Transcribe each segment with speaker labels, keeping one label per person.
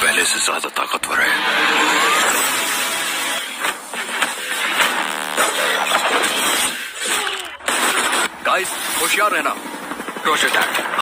Speaker 1: पहले से ज्यादा ताकतवर है गाइस होशियार रहना क्रोश अटैक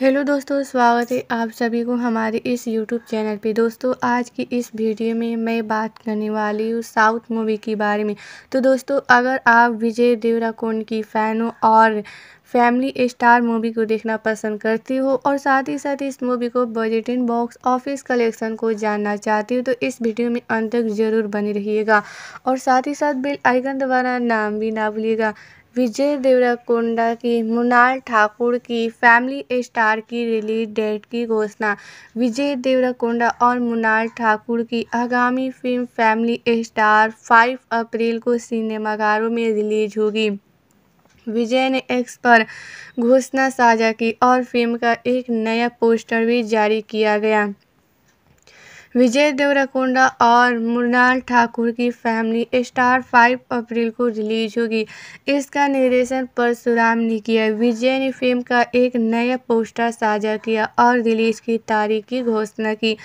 Speaker 1: हेलो दोस्तों स्वागत है आप सभी को हमारे इस यूट्यूब चैनल पे दोस्तों आज की इस वीडियो में मैं बात करने वाली हूँ साउथ मूवी के बारे में तो दोस्तों अगर आप विजय देवराकोंड की फ़ैन हो और फैमिली स्टार मूवी को देखना पसंद करती हो और साथ ही साथ इस मूवी को बजट इन बॉक्स ऑफिस कलेक्शन को जानना चाहती हो तो इस वीडियो में अंत तक ज़रूर बने रहिएगा और साथ ही साथ बिल आइकन द्वारा नाम भी ना भूलिएगा विजय देवराकोंडा की मुनाल ठाकुर की फैमिली स्टार की रिलीज डेट की घोषणा विजय देवराकोंडा और मुनाल ठाकुर की आगामी फिल्म फैमिली स्टार 5 अप्रैल को सिनेमाघरों में रिलीज होगी विजय ने एक्स पर घोषणा साझा की और फिल्म का एक नया पोस्टर भी जारी किया गया विजय देवराकोंडा और मृणाल ठाकुर की फैमिली स्टार 5 अप्रैल को रिलीज होगी इसका निर्देशन परशुराम ने किया विजय ने फिल्म का एक नया पोस्टर साझा किया और रिलीज की तारीख की घोषणा की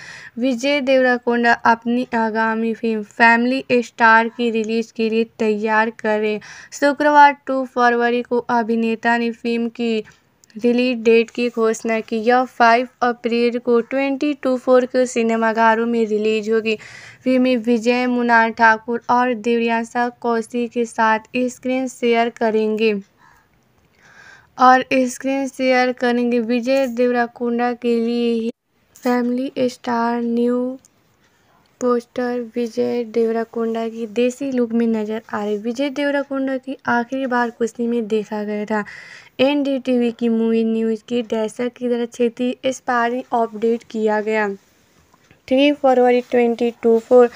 Speaker 1: विजय देवराकोंडा अपनी आगामी फिल्म फैमिली स्टार की रिलीज के लिए तैयार करें शुक्रवार टू फरवरी को अभिनेता ने फिल्म की रिलीज डेट की घोषणा की यह फाइव अप्रैल को ट्वेंटी टू फोर के सिनेमाघरों में रिलीज होगी फिल्म विजय मुनार ठाकुर और दिव्यांशा कौशी के साथ स्क्रीन शेयर करेंगे और स्क्रीन शेयर करेंगे विजय देवराकुंडा के लिए family star new poster Vijay Deverakonda की देसी लुक में नजर आ रही विजय देवराकोंडा की आखिरी बार कुश्ती में देखा गया था एनडीटीवी की मूवी न्यूज़ की डेस्क की तरह बार ही अपडेट किया गया थ्री फरवरी twenty two four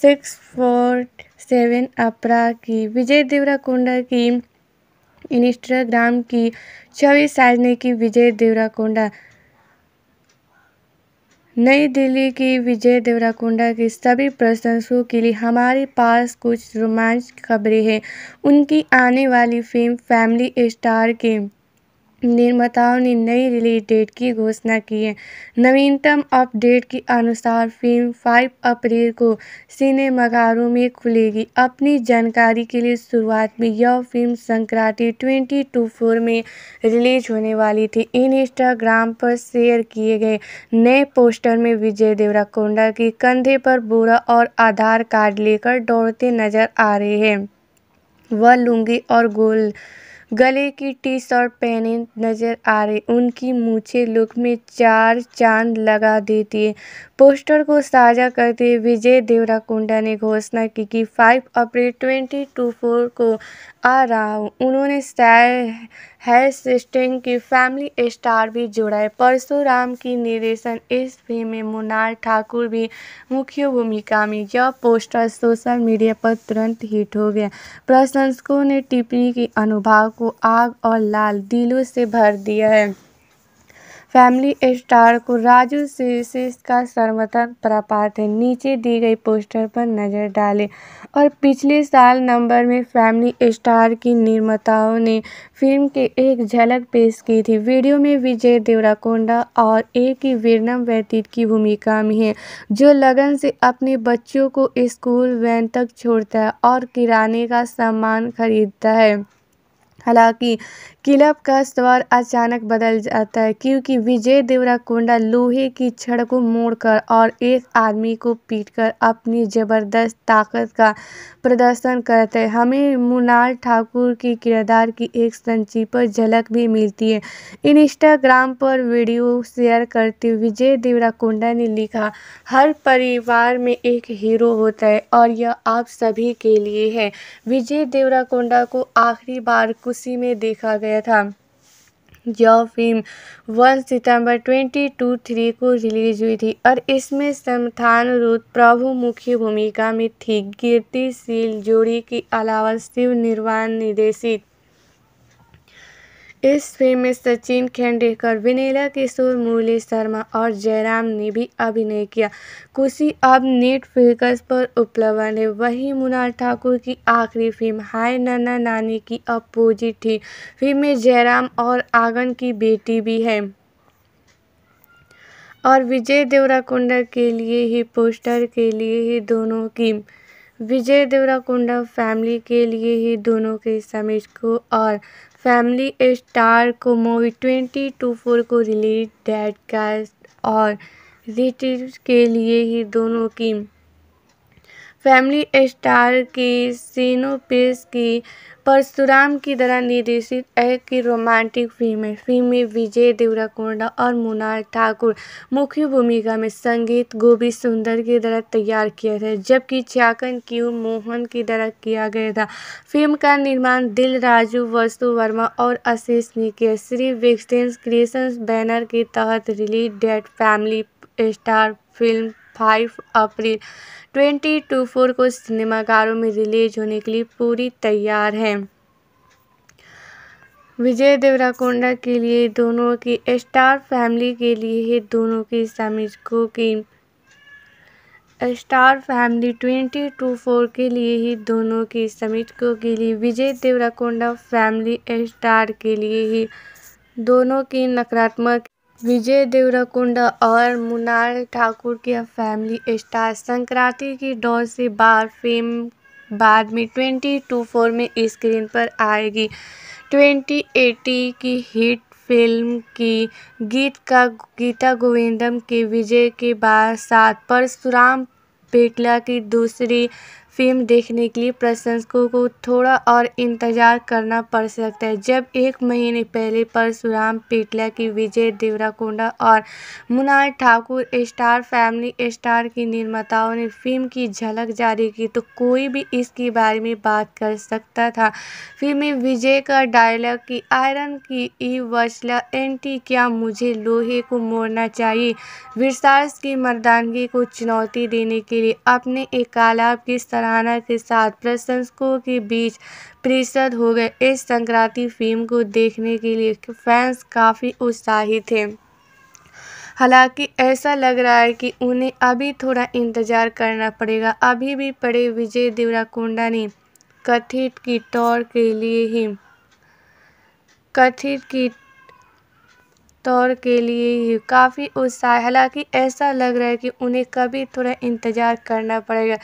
Speaker 1: six four seven April की विजय देवराकोंडा की इंस्टाग्राम की छवि साजने की विजय देवराकोंडा नई दिल्ली की विजय देवराकुंडा के सभी प्रशंसकों के लिए हमारे पास कुछ रोमांच खबरें हैं उनकी आने वाली फिल्म फैमिली स्टार के निर्माताओं ने नई रिलीज डेट की घोषणा की है नवीनतम अपडेट के अनुसार फिल्म 5 अप्रैल को सिनेमाघरों में खुलेगी अपनी जानकारी के लिए शुरुआत में यह film Sankranti twenty two four में रिलीज होने वाली थी इन इंस्टाग्राम पर शेयर किए गए नए पोस्टर में विजय देवराकोंडा के कंधे पर बोरा और आधार कार्ड लेकर दौड़ते नजर आ रहे हैं वह लुंगी और गोल गले की टी शर्ट पहने नजर आ रहे उनकी मूछे लुक में चार चांद लगा देती है पोस्टर को साझा करते हुए विजय कुंडा ने घोषणा की कि 5 अप्रैल 2024 को आ रहा हूँ उन्होंने है सिस्टिंग की फैमिली स्टार भी जुड़े परशुराम की निर्देशन इस फिल्म में मुनाल ठाकुर भी मुख्य भूमिका में यह पोस्टर सोशल मीडिया पर तुरंत हिट हो गया प्रशंसकों ने टिप्पणी की अनुभाव को आग और लाल दिलों से भर दिया है फैमिली स्टार को राजू से का सर्वप्रथम प्राप्त है नीचे दी गई पोस्टर पर नजर डालें और पिछले साल नंबर में फैमिली स्टार की निर्माताओं ने फिल्म के एक झलक पेश की थी वीडियो में विजय देवराकोंडा और ए की वीरनम व्यतीत की भूमिका में है जो लगन से अपने बच्चों को स्कूल वैन तक छोड़ता है और किराने का सामान खरीदता है हालांकि क्लब का स्वर अचानक बदल जाता है क्योंकि विजय देवरा कुंडा लोहे की छड़ को मोड़कर और एक आदमी को पीटकर अपनी जबरदस्त ताकत का प्रदर्शन करते हैं हमें मुनाल ठाकुर के किरदार की एक संची पर झलक भी मिलती है इंस्टाग्राम पर वीडियो शेयर करते विजय देवरा कुंडा ने लिखा हर परिवार में एक हीरो होता है और यह आप सभी के लिए है विजय देवरा कुंडा को आखिरी बार कुशी में देखा गया गया था यह फिल्म वन सितंबर ट्वेंटी टू थ्री को रिलीज हुई थी और इसमें समथान रूद प्रभु मुख्य भूमिका में थी कीर्तिशील जोड़ी के अलावा शिव निर्वाण निर्देशित इस फिल्म में सचिन खेंडेकर विनेला किशोर मुरली शर्मा और जयराम ने भी अभिनय किया खुशी अब नेटफ्लिक्स पर उपलब्ध है वहीं मुनाल ठाकुर की आखिरी फिल्म हाय नन्ना नानी की अपोजिट थी फिल्म में जयराम और आगन की बेटी भी है और विजय देवराकुंडा के लिए ही पोस्टर के लिए ही दोनों की विजय देवराकुंडा फैमिली के लिए ही दोनों के समीर को और फैमिली स्टार को मूवी ट्वेंटी टू फोर को रिलीज डेट कास्ट और रिटिव के लिए ही दोनों की फैमिली स्टार की सीनोपेस की परशुराम की तरह निर्देशित एक रोमांटिक फिल्म है फिल्म में विजय देवराकोंडा और मुनार ठाकुर मुख्य भूमिका में संगीत गोभी सुंदर की तरह तैयार किया था जबकि छ्याकन क्यू मोहन की तरह किया गया था फिल्म का निर्माण दिल राजू वस्तु वर्मा और आशीष ने किया श्री विक्स क्रिएशंस बैनर के तहत release date family star film five April twenty two four को सिनेमाघरों में रिलीज होने के लिए पूरी तैयार है विजय देवराकोंडा के लिए दोनों की स्टार फैमिली के लिए है दोनों की समीक्षकों की star family twenty two four के लिए ही दोनों की समीक्षकों के लिए विजय देवराकोंडा फैमिली स्टार के लिए ही दोनों की नकारात्मक विजय देवराकोंडा और मुनाल ठाकुर की फैमिली स्टार संक्रांति की डोर से बार फेम बाद में ट्वेंटी टू फोर में स्क्रीन पर आएगी ट्वेंटी एटी की हिट फिल्म की गीत का गीता गोविंदम के विजय के बाद साथ परशुराम पेटला की दूसरी फिल्म देखने के लिए प्रशंसकों को थोड़ा और इंतज़ार करना पड़ सकता है जब एक महीने पहले परशुराम पेटला की विजय देवराकोंडा और Mrunal Thakur star family star की निर्माताओं ने फिल्म की झलक जारी की तो कोई भी इसके बारे में बात कर सकता था फिल्म में विजय का डायलॉग की आयरन की ई वसला एंटी क्या मुझे लोहे को मोड़ना चाहिए विरसार्स की मर्दानगी को चुनौती देने के लिए अपने एक तालाब की तरह सराहना के साथ प्रशंसकों के बीच प्रसिद्ध हो गए इस संक्रांति फिल्म को देखने के लिए फैंस काफ़ी उत्साहित थे हालांकि ऐसा लग रहा है कि उन्हें अभी थोड़ा इंतज़ार करना पड़ेगा अभी भी पड़े विजय देवराकोंडा ने कथित की टौर के लिए ही कथित की दौर के लिए ही काफ़ी उत्साह हालांकि ऐसा लग रहा है कि उन्हें कभी थोड़ा इंतज़ार करना पड़ेगा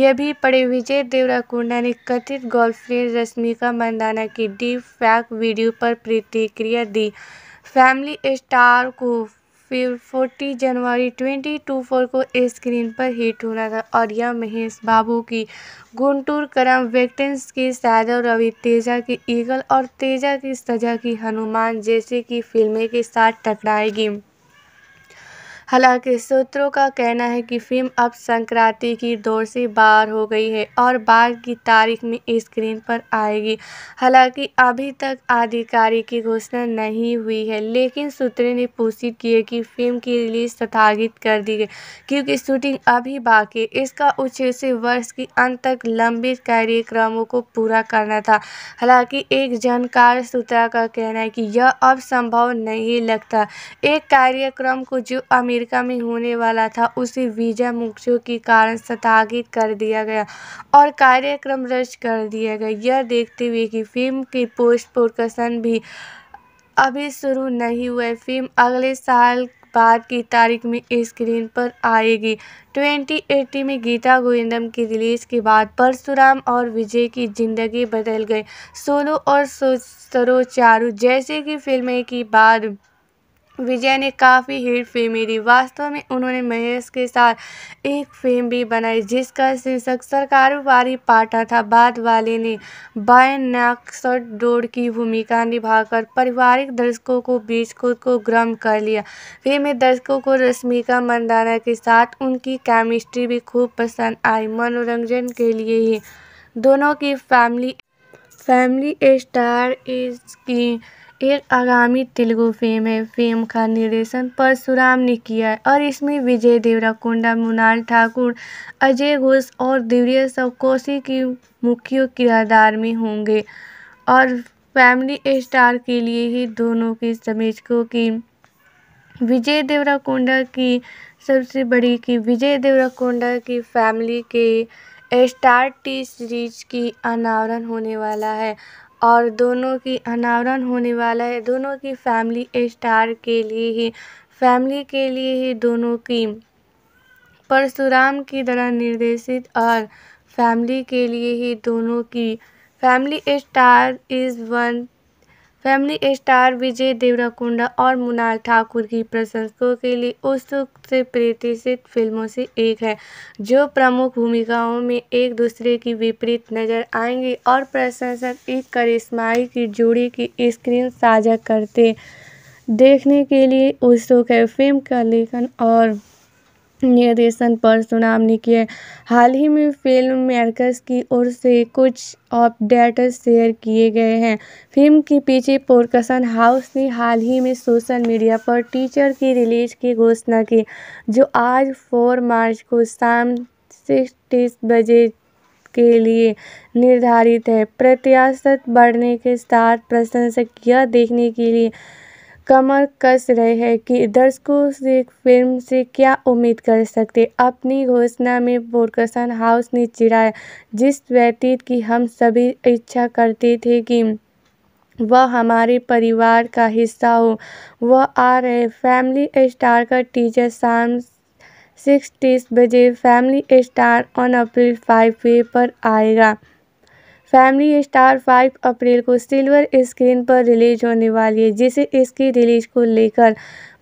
Speaker 1: यह भी पड़े विजय देवरा कुंडा ने कथित गर्लफ्रेंड रश्मिका मंदाना की डी फैक वीडियो पर प्रतिक्रिया दी फैमिली स्टार को फिर फोर्टी जनवरी ट्वेंटी टू फोर को स्क्रीन पर हिट होना था और यह महेश बाबू की गुंटूर करम वेक्टेंस की साधव रवि तेजा की ईगल और तेजा की सजा की हनुमान जैसे की फिल्में के साथ टकराएगी हालांकि सूत्रों का कहना है कि फिल्म अब संक्रांति की दौर से बाहर हो गई है और बाद की तारीख में स्क्रीन पर आएगी हालांकि अभी तक आधिकारिक की घोषणा नहीं हुई है लेकिन सूत्रों ने पुष्टि की है कि फिल्म की रिलीज स्थगित कर दी गई क्योंकि शूटिंग अभी बाकी है इसका उद्देश्य वर्ष के अंत तक लंबित कार्यक्रमों को पूरा करना था हालांकि एक जानकार सूत्रा का कहना है कि यह अब संभव नहीं लगता एक कार्यक्रम को जो अमीर अमेरिका में होने वाला था उसे वीजा मुक्तियों के कारण स्थगित कर दिया गया और कार्यक्रम रद्द कर दिया गया यह देखते हुए कि फिल्म की पोस्ट प्रोडक्शन भी अभी शुरू नहीं हुआ फिल्म अगले साल बाद की तारीख में स्क्रीन पर आएगी 2080 में गीता गोविंदम की रिलीज के बाद परशुराम और विजय की जिंदगी बदल गई सोलो और सरोचारू जैसे कि फिल्में की बाद विजय ने काफ़ी हिट फिल्में दी वास्तव में उन्होंने महेश के साथ एक फिल्म भी बनाई जिसका शीर्षक सरकारोवारी पाटा था बाद वाले ने बायनाक्सट डोड़ की भूमिका निभाकर पारिवारिक दर्शकों को बीच खुद को ग्रम कर लिया फिल्म में दर्शकों को रश्मिका मंदाना के साथ उनकी केमिस्ट्री भी खूब पसंद आई मनोरंजन के लिए ही दोनों की फैमिली फैमिली स्टार इसकी एक आगामी तेलुगु फिल्म है फिल्म का निर्देशन परशुराम ने किया है और इसमें विजय देवराकोंडा मुनाल ठाकुर अजय घोष और दिव्या सवकोशी की मुख्य किरदार में होंगे और फैमिली स्टार के लिए ही दोनों की समीक्षकों की विजय देवराकोंडा की सबसे बड़ी की विजय देवराकोंडा की फैमिली के स्टार टी सीरीज की अनावरण होने वाला है और दोनों की अनावरण होने वाला है दोनों की फैमिली स्टार के लिए ही फैमिली के लिए ही दोनों की परशुराम की तरह निर्देशित और फैमिली के लिए ही दोनों की family star is one family star Vijay Deverakonda और मुनाल ठाकुर की प्रशंसकों के लिए उत्सुक से प्रतिष्ठित फिल्मों से एक है जो प्रमुख भूमिकाओं में एक दूसरे की विपरीत नजर आएंगी और प्रशंसक एक करिश्माई की जोड़ी की स्क्रीन साझा करते देखने के लिए उत्सुक है फिल्म का लेखन और निर्देशन पर सुनावनी की है हाल ही में फिल्म मेकर्स की ओर से कुछ अपडेट्स शेयर किए गए हैं फिल्म के पीछे पोर्कसन हाउस ने हाल ही में सोशल मीडिया पर टीचर की रिलीज की घोषणा की जो आज 4 मार्च को शाम सिक्स बजे के लिए निर्धारित है प्रत्याशत बढ़ने के साथ प्रशंसक यह देखने के लिए कमर कस रहे हैं कि दर्शकों से फिल्म से क्या उम्मीद कर सकते अपनी घोषणा में बोरकसन हाउस ने चिराया जिस व्यतीत की हम सभी इच्छा करते थे कि वह हमारे परिवार का हिस्सा हो वह आ रहे फैमिली स्टार का टीचर शाम सिक्स तीस बजे family star on April five पे पर आएगा फैमिली स्टार 5 अप्रैल को सिल्वर स्क्रीन पर रिलीज होने वाली है जिसे इसकी रिलीज को लेकर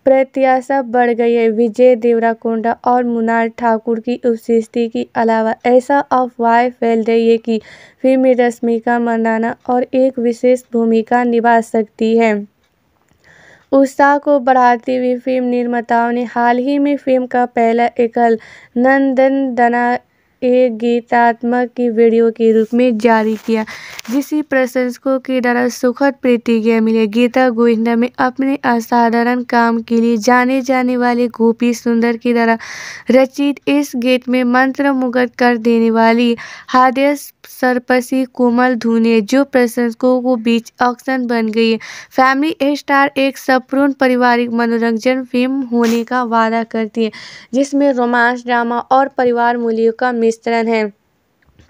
Speaker 1: प्रत्याशा बढ़ गई है विजय देवराकोंडा और मुनार ठाकुर की उपस्थिति के अलावा ऐसा अफवाह फैल रही है कि फिल्म रश्मिका मंदाना और एक विशेष भूमिका निभा सकती है उत्साह को बढ़ाते हुए फिल्म निर्माताओं ने हाल ही में फिल्म का पहला एकल नंदन दना एक गीतात्मक की वीडियो के रूप में जारी किया जिससे प्रशंसकों की द्वारा सुखद प्रतिक्रिया मिली गीता गोविंदा में अपने असाधारण काम के लिए जाने जाने वाले गोपी सुंदर की द्वारा रचित इस गीत में मंत्र मुगत कर देने वाली हादस सरपसी कोमल धुने जो प्रशंसकों को बीच ऑक्शन बन गई है फैमिली स्टार एक सपूर्ण पारिवारिक मनोरंजन फिल्म होने का वादा करती है जिसमें रोमांस ड्रामा और परिवार मूल्यों का मिश्रण है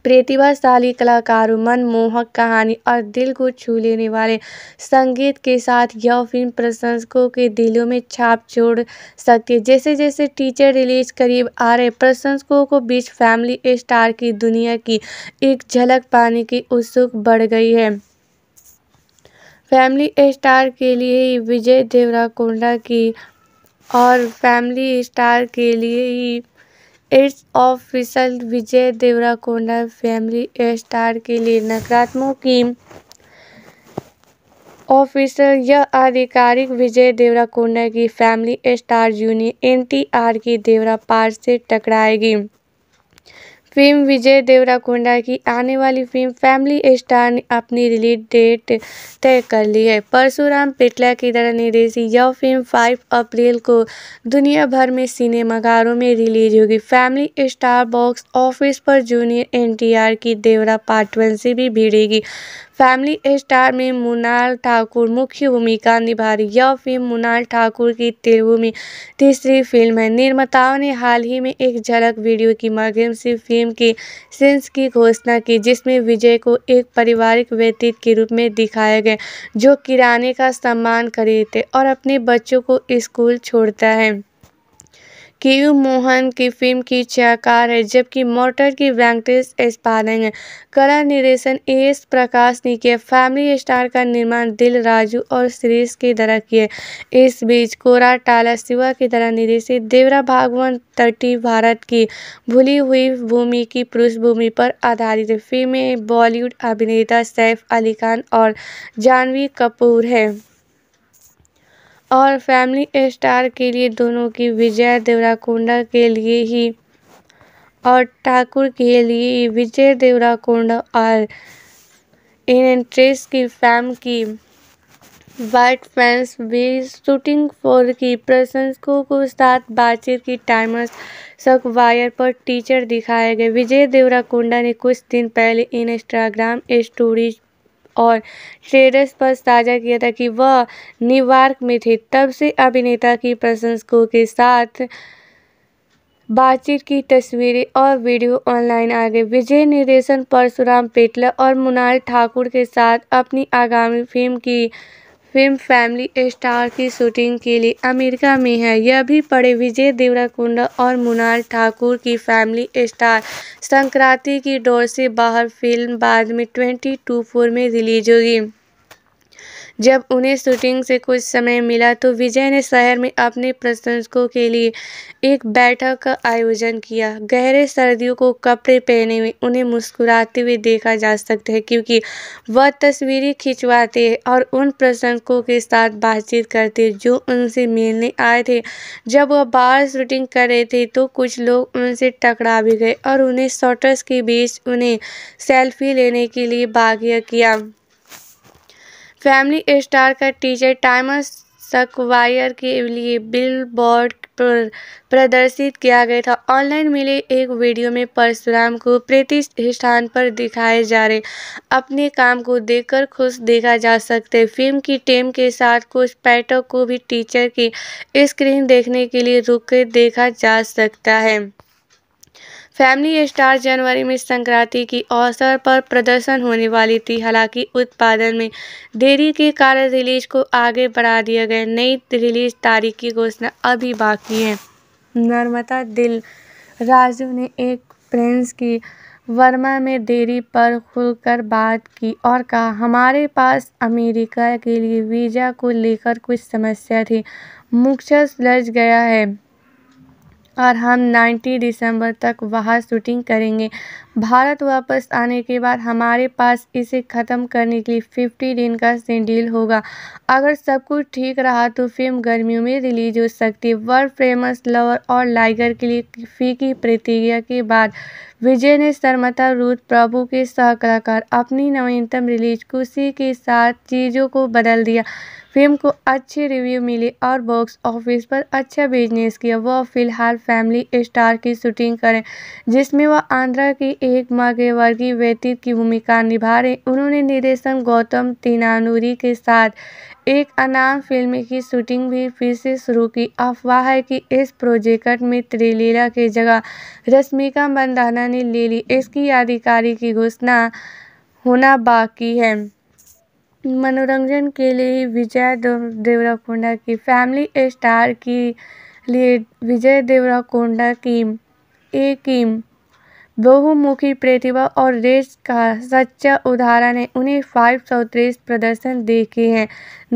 Speaker 1: प्रतिभाशाली कलाकारों, मनमोहक कहानी और दिल को छू लेने वाले संगीत के साथ यह फिल्म प्रशंसकों के दिलों में छाप छोड़ सकती है। जैसे-जैसे टीचर रिलीज करीब आ रहे, प्रशंसकों को बीच फैमिली स्टार की दुनिया की एक झलक पाने की उत्सुक बढ़ गई है। फैमिली स्टार के लिए ही विजय देवराकोंडा की और फैमिली स्टार के लिए ही ads official Vijay Deverakonda family star के लिए नकारात्मक की ऑफिसर यह आधिकारिक विजय देवराकोंडा की फैमिली स्टार यूनियन एनटीआर की देवरा पार से टकराएगी फिल्म विजय देवराकोंडा की आने वाली फिल्म फैमिली स्टार ने अपनी रिलीज डेट तय कर ली है परशुराम पिटला की द्वारा निर्देशित यह फिल्म 5 अप्रैल को दुनिया भर में सिनेमाघरों में रिलीज होगी फैमिली स्टार बॉक्स ऑफिस पर जूनियर एनटीआर की देवरा पार्ट वन से भी भिड़ेगी फैमिली स्टार में मुनाल ठाकुर मुख्य भूमिका निभा रही यह फिल्म मुनाल ठाकुर की तेलुगु में तीसरी फिल्म है निर्माताओं ने हाल ही में एक झलक वीडियो के माध्यम से फिल्म के सेंस की घोषणा की जिसमें विजय को एक पारिवारिक व्यतीत के रूप में दिखाया गया जो किराने का करे थे और अपने बच्चों को स्कूल छोड़ता है केयू मोहन की फिल्म की छायाकार है जबकि मोटर की वेंकटेश एस है कला निर्देशन ए एस प्रकाश ने किया फैमिली स्टार का निर्माण दिल राजू और श्रीश की तरह किए इस बीच कोरा टाला शिवा की तरह निर्देशित देवरा भागवान तटी भारत की भूली हुई भूमि की पृष्ठभूमि पर आधारित फिल्में बॉलीवुड अभिनेता सैफ अली खान और जानवी कपूर है और फैमिली स्टार के लिए दोनों की विजय देवराकोंडा के लिए ही और ठाकुर के लिए विजय देवराकोंडा और इन एंट्रेस की फैम की वाइट फैंस भी शूटिंग फोर की प्रशंसकों को साथ बातचीत की टाइमर्स सक वायर पर टीचर दिखाए गए विजय देवराकोंडा ने कुछ दिन पहले इंस्टाग्राम स्टोरीज और ट्रेडर्स पर साझा किया था कि वह न्यूयॉर्क में थे तब से अभिनेता की प्रशंसकों के साथ बातचीत की तस्वीरें और वीडियो ऑनलाइन आ गए विजय निर्देशन परशुराम पेटला और मुनाल ठाकुर के साथ अपनी आगामी फिल्म की फिल्म फैमिली स्टार की शूटिंग के लिए अमेरिका में है यह भी पड़े विजय देवराकुंडा और मुनाल ठाकुर की फैमिली स्टार संक्रांति की डोर से बाहर फिल्म बाद में ट्वेंटी टू फोर में रिलीज होगी जब उन्हें शूटिंग से कुछ समय मिला तो विजय ने शहर में अपने प्रशंसकों के लिए एक बैठक का आयोजन किया गहरे सर्दियों को कपड़े पहने हुए उन्हें मुस्कुराते हुए देखा जा सकता है क्योंकि वह तस्वीरें खिंचवाते और उन प्रशंसकों के साथ बातचीत करते जो उनसे मिलने आए थे जब वह बाहर शूटिंग कर रहे थे तो कुछ लोग उनसे टकरा भी गए और उन्हें शॉटर्स के बीच उन्हें सेल्फी लेने के लिए बाग्य किया फैमिली स्टार का टीजर टाइमस सकवायर के लिए बिलबोर्ड पर प्रदर्शित किया गया था ऑनलाइन मिले एक वीडियो में परशुराम को प्रतिष्ठान पर दिखाए जा रहे अपने काम को देखकर खुश देखा जा सकते फिल्म की टीम के साथ कुछ पैटों को भी टीचर की स्क्रीन देखने के लिए रुक देखा जा सकता है फैमिली स्टार जनवरी में संक्रांति की अवसर पर प्रदर्शन होने वाली थी हालांकि उत्पादन में देरी के कारण रिलीज को आगे बढ़ा दिया गया नई रिलीज तारीख की घोषणा अभी बाकी है नर्मदा दिल राजू ने एक प्रिंस की वर्मा में देरी पर खुलकर बात की और कहा हमारे पास अमेरिका के लिए वीज़ा को लेकर कुछ समस्या थी मुख्य सुलझ गया है और हम 90 दिसंबर तक वहाँ शूटिंग करेंगे भारत वापस आने के बाद हमारे पास इसे ख़त्म करने के लिए 50 दिन का शेड्यूल होगा अगर सब कुछ ठीक रहा तो फिल्म गर्मियों में रिलीज हो सकती है वर्ल्ड फेमस लवर और लाइगर के लिए फीकी प्रतिक्रिया के बाद विजय ने शर्मता रूद प्रभु के सहकलाकार अपनी नवीनतम रिलीज खुशी के साथ चीज़ों को बदल दिया फिल्म को अच्छे रिव्यू मिले और बॉक्स ऑफिस पर अच्छा बिजनेस किया वह फिलहाल फैमिली स्टार की शूटिंग करें जिसमें वह आंध्रा की एक वर्गीय व्यतीत की भूमिका निभा रहे उन्होंने निर्देशन गौतम तिनानूरी के साथ एक अनाम फिल्म की शूटिंग भी फिर से शुरू की अफवाह है कि इस प्रोजेक्ट में त्रिलीला की जगह रश्मिका मंदाना ने ले ली इसकी आधिकारिक की घोषणा होना बाकी है मनोरंजन के लिए विजय देवराकोंडा की फैमिली स्टार की लिए विजय देवराकोंडा की एक ही बहुमुखी प्रतिभा और रेस का सच्चा उदाहरण है उन्हें फाइव सौ प्रदर्शन देखे हैं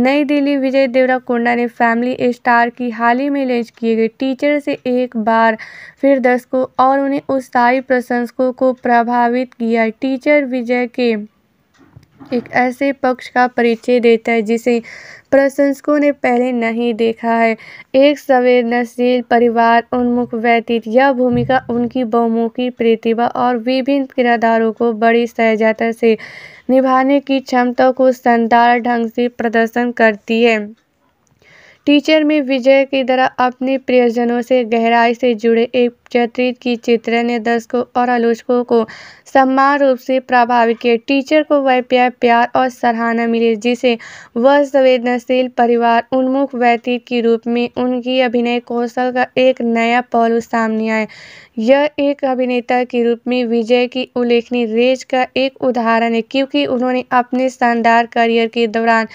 Speaker 1: नई दिल्ली विजय देवराकोंडा ने फैमिली स्टार की हाल ही में लेज किए गए टीचर से एक बार फिर दर्शकों और उन्हें उत्साही प्रशंसकों को प्रभावित किया टीचर विजय के एक ऐसे पक्ष का परिचय देता है जिसे प्रशंसकों ने पहले नहीं देखा है एक संवेदनशील परिवार उन्मुख व्यतीत यह भूमिका उनकी बहुमुखी प्रतिभा और विभिन्न किरदारों को बड़ी सहजता से निभाने की क्षमता को शानदार ढंग से प्रदर्शन करती है टीचर में विजय की तरह अपने प्रियजनों से गहराई से जुड़े एक चरित्र की चित्रण ने दर्शकों और आलोचकों को सम्मान रूप से प्रभावित किए टीचर को वह प्यार प्यार और सराहना मिली जिसे वह संवेदनशील परिवार उन्मुख व्यतीत के रूप में उनकी अभिनय कौशल का एक नया पहलू सामने आया यह एक अभिनेता के रूप में विजय की उल्लेखनीय रेज का एक उदाहरण है क्योंकि उन्होंने अपने शानदार करियर के दौरान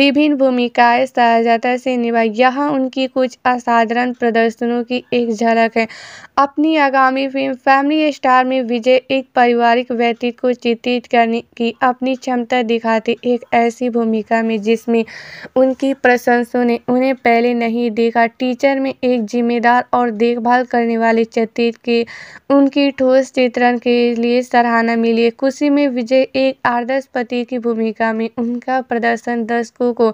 Speaker 1: विभिन्न भूमिकाएं सहजता से निभाई यह उनकी कुछ असाधारण प्रदर्शनों की एक झलक है अपनी आगामी फिल्म फैमिली स्टार में विजय एक परिवार पारिवारिक व्यतीत को चित्रित करने की अपनी क्षमता दिखाते एक ऐसी भूमिका में जिसमें उनकी प्रशंसों ने उन्हें पहले नहीं देखा टीचर में एक जिम्मेदार और देखभाल करने वाले चित्रित के उनकी ठोस चित्रण के लिए सराहना मिली खुशी में विजय एक आदर्श पति की भूमिका में उनका प्रदर्शन दर्शकों को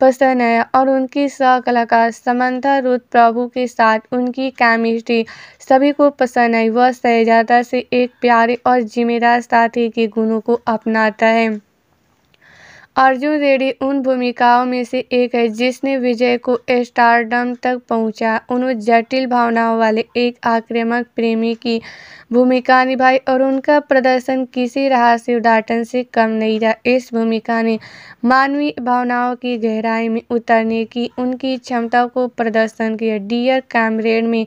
Speaker 1: पसंद आया और उनकी सह कलाकार समंथा रुद प्रभु के साथ उनकी केमिस्ट्री सभी को पसंद आई वह शहजादा से एक प्यारे और जिम्मेदार साथी के गुणों को अपनाता है अर्जुन रेड्डी उन भूमिकाओं में से एक है जिसने विजय को स्टारडम तक पहुंचा। उन्होंने जटिल भावनाओं वाले एक आक्रामक प्रेमी की भूमिका निभाई और उनका प्रदर्शन किसी रहस्य उद्घाटन से कम नहीं रहा। इस भूमिका ने मानवीय भावनाओं की गहराई में उतरने की उनकी क्षमता को प्रदर्शन किया। डियर कैमरेड में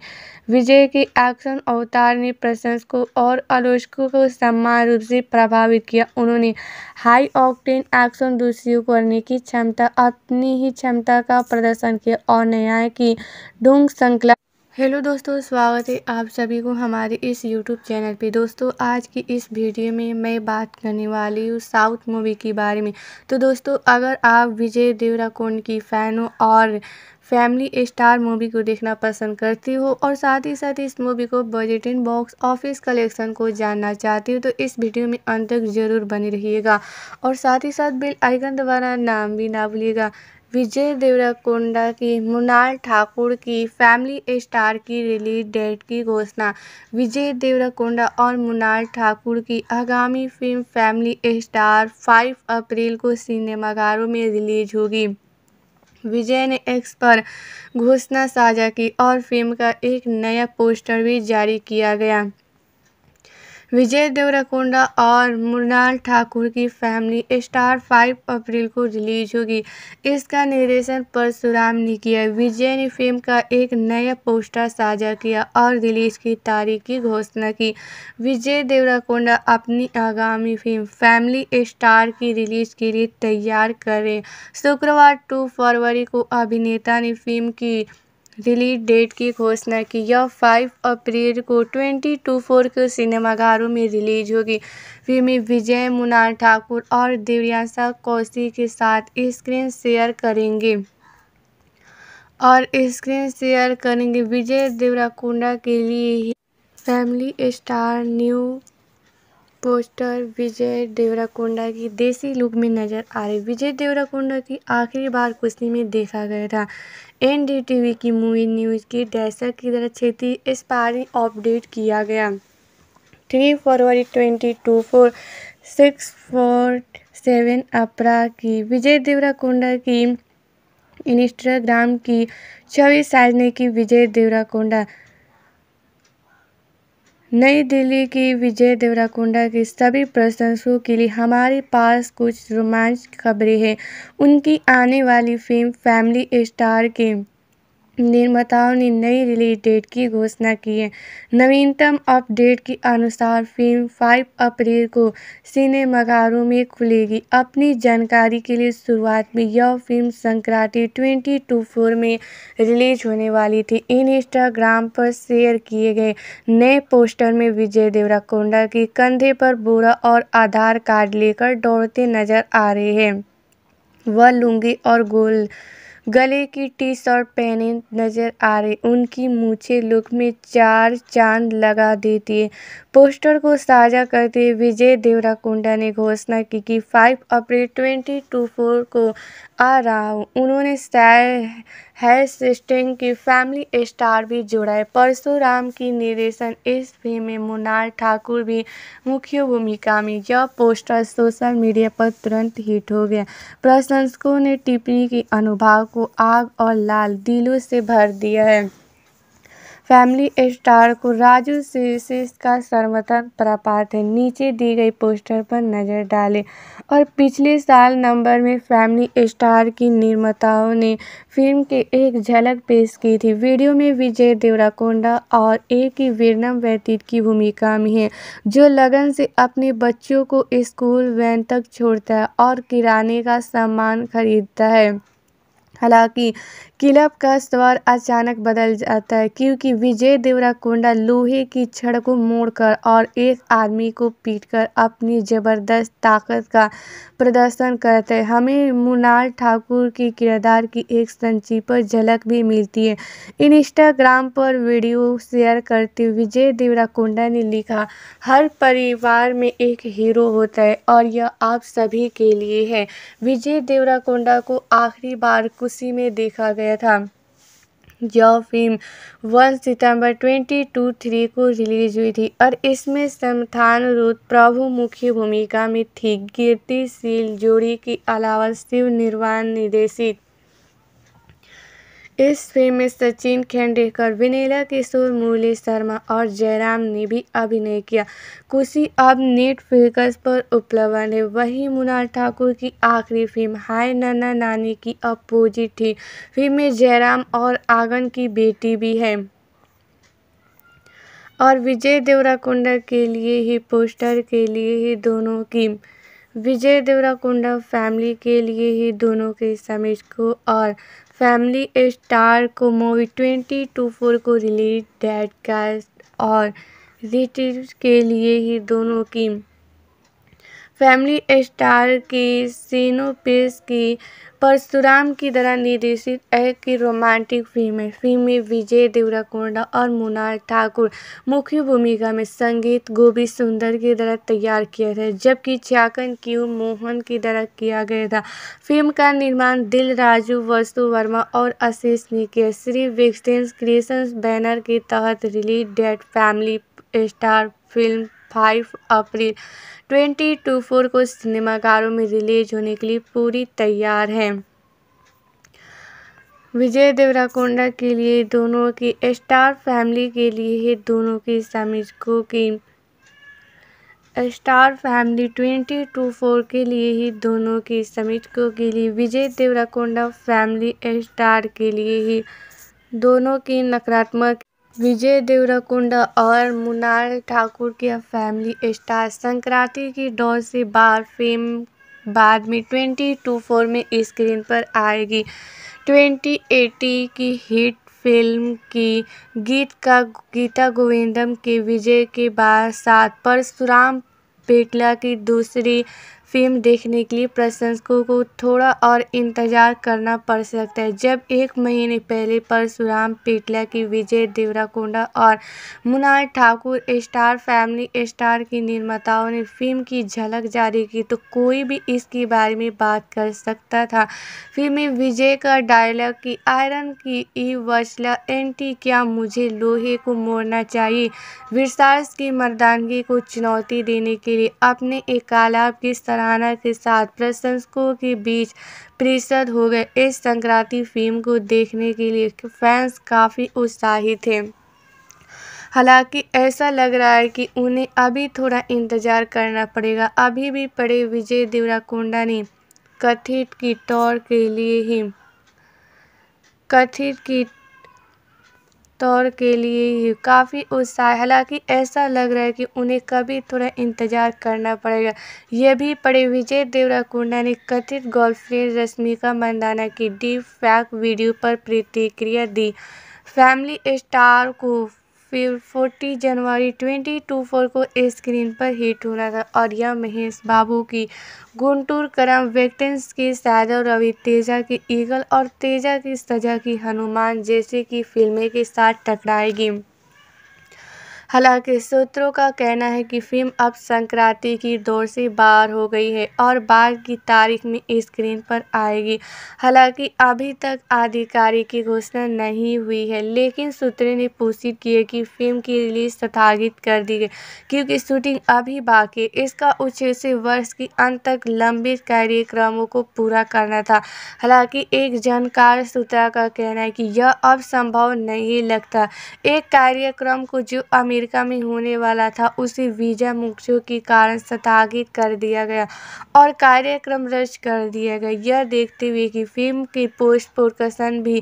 Speaker 1: विजय के एक्शन अवतार ने प्रशंसकों और आलोचकों को समान रूप से प्रभावित किया। उन्होंने हाई ऑक्टेन एक्शन दूसरी करने की क्षमता अपनी ही क्षमता का प्रदर्शन किया और न्याय की ढूंग श्रृंखला हेलो दोस्तों स्वागत है आप सभी को हमारे इस यूट्यूब चैनल पे दोस्तों आज की इस वीडियो में मैं बात करने वाली हूँ साउथ मूवी के बारे में तो दोस्तों अगर आप विजय देवराकोंड की फ़ैन हो और फैमिली स्टार मूवी को देखना पसंद करती हो और साथ ही साथ इस मूवी को बजट इन बॉक्स ऑफिस कलेक्शन को जानना चाहती हो तो इस वीडियो में अंत तक जरूर बने रहिएगा और साथ ही साथ बिल आइकन द्वारा नाम भी ना भूलिएगा विजय देवराकोंडा की मुनाल ठाकुर की फैमिली स्टार की रिलीज डेट की घोषणा विजय देवराकोंडा और मुनाल ठाकुर की आगामी फिल्म फैमिली स्टार 5 अप्रैल को सिनेमाघरों में रिलीज होगी विजय ने एक्स पर घोषणा साझा की और फिल्म का एक नया पोस्टर भी जारी किया गया विजय देवराकोंडा और मृणाल ठाकुर की फैमिली स्टार 5 अप्रैल को रिलीज होगी इसका निर्देशन परशुराम ने किया विजय ने फिल्म का एक नया पोस्टर साझा किया और रिलीज की तारीख की घोषणा की विजय देवराकोंडा अपनी आगामी फिल्म फैमिली स्टार की रिलीज के लिए तैयार करें शुक्रवार टू फरवरी को अभिनेता ने फिल्म की रिलीज डेट की घोषणा की यह फाइव अप्रैल को ट्वेंटी टू फोर के सिनेमाघरों में रिलीज होगी फिल्म विजय मुनाल ठाकुर और दिव्यांशा कौशी के साथ स्क्रीन शेयर करेंगे और स्क्रीन शेयर करेंगे विजय देवराकुंडा के लिए family star new poster Vijay Deverakonda की देसी लुक में नजर आ रही विजय देवराकोंडा की आखिरी बार कुश्ती में देखा गया था एन की मूवी न्यूज़ की डैसर की तरह बार ही अपडेट किया गया थ्री फरवरी twenty two four six four seven April की विजय देवराकोंडा की इंस्टाग्राम की छवि साजने की विजय देवराकोंडा नई दिल्ली की विजय देवराकुंडा के सभी प्रशंसकों के लिए हमारे पास कुछ रोमांच खबरें हैं उनकी आने वाली फिल्म फैमिली स्टार के निर्माताओं ने नई रिलीज डेट की घोषणा की है नवीनतम अपडेट के अनुसार फिल्म 5 अप्रैल को सिनेमाघरों में खुलेगी अपनी जानकारी के लिए शुरुआत में यह film Sankranti twenty two four में रिलीज होने वाली थी इन इंस्टाग्राम पर शेयर किए गए नए पोस्टर में विजय देवराकोंडा के कंधे पर बोरा और आधार कार्ड लेकर दौड़ते नजर आ रहे हैं वह लुंगी और गोल गले की टी शर्ट पहने नजर आ रहे उनकी मूछे लुक में चार चांद लगा देती है पोस्टर को साझा करते विजय विजय देवराकोंडा ने घोषणा की कि 5 अप्रैल 2024 को आ रहा हूँ उन्होंने है सिस्टिंग की फैमिली स्टार भी जुड़ा है परशुराम की निर्देशन इस फिल्म में मुनाल ठाकुर भी मुख्य भूमिका में यह पोस्टर सोशल मीडिया पर तुरंत हिट हो गया प्रशंसकों ने टिप्पणी की अनुभाव को आग और लाल दिलों से भर दिया है फैमिली स्टार को राजू से का सर्वथन प्रपात है नीचे दी गई पोस्टर पर नजर डालें और पिछले साल नंबर में फैमिली स्टार की निर्माताओं ने फिल्म के एक झलक पेश की थी वीडियो में विजय देवराकोंडा और ए की वीरनम व्यतीत की भूमिका में है जो लगन से अपने बच्चों को स्कूल वैन तक छोड़ता है और किराने का सामान खरीदता है हालांकि क्लब का स्वर अचानक बदल जाता है क्योंकि विजय देवरा कुंडा लोहे की छड़ को मोड़कर और एक आदमी को पीटकर अपनी ज़बरदस्त ताकत का प्रदर्शन करते हैं हमें मुनाल ठाकुर के किरदार की एक संक्षिप्त झलक भी मिलती है इन इंस्टाग्राम पर वीडियो शेयर करते विजय देवरा कुंडा ने लिखा हर परिवार में एक हीरो होता है और यह आप सभी के लिए है विजय देवरा कुंडा को आखिरी बार खुशी में देखा गया गया था यह फिल्म वन सितंबर ट्वेंटी टू थ्री को रिलीज हुई थी और इसमें समथानुरुद्ध प्रभु मुख्य भूमिका में थी कीर्तिशील जोड़ी के अलावा शिव निर्वाण निर्देशित इस फिल्म में सचिन खेंडेकर विनेला किशोर मुरली शर्मा और जयराम ने भी अभिनय किया खुशी अब नेटफ्लिक्स पर उपलब्ध है वहीं मुनाल ठाकुर की आखिरी फिल्म हाय नन्ना नानी की अपोजिट थी फिल्म में जयराम और आगन की बेटी भी है और विजय देवराकुंडा के लिए ही पोस्टर के लिए ही दोनों की विजय देवराकुंडा फैमिली के लिए ही दोनों के समीर को और फैमिली स्टार को मूवी ट्वेंटी टू फोर को रिलीज डेट कास्ट और रिटिव के लिए ही दोनों की फैमिली स्टार की सीनोपेस की परशुराम की तरह निर्देशित एक रोमांटिक फिल्म है फिल्म में विजय देवराकोंडा और मुनार ठाकुर मुख्य भूमिका में संगीत गोभी सुंदर की तरह तैयार किया था जबकि चाकन क्यू मोहन की तरह किया गया था फिल्म का निर्माण दिल राजू वस्तु वर्मा और आशीष ने किया श्री विक्सटेंस क्रिएशंस बैनर के तहत release date family star film five April twenty two four को सिनेमाघरों में रिलीज होने के लिए पूरी तैयार है विजय देवराकोंडा के लिए दोनों की स्टार फैमिली के लिए है दोनों की समीक्षकों की star family twenty two four के लिए ही दोनों की समीक्षकों के लिए विजय देवराकोंडा फैमिली स्टार के लिए ही दोनों की नकारात्मक विजय देवराकोंडा और मुनाल ठाकुर की फैमिली स्टार संक्रांति की डोर से बार फेम बाद में ट्वेंटी टू फोर में स्क्रीन पर आएगी ट्वेंटी एटी की हिट फिल्म की गीत का गीता गोविंदम के विजय के बाद साथ परशुराम पेटला की दूसरी फिल्म देखने के लिए प्रशंसकों को थोड़ा और इंतज़ार करना पड़ सकता है जब एक महीने पहले परशुराम पेटला की विजय देवराकोंडा और Mrunal Thakur star family star की निर्माताओं ने फिल्म की झलक जारी की तो कोई भी इसके बारे में बात कर सकता था फिल्म में विजय का डायलॉग की आयरन की ई वचला एंटी क्या मुझे लोहे को मोड़ना चाहिए विरसार्स की मर्दानगी को चुनौती देने के लिए अपने एक तालाब किस तरह सराहना के साथ प्रशंसकों के बीच प्रसिद्ध हो गए इस संक्रांति फिल्म को देखने के लिए फैंस काफ़ी उत्साहित थे हालांकि ऐसा लग रहा है कि उन्हें अभी थोड़ा इंतज़ार करना पड़ेगा अभी भी पड़े विजय देवराकोंडा ने कथित की टौर के लिए ही कथित की दौड़ के लिए ही काफ़ी उत्साह हालांकि ऐसा लग रहा है कि उन्हें कभी थोड़ा इंतज़ार करना पड़ेगा यह भी पड़े विजय देवराकोंडा ने कथित गर्लफ्रेंड रश्मिका मंदाना की डी फैक वीडियो पर प्रतिक्रिया दी फैमिली स्टार को फिर फोर्टी जनवरी ट्वेंटी टू फोर को स्क्रीन पर हिट होना था और यह महेश बाबू की गुंटूर करम वेक्टेंस की सागर रवि तेजा की ईगल और तेजा की सजा की हनुमान जैसे की फिल्में के साथ टकराएगी हालांकि सूत्रों का कहना है कि फिल्म अब संक्रांति की दौर से बाहर हो गई है और बाद की तारीख में स्क्रीन पर आएगी हालांकि अभी तक आधिकारिक की घोषणा नहीं हुई है लेकिन सूत्रों ने पुष्टि की है कि फिल्म की रिलीज स्थगित कर दी गई क्योंकि शूटिंग अभी बाकी है इसका उद्देश्य से वर्ष के अंत तक लंबित कार्यक्रमों को पूरा करना था हालांकि एक जानकार सूत्रा का कहना है कि यह अब संभव नहीं लगता एक कार्यक्रम को जो अमीर अमेरिका में होने वाला था उसे वीजा मुक्तियों के कारण स्थगित कर दिया गया और कार्यक्रम रद्द कर दिया गया यह देखते हुए कि फिल्म की पोस्ट प्रोडक्शन भी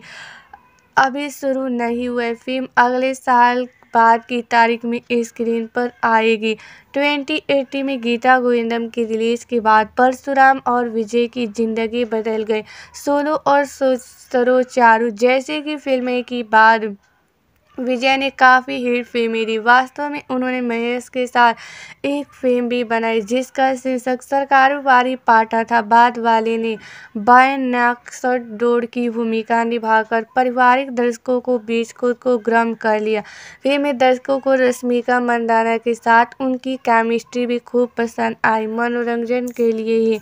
Speaker 1: अभी शुरू नहीं हुआ फिल्म अगले साल बाद की तारीख में स्क्रीन पर आएगी 2080 में गीता गोविंदम की रिलीज के बाद परशुराम और विजय की जिंदगी बदल गई सोलो और सरोचारू जैसे कि फिल्में की बाद विजय ने काफ़ी हिट फिल्म दी वास्तव में उन्होंने महेश के साथ एक फिल्म भी बनाई जिसका शीर्षक वारी पाटा था बाद वाले ने बायनाक्सट डोड की भूमिका निभाकर पारिवारिक दर्शकों को बीच खुद को ग्रम कर लिया फिल्म में दर्शकों को रश्मिका मंदाना के साथ उनकी केमिस्ट्री भी खूब पसंद आई मनोरंजन के लिए ही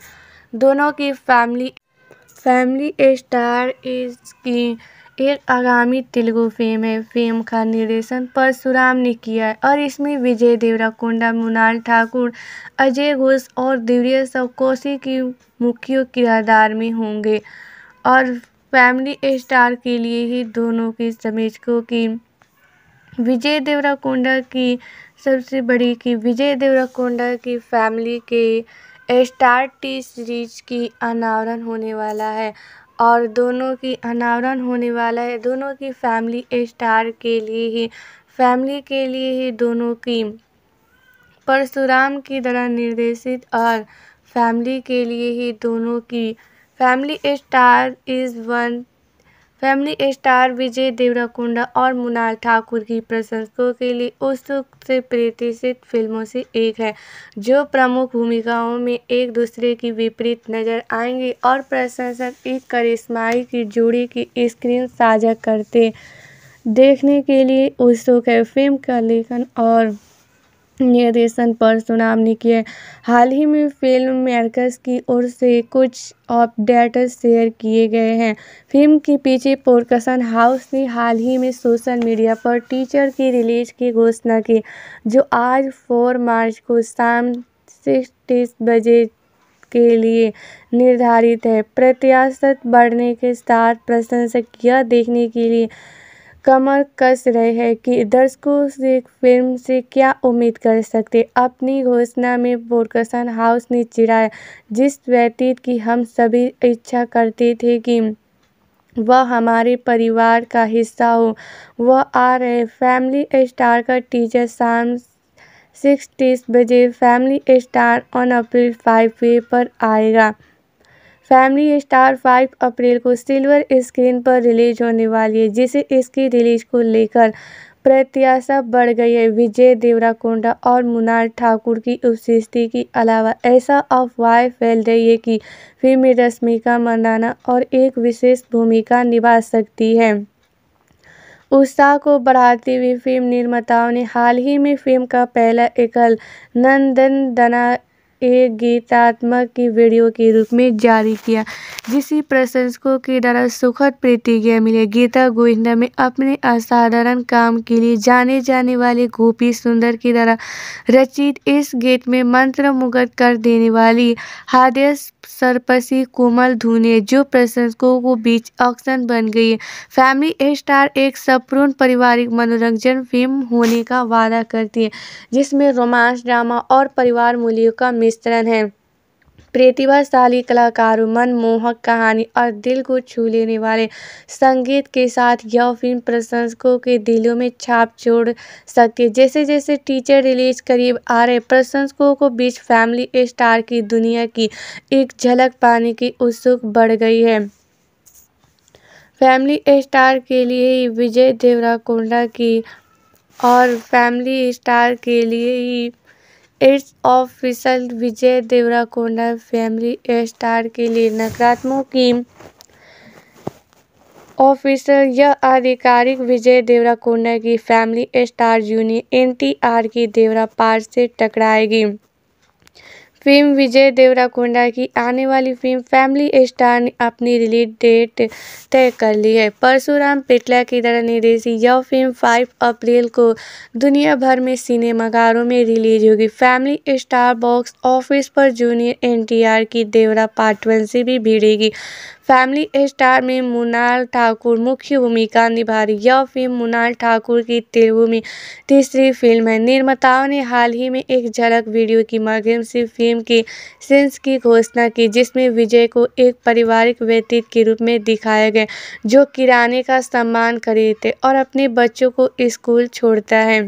Speaker 1: दोनों की फैमिली फैमिली स्टार इज की एक आगामी तेलुगु फिल्म है फिल्म का निर्देशन परशुराम ने किया है और इसमें विजय देवराकोंडा मुनाल ठाकुर अजय घोष और दिव्या कोसी की मुख्य किरदार में होंगे और फैमिली स्टार के लिए ही दोनों की समीक्षकों की विजय देवराकोंडा की सबसे बड़ी की विजय देवराकोंडा की फैमिली के स्टार टी सीरीज की अनावरण होने वाला है और दोनों की अनावरण होने वाला है दोनों की फैमिली स्टार के लिए ही फैमिली के लिए ही दोनों की परशुराम की तरह निर्देशित और फैमिली के लिए ही दोनों की family star is one family star Vijay Deverakonda और मुनाल ठाकुर की प्रशंसकों के लिए उस से प्रतिष्ठित फिल्मों से एक है जो प्रमुख भूमिकाओं में एक दूसरे की विपरीत नजर आएंगी और प्रशंसक एक करिश्माई की जोड़ी की स्क्रीन साझा करते देखने के लिए उत्सुक है फिल्म का लेखन और निर्देशन पर सुनावनी की है हाल ही में फिल्म मेकर्स की ओर से कुछ अपडेट शेयर किए गए हैं फिल्म के पीछे पोरकसन हाउस ने हाल ही में सोशल मीडिया पर टीचर की रिलीज की घोषणा की जो आज 4 मार्च को शाम सिक्स बजे के लिए निर्धारित है प्रत्याशत बढ़ने के साथ प्रशंसक यह देखने के लिए कमर कस रहे हैं कि दर्शकों से फिल्म से क्या उम्मीद कर सकते अपनी घोषणा में बोरकसन हाउस ने चिराया जिस व्यतीत की हम सभी इच्छा करते थे कि वह हमारे परिवार का हिस्सा हो वह आ रहे फैमिली स्टार का टीचर शाम सिक्स तीस बजे family star on April five पे पर आएगा फैमिली स्टार 5 अप्रैल को सिल्वर स्क्रीन पर रिलीज होने वाली है जिसे इसकी रिलीज को लेकर प्रत्याशा बढ़ गई है विजय देवराकोंडा और मुनार ठाकुर की उपस्थिति के अलावा ऐसा अफवाह फैल रही है कि फिल्म में रश्मिका मंदाना और एक विशेष भूमिका निभा सकती है उत्साह को बढ़ाती हुई फिल्म निर्माताओं ने हाल ही में फिल्म का पहला एकल नंदन दना एक गीतात्मक की वीडियो के रूप में जारी किया जिसे प्रशंसकों की द्वारा सुखद प्रतिक्रिया मिली गीता गोविंदा में अपने असाधारण काम के लिए जाने जाने वाले गोपी सुंदर की द्वारा रचित इस गीत में मंत्र मुगत कर देने वाली हादस सरपसी कोमल धुने जो प्रशंसकों को बीच ऑक्शन बन गई फैमिली स्टार एक सपूर्ण पारिवारिक मनोरंजन फिल्म होने का वादा करती है जिसमें रोमांस ड्रामा और परिवार मूल्यों का मिश्रण है प्रतिभाशाली कलाकारों मनमोहक कहानी और दिल को छू लेने वाले संगीत के साथ यह फिल्म प्रशंसकों के दिलों में छाप छोड़ सकती है जैसे जैसे टीचर रिलीज करीब आ रहे प्रशंसकों को बीच फैमिली स्टार की दुनिया की एक झलक पाने की उत्सुक बढ़ गई है फैमिली स्टार के लिए ही विजय देवराकोंडा की और फैमिली स्टार के लिए ही ads official Vijay Deverakonda family star के लिए नकारात्मक की ऑफिसर यह आधिकारिक विजय देवराकोंडा की फैमिली स्टार यूनियन एनटीआर की देवरा पार से टकराएगी फिल्म विजय देवराकोंडा की आने वाली फिल्म फैमिली स्टार ने अपनी रिलीज डेट तय कर ली है परशुराम पेटला की द्वारा निर्देशित यह फिल्म 5 अप्रैल को दुनिया भर में सिनेमाघरों में रिलीज होगी फैमिली स्टार बॉक्स ऑफिस पर जूनियर एनटीआर की देवरा पार्ट वन से भी भिड़ेगी फैमिली स्टार में मुनाल ठाकुर मुख्य भूमिका निभा रही यह फिल्म मुनाल ठाकुर की तेलुगु में तीसरी फिल्म है निर्माताओं ने हाल ही में एक झलक वीडियो के माध्यम से फिल्म के सेंस की घोषणा की जिसमें विजय को एक पारिवारिक व्यतीत के रूप में दिखाया गया जो किराने का करे थे और अपने बच्चों को स्कूल छोड़ता है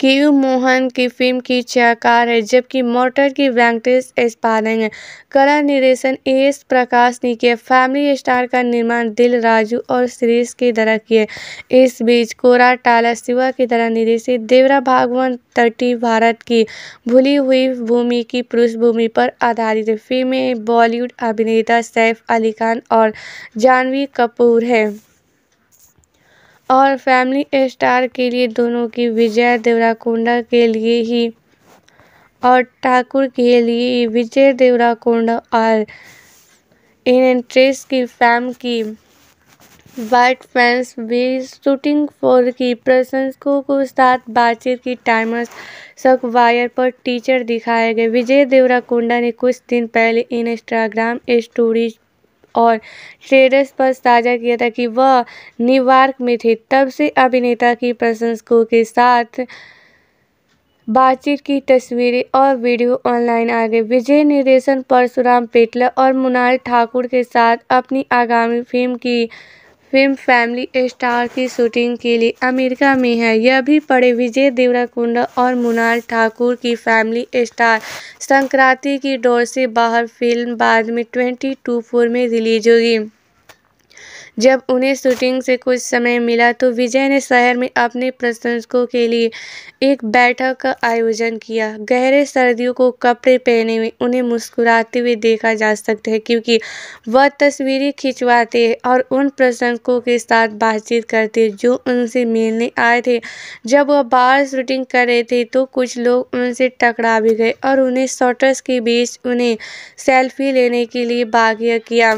Speaker 1: केयू मोहन की फिल्म की छायाकार है जबकि मोटर की वेंकटेश स्पालिंग है कला निर्देशन ए एस प्रकाश ने किया फैमिली स्टार का निर्माण दिल राजू और श्रीश की तरह किए इस बीच कोरा टाला शिवा की तरह निर्देशित देवरा भागवान तटी भारत की भूली हुई भूमि की पृष्ठभूमि पर आधारित फिल्म बॉलीवुड अभिनेता सैफ अली खान और जानवी कपूर है और फैमिली स्टार के लिए दोनों की विजय देवराकोंडा के लिए ही और ठाकुर के लिए विजय देवराकोंडा और इन एंट्रेस की फैम की वाइट फैंस भी शूटिंग फोर की प्रशंसकों को साथ बातचीत की टाइमर्स सक वायर पर टीचर दिखाए गए विजय देवराकोंडा ने कुछ दिन पहले इंस्टाग्राम स्टोरीज और ट्रेडर्स पर साझा किया था कि वह न्यूयॉर्क में थे तब से अभिनेता की प्रशंसकों के साथ बातचीत की तस्वीरें और वीडियो ऑनलाइन आ गए विजय निर्देशन परशुराम पेटला और मुनाल ठाकुर के साथ अपनी आगामी फिल्म की फिल्म फैमिली स्टार की शूटिंग के लिए अमेरिका में है यह भी पड़े विजय देवराकुंडा और मुनाल ठाकुर की फैमिली स्टार संक्रांति की डोर से बाहर फिल्म बाद में ट्वेंटी टू फोर में रिलीज होगी जब उन्हें शूटिंग से कुछ समय मिला तो विजय ने शहर में अपने प्रशंसकों के लिए एक बैठक का आयोजन किया गहरे सर्दियों को कपड़े पहने हुए उन्हें मुस्कुराते हुए देखा जा सकता है क्योंकि वह तस्वीरें खिंचवाते और उन प्रशंसकों के साथ बातचीत करते जो उनसे मिलने आए थे जब वह बाहर शूटिंग कर रहे थे तो कुछ लोग उनसे टकरा भी गए और उन्हें शॉटर्स के बीच उन्हें सेल्फी लेने के लिए बाग्य किया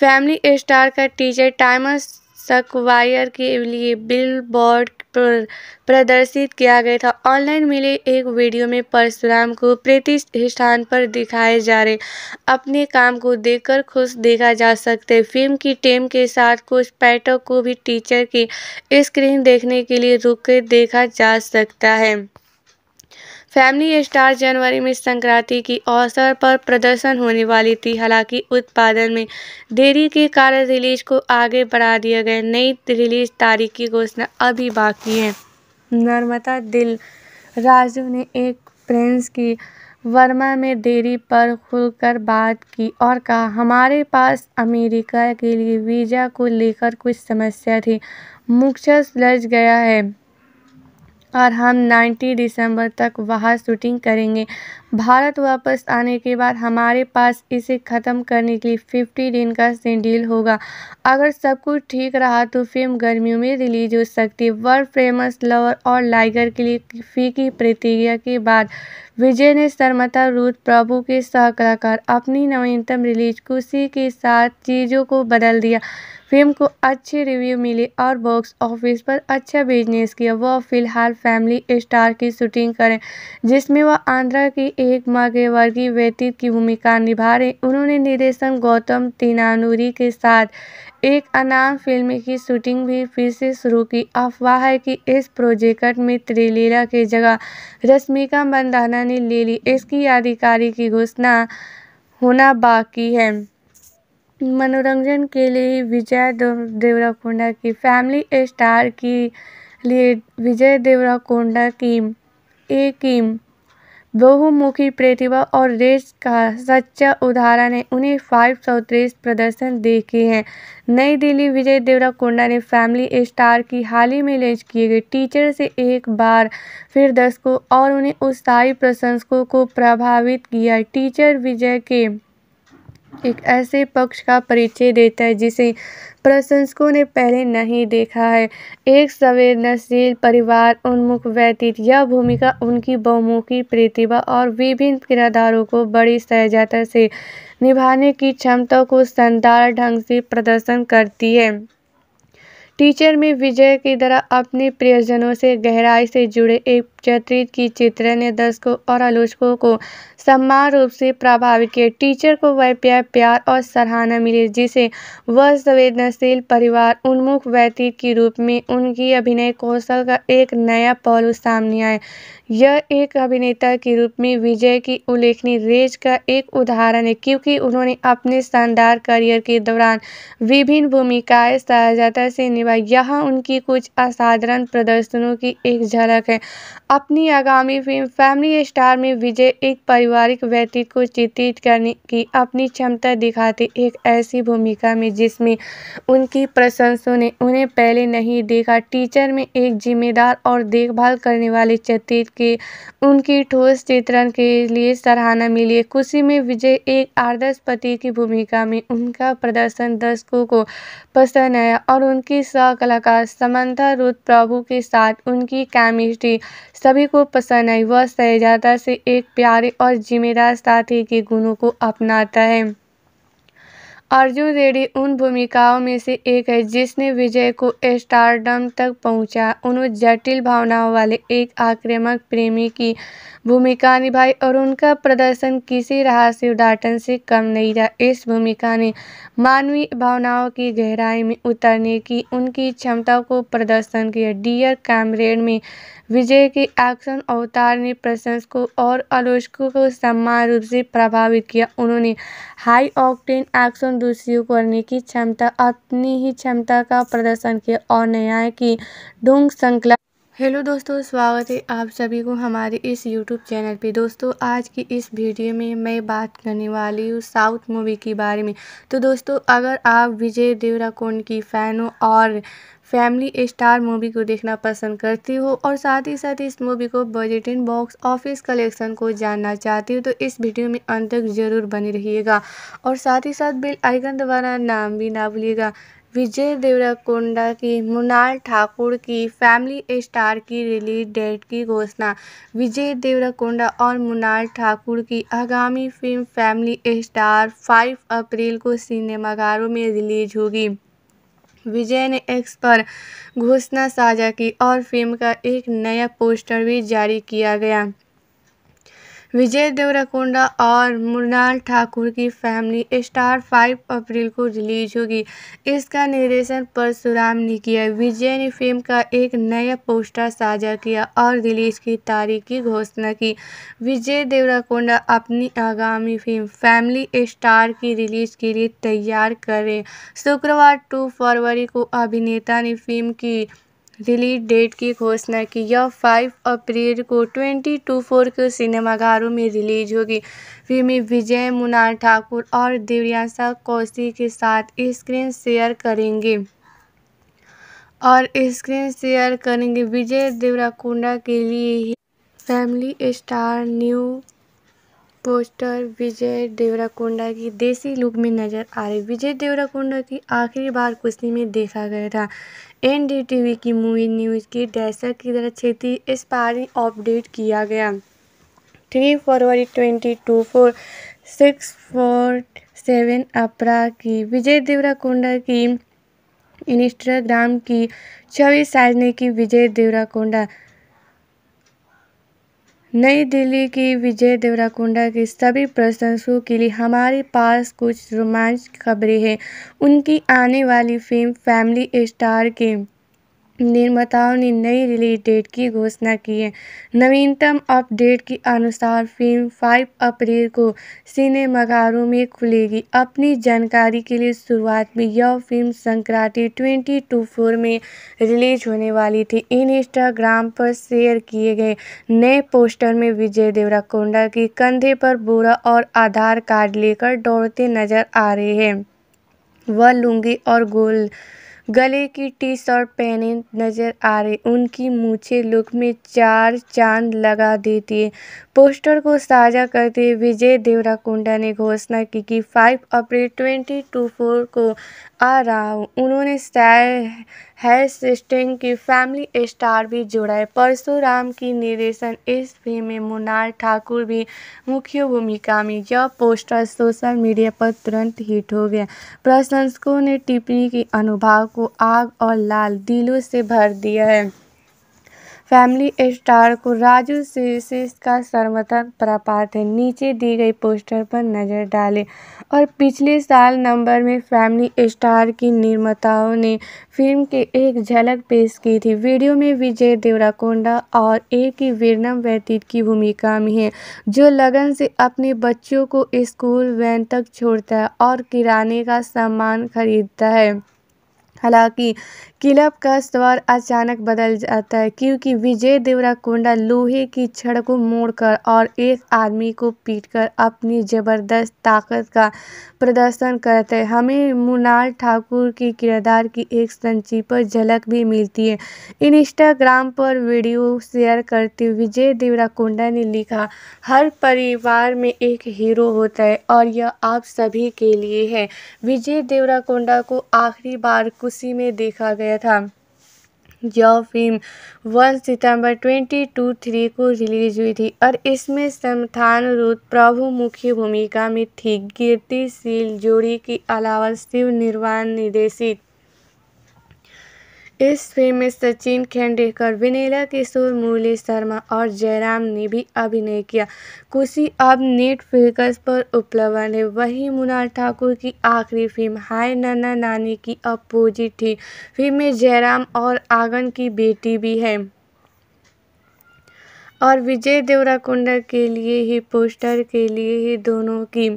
Speaker 1: फैमिली स्टार का टीजर टाइमस सकवायर के लिए बिलबोर्ड पर प्रदर्शित किया गया था ऑनलाइन मिले एक वीडियो में परशुराम को प्रतिष्ठान पर दिखाए जा रहे अपने काम को देखकर खुश देखा जा सकते फिल्म की टीम के साथ कुछ पैटों को भी टीचर की स्क्रीन देखने के लिए रुक देखा जा सकता है फैमिली स्टार जनवरी में संक्रांति की अवसर पर प्रदर्शन होने वाली थी हालांकि उत्पादन में देरी के कारण रिलीज को आगे बढ़ा दिया गया नई रिलीज तारीख की घोषणा अभी बाकी है नर्मदा दिल राजू ने एक प्रिंस की वर्मा में देरी पर खुलकर बात की और कहा हमारे पास अमेरिका के लिए वीज़ा को लेकर कुछ समस्या थी मुख्य लज गया है और हम 90 दिसंबर तक वहाँ शूटिंग करेंगे भारत वापस आने के बाद हमारे पास इसे ख़त्म करने के लिए 50 दिन का शेड्यूल होगा अगर सब कुछ ठीक रहा तो फिल्म गर्मियों में रिलीज हो सकती है वर्ल्ड फेमस लवर और लाइगर के लिए फीकी प्रतिक्रिया के बाद विजय ने शर्मता रूद प्रभु के कलाकार अपनी नवीनतम रिलीज खुशी के साथ चीज़ों को बदल दिया फिल्म को अच्छे रिव्यू मिले और बॉक्स ऑफिस पर अच्छा बिजनेस किया वह फिलहाल फैमिली स्टार की शूटिंग करें जिसमें वह आंध्रा की एक माँ के वर्गीय व्यतीत की भूमिका निभा रहे उन्होंने निर्देशन गौतम तिनानूरी के साथ एक अनाम फिल्म की शूटिंग भी फिर से शुरू की अफवाह है कि इस प्रोजेक्ट में त्रिलीला की जगह रश्मिका मंदाना ने ले ली इसकी आधिकारिक की घोषणा होना बाकी है मनोरंजन के लिए विजय देवराकोंडा की फैमिली स्टार की लिए विजय देवराकोंडा की एक की बहुमुखी प्रतिभा और रेस का सच्चा उदाहरण है उन्हें फाइव सौ रेस प्रदर्शन देखे हैं नई दिल्ली विजय देवराकोंडा ने फैमिली स्टार की हाल ही में लेज किए गए टीचर से एक बार फिर दर्शकों और उन्हें उत्साही प्रशंसकों को प्रभावित किया टीचर विजय के एक ऐसे पक्ष का परिचय देता है जिसे प्रशंसकों ने पहले नहीं देखा है एक संवेदनशील परिवार उन्मुख व्यतीत यह भूमिका उनकी बहुमुखी प्रतिभा और विभिन्न किरदारों को बड़ी सहजता से निभाने की क्षमता को शानदार ढंग से प्रदर्शन करती है टीचर में विजय की तरह अपने प्रियजनों से गहराई से जुड़े एक चरित्र की चित्रण ने दर्शकों और आलोचकों को सम्मान रूप से प्रभावित किए टीचर को वह प्यार और सराहना मिली जिसे वह संवेदनशील परिवार उन्मुख व्यतीत के रूप में उनकी अभिनय कौशल का एक नया पहलू सामने आया यह एक अभिनेता के रूप में विजय की उल्लेखनीय रेज का एक उदाहरण है क्योंकि उन्होंने अपने शानदार करियर के दौरान विभिन्न भूमिकाएं सहजता से निभाई यह उनकी कुछ असाधारण प्रदर्शनों की एक झलक है अपनी आगामी फिल्म फैमिली स्टार में विजय एक परिवार पारिवारिक व्यतीत को चित्रित करने की अपनी क्षमता दिखाते एक ऐसी भूमिका में जिसमें उनकी प्रशंसों ने उन्हें पहले नहीं देखा टीचर में एक जिम्मेदार और देखभाल करने वाले चित्रित के उनकी ठोस चित्रण के लिए सराहना मिली खुशी में विजय एक आदर्श पति की भूमिका में उनका प्रदर्शन दर्शकों को पसंद आया और उनकी सह कलाकार समंथा रुद प्रभु के साथ उनकी केमिस्ट्री सभी को पसंद आई वह शहजादा से एक प्यारे और जिम्मेदार साथी के गुणों को अपनाता है अर्जुन रेड्डी उन भूमिकाओं में से एक है जिसने विजय को स्टारडम तक पहुंचा। उन्होंने जटिल भावनाओं वाले एक आक्रामक प्रेमी की भूमिका निभाई और उनका प्रदर्शन किसी रहस्य उद्घाटन से कम नहीं रहा इस भूमिका ने मानवीय भावनाओं की गहराई में उतरने की उनकी क्षमता को प्रदर्शन किया डियर कैमरेड में विजय के एक्शन अवतार ने प्रशंसकों और आलोचकों को समान रूप से प्रभावित किया उन्होंने हाई ऑक्टेन एक्शन दूसरी करने की क्षमता अपनी ही क्षमता का प्रदर्शन किया और न्याय की ढूंढ श्रृंखला हेलो दोस्तों स्वागत है आप सभी को हमारे इस यूट्यूब चैनल पे दोस्तों आज की इस वीडियो में मैं बात करने वाली हूँ साउथ मूवी के बारे में तो दोस्तों अगर आप विजय देवराकोंड की फ़ैन हो और फैमिली स्टार मूवी को देखना पसंद करती हो और साथ ही साथ इस मूवी को बजट इन बॉक्स ऑफिस कलेक्शन को जानना चाहती हो तो इस वीडियो में अंत तक जरूर बनी रहिएगा और साथ ही साथ बिल आइकन दबाना नाम भी ना भूलिएगा विजय देवराकोंडा की मुनाल ठाकुर की फैमिली स्टार की रिलीज डेट की घोषणा विजय देवराकोंडा और मुनाल ठाकुर की आगामी फिल्म फैमिली स्टार 5 अप्रैल को सिनेमाघरों में रिलीज होगी विजय ने एक्स पर घोषणा साझा की और फिल्म का एक नया पोस्टर भी जारी किया गया विजय देवराकोंडा और मृणाल ठाकुर की फैमिली स्टार 5 अप्रैल को रिलीज होगी इसका निर्देशन परशुराम ने किया विजय ने फिल्म का एक नया पोस्टर साझा किया और रिलीज की तारीख की घोषणा की विजय देवराकोंडा अपनी आगामी फिल्म फैमिली स्टार की रिलीज के लिए तैयार करें शुक्रवार टू फरवरी को अभिनेता ने फिल्म की रिलीज डेट की घोषणा की यह फाइव अप्रैल को ट्वेंटी टू फोर के सिनेमाघरों में रिलीज होगी फिल्म विजय मुनार ठाकुर और दिव्यांशा कौशी के साथ स्क्रीन शेयर करेंगे और स्क्रीन शेयर करेंगे विजय देवराकुंडा के लिए family star new poster Vijay Deverakonda की देसी लुक में नजर आ रही विजय देवराकोंडा की आखिरी बार कुश्ती में देखा गया था एनडीटीवी की मूवी न्यूज़ की डेस्क की तरह क्षेत्रीय स्पारी अपडेट किया गया थ्री फरवरी twenty two four six four seven April की विजय देवराकोंडा की इंस्टाग्राम की छवि साजने की विजय देवराकोंडा नई दिल्ली की विजय देवराकोंडा के सभी प्रशंसकों के लिए हमारे पास कुछ रोमांच खबरें हैं उनकी आने वाली फिल्म फैमिली स्टार के निर्माताओं ने नई रिलीज डेट की घोषणा की है नवीनतम अपडेट के अनुसार फिल्म 5 अप्रैल को सिनेमाघरों में खुलेगी अपनी जानकारी के लिए शुरुआत में यह film Sankranti twenty two four में रिलीज होने वाली थी इन इंस्टाग्राम पर शेयर किए गए नए पोस्टर में विजय देवराकोंडा के कंधे पर बोरा और आधार कार्ड लेकर दौड़ते नजर आ रहे हैं वह लुंगी और गोल गले की टी शर्ट पहने नजर आ रहे उनकी मूछे लुक में चार चांद लगा देती है पोस्टर को साझा करते हुए विजय देवराकोंडा ने घोषणा की कि 5 अप्रैल 2024 को आ रहा हूँ उन्होंने शायर है सिस्टिंग की फैमिली स्टार भी जुड़े परशुराम की निर्देशन इस फिल्म में मुनार ठाकुर भी मुख्य भूमिका में यह पोस्टर सोशल मीडिया पर तुरंत हिट हो गया प्रशंसकों ने टिप्पणी की अनुभाव को आग और लाल दिलों से भर दिया है फैमिली स्टार को राजू शेष का समर्थन प्राप्त है नीचे दी गई पोस्टर पर नजर डालें और पिछले साल नंबर में फैमिली स्टार की निर्माताओं ने फिल्म के एक झलक पेश की थी वीडियो में विजय देवराकोंडा और ए की वीरनम व्यतीत की भूमिका में है जो लगन से अपने बच्चों को स्कूल वैन तक छोड़ता है और किराने का सामान खरीदता है हालांकि क्लब का स्वर अचानक बदल जाता है क्योंकि विजय देवरा कोंडा लोहे की छड़ को मोड़कर और एक आदमी को पीटकर अपनी ज़बरदस्त ताकत का प्रदर्शन करते हैं हमें मुनाल ठाकुर के किरदार की एक संक्षिप्त झलक भी मिलती है इंस्टाग्राम पर वीडियो शेयर करते विजय देवरा कोंडा ने लिखा हर परिवार में एक हीरो होता है और यह आप सभी के लिए है विजय देवरा कोंडा को आखिरी बार खुशी में देखा गया गया था यह फिल्म वन सितंबर ट्वेंटी टू थ्री को रिलीज हुई थी और इसमें समथानुरुद्ध प्रभु मुख्य भूमिका में थी कीर्तिशील जोड़ी के अलावा शिव निर्वाण निर्देशित इस फिल्म में सचिन खेंडेकर विनेला किशोर मुरली शर्मा और जयराम ने भी अभिनय किया खुशी अब नेटफ्लिक्स पर उपलब्ध है वहीं मुनाल ठाकुर की आखिरी फिल्म हाय नन्ना नानी की अपोजिट थी फिल्म में जयराम और आंगन की बेटी भी है और विजय देवराकुंडा के लिए ही पोस्टर के लिए ही दोनों की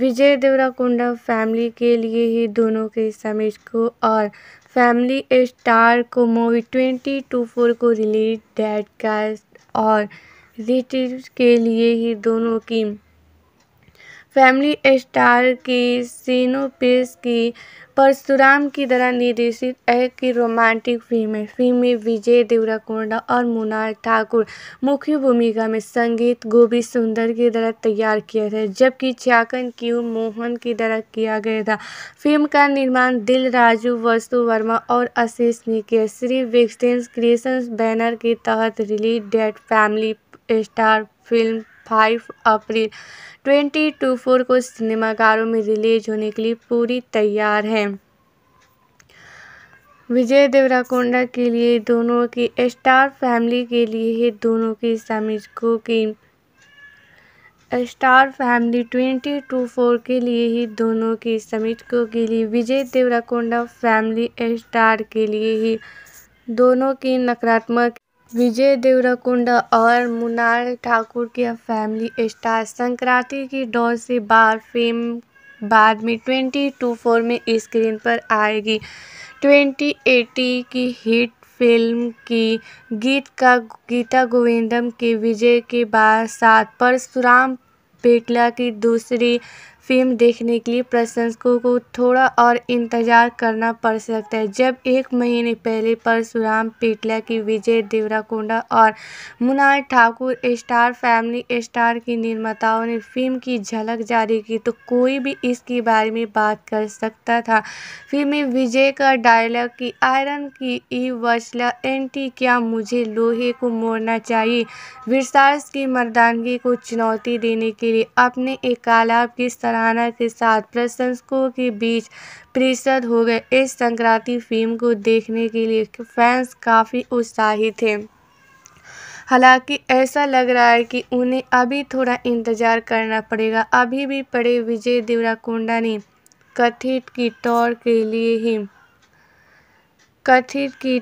Speaker 1: विजय देवराकुंडा फैमिली के लिए ही दोनों के समीर को और फैमिली स्टार को मूवी ट्वेंटी टू फोर को रिलीज डेट कास्ट और रिटिव के लिए ही दोनों की फैमिली स्टार की सीनोपेस की परशुराम की तरह निर्देशित एक रोमांटिक फिल्म है फिल्म में विजय देवराकोंडा और मुनार ठाकुर मुख्य भूमिका में संगीत गोभी सुंदर की तरह तैयार किया था जबकि चाकन क्यू मोहन की तरह किया गया था फिल्म का निर्माण दिल राजू वस्तु वर्मा और आशीष ने किया श्री विक्सटेंस क्रिएशंस बैनर के तहत release date family star film five April twenty two four को सिनेमाघरों में रिलीज होने के लिए पूरी तैयार है विजय देवराकोंडा के लिए दोनों की स्टार फैमिली के लिए दोनों की समीक्षकों की star family twenty two four के लिए ही दोनों की समीक्षकों के लिए विजय देवराकोंडा फैमिली स्टार के लिए ही दोनों की नकारात्मक विजय देवराकोंड और मुनाल ठाकुर की फैमिली स्टार संक्रांति की डोर से बार फेम बाद में ट्वेंटी टू फोर में स्क्रीन पर आएगी ट्वेंटी एटी की हिट फिल्म की गीत का गीता गोविंदम के विजय के बाद साथ परशुराम पेटला की दूसरी फिल्म देखने के लिए प्रशंसकों को थोड़ा और इंतज़ार करना पड़ सकता है जब एक महीने पहले परशुराम पेटला की विजय देवराकोंडा और Mrunal Thakur star family star की निर्माताओं ने फिल्म की झलक जारी की तो कोई भी इसके बारे में बात कर सकता था फिल्म में विजय का डायलॉग की आयरन की ई वसला एंटी क्या मुझे लोहे को मोड़ना चाहिए विरसार्स की मर्दानगी को चुनौती देने के लिए अपने एक तालाब की तरह सराहना के साथ प्रशंसकों के बीच प्रसद हो गए इस संक्रांति फिल्म को देखने के लिए फैंस काफ़ी उत्साहित थे हालांकि ऐसा लग रहा है कि उन्हें अभी थोड़ा इंतज़ार करना पड़ेगा अभी भी पड़े विजय देवराकोंडा ने कथित की तौर के लिए ही कथित की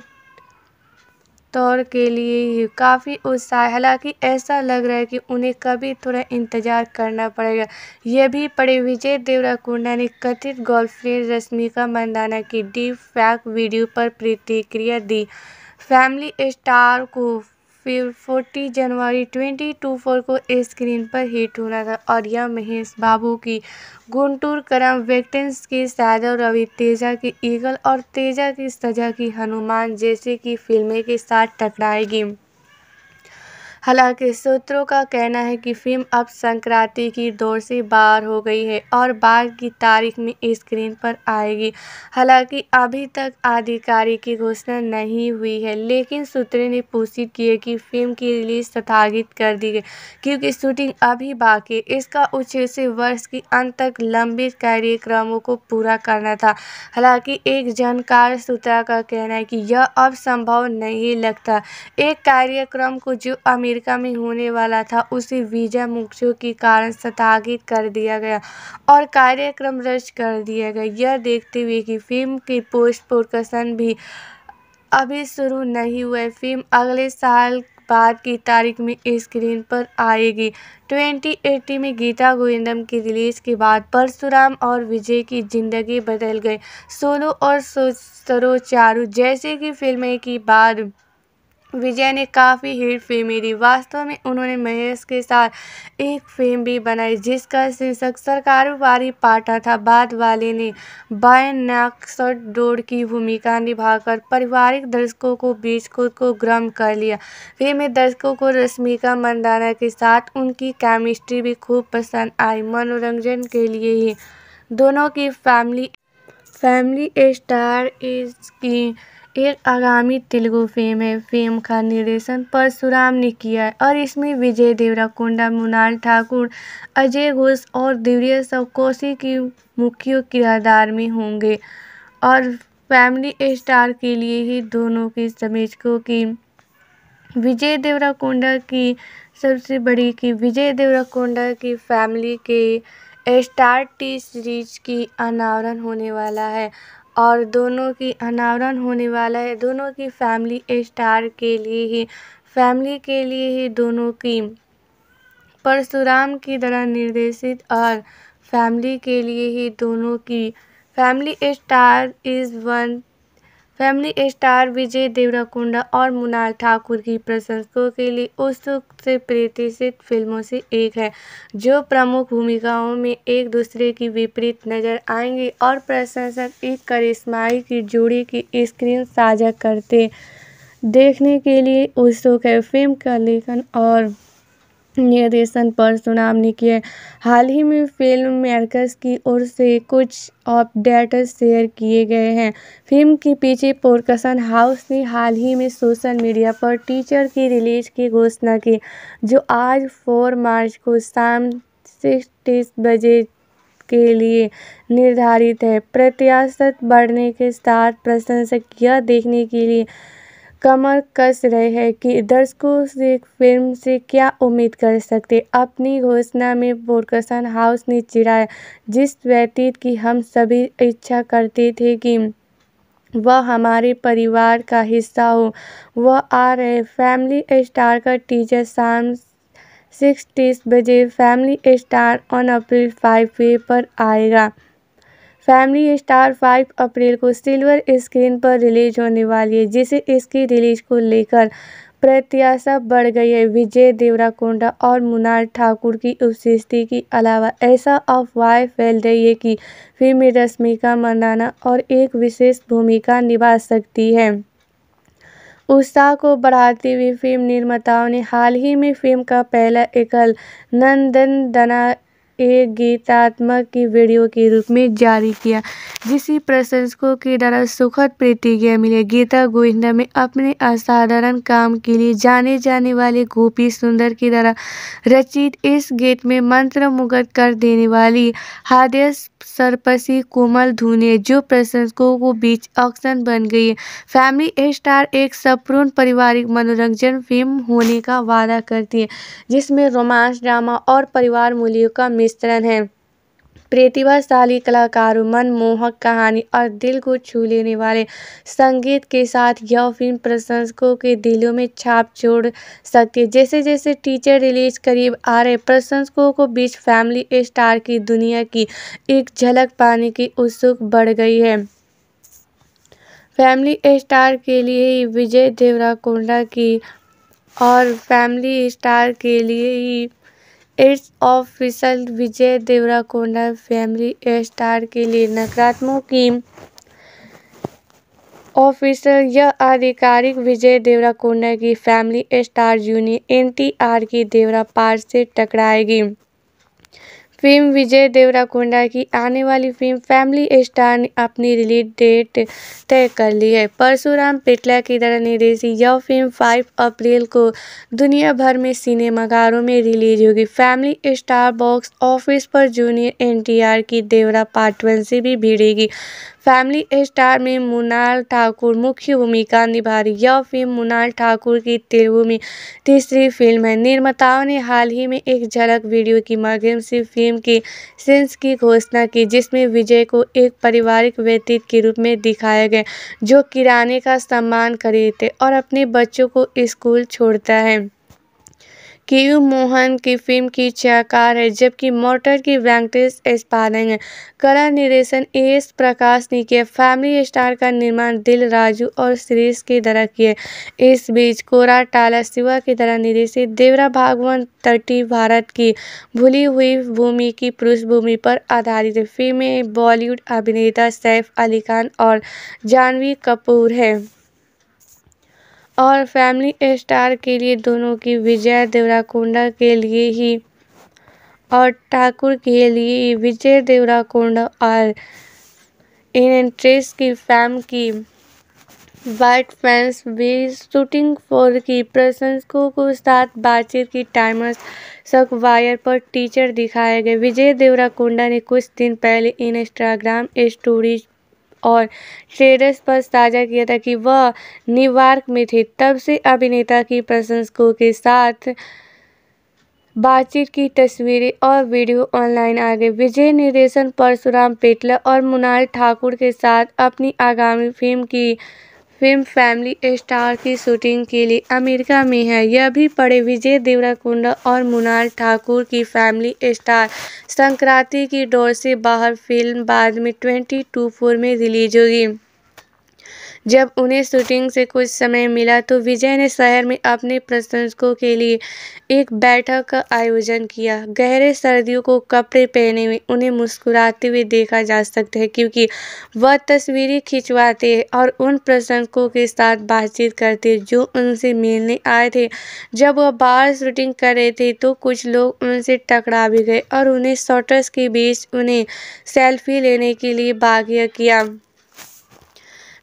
Speaker 1: तौर के लिए ही काफ़ी उत्साह है हालांकि ऐसा लग रहा है कि उन्हें कभी थोड़ा इंतज़ार करना पड़ेगा यह भी पड़े विजय देवरा कुंडा ने कथित गर्लफ्रेंड रश्मिका मंदाना की डीप फैक वीडियो पर प्रतिक्रिया दी फैमिली स्टार को फिर फोर्टी जनवरी ट्वेंटी टू फोर को स्क्रीन पर हिट होना था और यह महेश बाबू की गुंटूर करम वेक्टेंस की सागर रवि तेजा की ईगल और तेजा की सजा की हनुमान जैसे कि फिल्में के साथ टकराएगी हालांकि सूत्रों का कहना है कि फिल्म अब संक्रांति की दौर से बाहर हो गई है और बाद की तारीख में स्क्रीन पर आएगी हालांकि अभी तक आधिकारिक की घोषणा नहीं हुई है लेकिन सूत्रों ने पुष्टि की है कि फिल्म की रिलीज स्थगित कर दी गई क्योंकि शूटिंग अभी बाकी है इसका उद्देश्य वर्ष के अंत तक लंबित कार्यक्रमों को पूरा करना था हालांकि एक जानकार सूत्रा का कहना है कि यह अब संभव नहीं लगता एक कार्यक्रम को जो अमेरिका अमेरिका में होने वाला था उसे वीज़ा मुक्तियों के कारण स्थगित कर दिया गया और कार्यक्रम रद्द कर दिया गया यह देखते हुए कि फिल्म की पोस्ट प्रोडक्शन भी अभी शुरू नहीं हुआ है फिल्म अगले साल बाद की तारीख में स्क्रीन पर आएगी 2080 में गीता गोविंदम की रिलीज के बाद परशुराम और विजय की जिंदगी बदल गई सोलो और सरोचारू जैसे कि फिल्में की बाद विजय ने काफ़ी हिट फिल्म दी वास्तव में उन्होंने महेश के साथ एक फिल्म भी बनाई जिसका शीर्षक सरकारों पाटा था बाद वाले ने बायनाक्सट डोड की भूमिका निभाकर पारिवारिक दर्शकों को बीच खुद को ग्रम कर लिया फिल्म में दर्शकों को रश्मिका मंदाना के साथ उनकी केमिस्ट्री भी खूब पसंद आई मनोरंजन के लिए ही दोनों की फैमिली फैमिली स्टार इज की एक आगामी तेलुगु फिल्म है फिल्म का निर्देशन परशुराम ने किया है और इसमें विजय देवरा कोंडा मुनाल ठाकुर अजय घोष और दिव्या सवकोशी की मुख्य किरदार में होंगे और फैमिली स्टार के लिए ही दोनों की समीक्षकों की विजय देवरा कोंडा की सबसे बड़ी की विजय देवरा कोंडा की फैमिली के स्टार टी सीरीज की अनावरण होने वाला है और दोनों की अनावरण होने वाला है दोनों की फैमिली स्टार के लिए ही फैमिली के लिए ही दोनों की परशुराम की तरह निर्देशित और फैमिली के लिए ही दोनों की family star is one family star Vijay Deverakonda और मुनाल ठाकुर की प्रशंसकों के लिए उत्सुक से प्रतिष्ठित फिल्मों से एक है जो प्रमुख भूमिकाओं में एक दूसरे की विपरीत नजर आएंगे और प्रशंसक एक करिश्माई की जोड़ी की स्क्रीन साझा करते देखने के लिए उत्सुक है फिल्म का लेखन और निर्देशन पर की है हाल ही में फिल्म मेकर्स की ओर से कुछ अपडेट्स शेयर किए गए हैं फिल्म के पीछे पोरकसन हाउस ने हाल ही में सोशल मीडिया पर टीचर की रिलीज की घोषणा की जो आज फोर मार्च को शाम सिक्स बजे के लिए निर्धारित है प्रत्याशत बढ़ने के साथ प्रशंसक यह देखने के लिए कमर कस रहे हैं कि दर्शकों से फिल्म से क्या उम्मीद कर सकते अपनी घोषणा में बोरकसन हाउस ने चिराया जिस व्यतीत की हम सभी इच्छा करते थे कि वह हमारे परिवार का हिस्सा हो वह आ रहे फैमिली स्टार का टीचर शाम सिक्स तीस बजे family star on April five पे पर आएगा फैमिली स्टार 5 अप्रैल को सिल्वर स्क्रीन पर रिलीज होने वाली है जिसे इसकी रिलीज को लेकर प्रत्याशा बढ़ गई है विजय देवराकोंडा और मुनार ठाकुर की उपस्थिति के अलावा ऐसा अफवाह फैल रही है कि फिल्म रश्मिका मनाना और एक विशेष भूमिका निभा सकती है उत्साह को बढ़ाती हुई फिल्म निर्माताओं ने हाल ही में फिल्म का पहला एकल नंदन दना एक गीतात्मक की वीडियो के रूप में जारी किया जिसे प्रशंसकों के द्वारा सुखद प्रतिक्रिया मिली गीता गोविंदा में अपने असाधारण काम के लिए जाने जाने वाले गोपी सुंदर की द्वारा रचित इस गीत में मंत्र मुगत कर देने वाली हादस सरपसी कोमल धुने जो प्रशंसकों को बीच ऑक्शन बन गई फैमिली स्टार एक सपूर्ण पारिवारिक मनोरंजन फिल्म होने का वादा करती है जिसमें रोमांस ड्रामा और परिवार मूल्यों का मिश्रण है प्रतिभाशाली कलाकारों मनमोहक कहानी और दिल को छू लेने वाले संगीत के साथ यह फिल्म प्रशंसकों के दिलों में छाप छोड़ सकती है जैसे जैसे टीचर रिलीज करीब आ रहे प्रशंसकों को बीच फैमिली स्टार की दुनिया की एक झलक पाने की उत्सुक बढ़ गई है फैमिली स्टार के लिए ही विजय देवराकोंडा की और फैमिली स्टार के लिए ही ads official Vijay Deverakonda family star के लिए नकारात्मक की ऑफिसर यह आधिकारिक विजय देवराकोंडा की फैमिली स्टार यूनियन एन टी आर की देवरा पार से टकराएगी फिल्म विजय देवराकोंडा की आने वाली फिल्म फैमिली स्टार ने अपनी रिलीज डेट तय कर ली है परशुराम पेटला की द्वारा निर्देशित यह फिल्म 5 अप्रैल को दुनिया भर में सिनेमाघरों में रिलीज होगी फैमिली स्टार बॉक्स ऑफिस पर जूनियर एनटीआर की देवरा पार्ट वन से भी भिड़ेगी फैमिली स्टार में मुनाल ठाकुर मुख्य भूमिका निभा रही यह फिल्म मुनाल ठाकुर की तेलुगु में तीसरी फिल्म है निर्माताओं ने हाल ही में एक झलक वीडियो के माध्यम से फिल्म के सेंस की घोषणा की जिसमें विजय को एक पारिवारिक व्यतीत के रूप में दिखाया गया जो किराने का सम्मान खरीदते और अपने बच्चों को स्कूल छोड़ता है केयू मोहन की फिल्म की जयकार है जबकि मोटर की वेंकटेश स्पालिंग है कला निर्देशन ए एस प्रकाश ने किया फैमिली स्टार का निर्माण दिल राजू और श्रीश की तरह किए इस बीच कोरा टाला शिवा की तरह निर्देशित देवरा भागवान तटी भारत की भूली हुई भूमि की भूमि पर आधारित फिल्में बॉलीवुड अभिनेता सैफ अली खान और जानवी कपूर है और फैमिली स्टार के लिए दोनों की विजय देवराकोंडा के लिए ही और ठाकुर के लिए विजय देवराकोंडा और इन एंट्रेस की फैम की वाइट फैंस भी शूटिंग फोर की प्रशंसकों को साथ बातचीत की टाइमर्स सक वायर पर टीचर दिखाए गए विजय देवराकोंडा ने कुछ दिन पहले इंस्टाग्राम स्टोरीज और ट्रेडर्स पर साझा किया था कि वह न्यूयॉर्क में थे तब से अभिनेता की प्रशंसकों के साथ बातचीत की तस्वीरें और वीडियो ऑनलाइन आ गए विजय निर्देशन परशुराम पेटला और मुनाल ठाकुर के साथ अपनी आगामी फिल्म की फिल्म फैमिली स्टार की शूटिंग के लिए अमेरिका में है यह भी पड़े विजय देवराकुंडा और मुनाल ठाकुर की फैमिली स्टार संक्रांति की डोर से बाहर फिल्म बाद में ट्वेंटी टू फोर में रिलीज होगी जब उन्हें शूटिंग से कुछ समय मिला तो विजय ने शहर में अपने प्रशंसकों के लिए एक बैठक का आयोजन किया गहरे सर्दियों को कपड़े पहने हुए उन्हें मुस्कुराते हुए देखा जा सकता है क्योंकि वह तस्वीरें खिंचवाते और उन प्रशंसकों के साथ बातचीत करते जो उनसे मिलने आए थे जब वह बाहर शूटिंग कर रहे थे तो कुछ लोग उनसे टकरा भी गए और उन्हें शॉटर्स के बीच उन्हें सेल्फी लेने के लिए बाग्य किया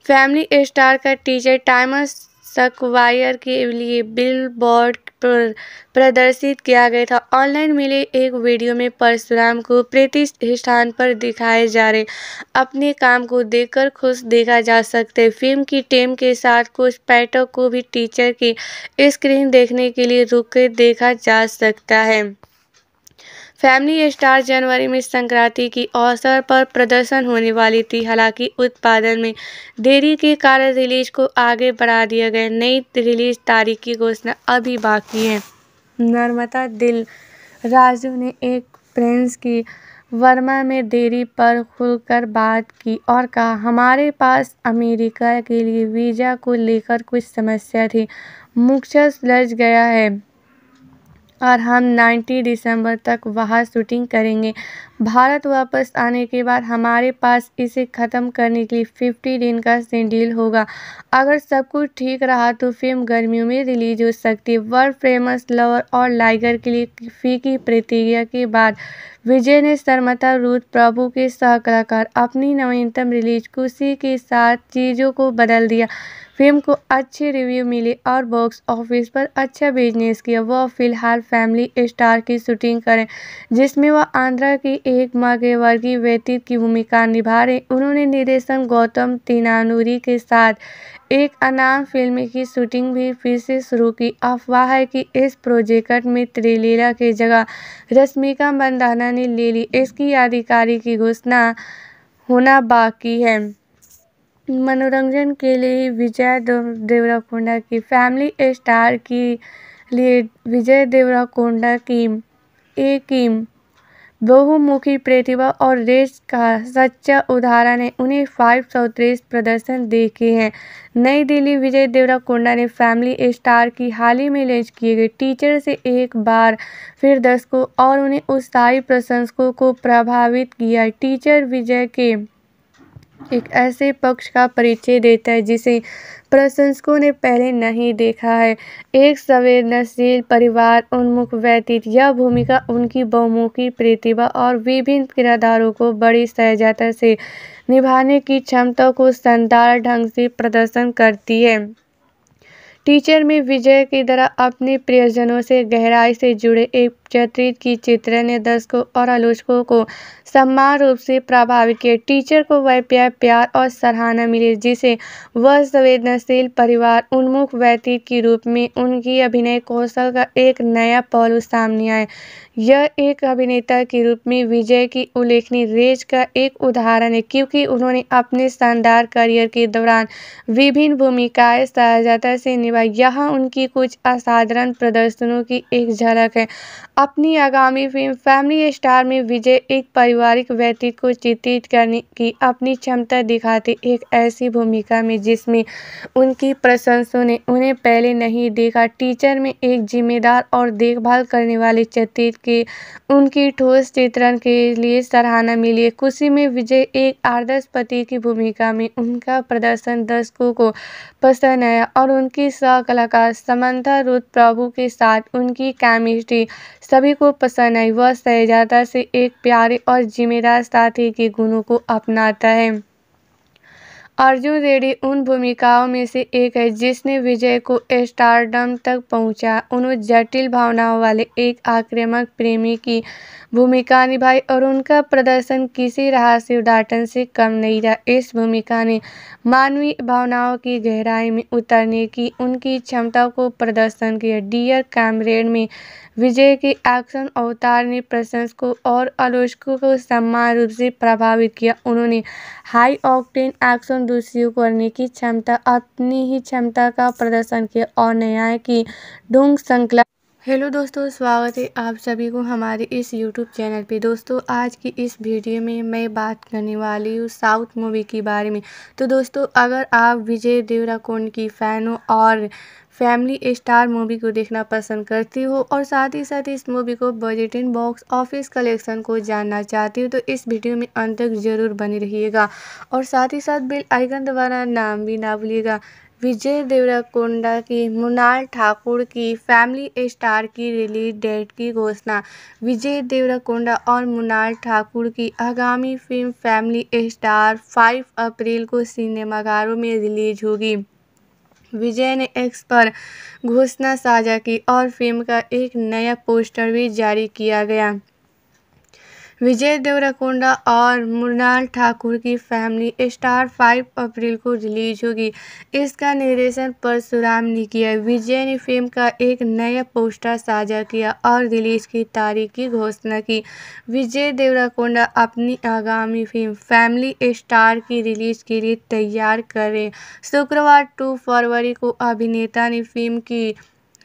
Speaker 1: फैमिली स्टार का टीजर टाइमस सकवायर के लिए बिल बोर्ड पर प्रदर्शित किया गया था ऑनलाइन मिले एक वीडियो में परशुराम को प्रतिष्ठान पर दिखाए जा रहे अपने काम को देखकर खुश देखा जा सकते फिल्म की टीम के साथ कुछ पैटों को भी टीचर की स्क्रीन देखने के लिए रुक देखा जा सकता है फैमिली स्टार जनवरी में संक्रांति की अवसर पर प्रदर्शन होने वाली थी हालांकि उत्पादन में देरी के कारण रिलीज को आगे बढ़ा दिया गया नई रिलीज तारीख की घोषणा अभी बाकी है नर्मदा दिल राजू ने एक प्रिंस की वर्मा में देरी पर खुलकर बात की और कहा हमारे पास अमेरिका के लिए वीज़ा को लेकर कुछ समस्या थी मुख्य लज गया है और हम 90 दिसंबर तक वहाँ शूटिंग करेंगे भारत वापस आने के बाद हमारे पास इसे ख़त्म करने के लिए 50 दिन का शेड्यूल होगा अगर सब कुछ ठीक रहा तो फिल्म गर्मियों में रिलीज हो सकती है वर्ल्ड फेमस लवर और लाइगर के लिए फी की प्रतिक्रिया के बाद विजय ने शर्मता रूद प्रभु के सह कलाकार अपनी नवीनतम रिलीज खुशी के साथ चीज़ों को बदल दिया फिल्म को अच्छे रिव्यू मिले और बॉक्स ऑफिस पर अच्छा बिजनेस किया वह फिलहाल फैमिली स्टार की शूटिंग करें जिसमें वह आंध्रा की एक वर्गीय व्यतीत की भूमिका निभा रहे उन्होंने निर्देशन गौतम तिनानूरी के साथ एक अनाम फिल्म की शूटिंग भी फिर से शुरू की अफवाह है कि इस प्रोजेक्ट में त्रिलीला की जगह रश्मिका मंदाना ने ले ली इसकी आधिकारिक की घोषणा होना बाकी है मनोरंजन के लिए विजय देवराकोंडा की फैमिली स्टार के लिए विजय देवराकोंडा की एक की बहुमुखी प्रतिभा और रेस का सच्चा उदाहरण है उन्हें फाइव सौ तेईस प्रदर्शन देखे हैं नई दिल्ली विजय देवराकोंडा ने फैमिली स्टार की हाल ही में लेज किए गए टीचर से एक बार फिर दर्शकों और उन्हें उत्साही प्रशंसकों को प्रभावित किया टीचर विजय के एक ऐसे पक्ष का परिचय देता है जिसे प्रशंसकों ने पहले नहीं देखा है एक संवेदनशील परिवार उन्मुख व्यतीत यह भूमिका उनकी बहुमुखी प्रतिभा और विभिन्न किरदारों को बड़ी सहजता से निभाने की क्षमता को शानदार ढंग से प्रदर्शन करती है टीचर में विजय की तरह अपने प्रियजनों से गहराई से जुड़े एक चरित्र की चित्रण ने दर्शकों और आलोचकों को सम्मान रूप से प्रभावित किए टीचर को वह प्यार प्यार और सराहना मिली जिसे वह संवेदनशील परिवार उन्मुख व्यतीत के रूप में उनकी अभिनय कौशल का एक नया पहलू सामने आया यह एक अभिनेता के रूप में विजय की उल्लेखनीय रेज का एक उदाहरण है क्योंकि उन्होंने अपने शानदार करियर के दौरान विभिन्न भूमिकाएं सहजता से निभाई यह उनकी कुछ असाधारण प्रदर्शनों की एक झलक है अपनी आगामी फिल्म फैमिली स्टार में विजय एक परिवार पारिवारिक व्यक्ति को चित्रित करने की अपनी क्षमता दिखाते एक ऐसी भूमिका में जिसमें उनकी प्रशंसों ने उन्हें पहले नहीं देखा टीचर में एक जिम्मेदार और देखभाल करने वाले चरित्र के उनकी ठोस चित्रण के लिए सराहना मिली खुशी में विजय एक आदर्श पति की भूमिका में उनका प्रदर्शन दर्शकों को पसंद आया और उनकी सह कलाकार समंथा रुद्र प्रभु के साथ उनकी केमिस्ट्री सभी को पसंद आई वह सहजाता से एक प्यारे और जिम्मेदार साथी के गुणों को अपनाता है अर्जुन रेड्डी उन भूमिकाओं में से एक है जिसने विजय को स्टारडम तक पहुंचा। उन्होंने जटिल भावनाओं वाले एक आक्रामक प्रेमी की भूमिका निभाई और उनका प्रदर्शन किसी रहस्य उद्घाटन से कम नहीं रहा इस भूमिका ने मानवीय भावनाओं की गहराई में उतरने की उनकी क्षमता को प्रदर्शन किया डियर कैमरेड में विजय के एक्शन अवतार ने प्रशंसकों और आलोचकों को समान रूप से प्रभावित किया उन्होंने हाई ऑक्टेन एक्शन दूसरी करने की क्षमता अपनी ही क्षमता का प्रदर्शन किया और न्याय की ढूंढ श्रृंखला हेलो दोस्तों स्वागत है आप सभी को हमारे इस यूट्यूब चैनल पे दोस्तों आज की इस वीडियो में मैं बात करने वाली हूँ साउथ मूवी के बारे में तो दोस्तों अगर आप विजय देवराकोंड की फ़ैन हो और फैमिली स्टार मूवी को देखना पसंद करती हो और साथ ही साथ इस मूवी को बजट इन बॉक्स ऑफिस कलेक्शन को जानना चाहती हो तो इस वीडियो में अंत तक जरूर बने रहिएगा और साथ ही साथ बिल आइकन द्वारा नाम भी ना भूलिएगा विजय देवराकोंडा की मुनाल ठाकुर की फैमिली स्टार की रिलीज डेट की घोषणा विजय देवराकोंडा और मुनाल ठाकुर की आगामी फिल्म फैमिली स्टार 5 अप्रैल को सिनेमाघरों में रिलीज होगी विजय ने एक्स पर घोषणा साझा की और फिल्म का एक नया पोस्टर भी जारी किया गया विजय देवरकोंडा और मृणाल ठाकुर की फैमिली स्टार 5 अप्रैल को रिलीज होगी इसका निर्देशन परशुराम ने किया विजय ने फिल्म का एक नया पोस्टर साझा किया और रिलीज की तारीख की घोषणा की विजय देवराकोंडा अपनी आगामी फिल्म फैमिली स्टार की रिलीज के लिए तैयार करें शुक्रवार टू फरवरी को अभिनेता ने फिल्म की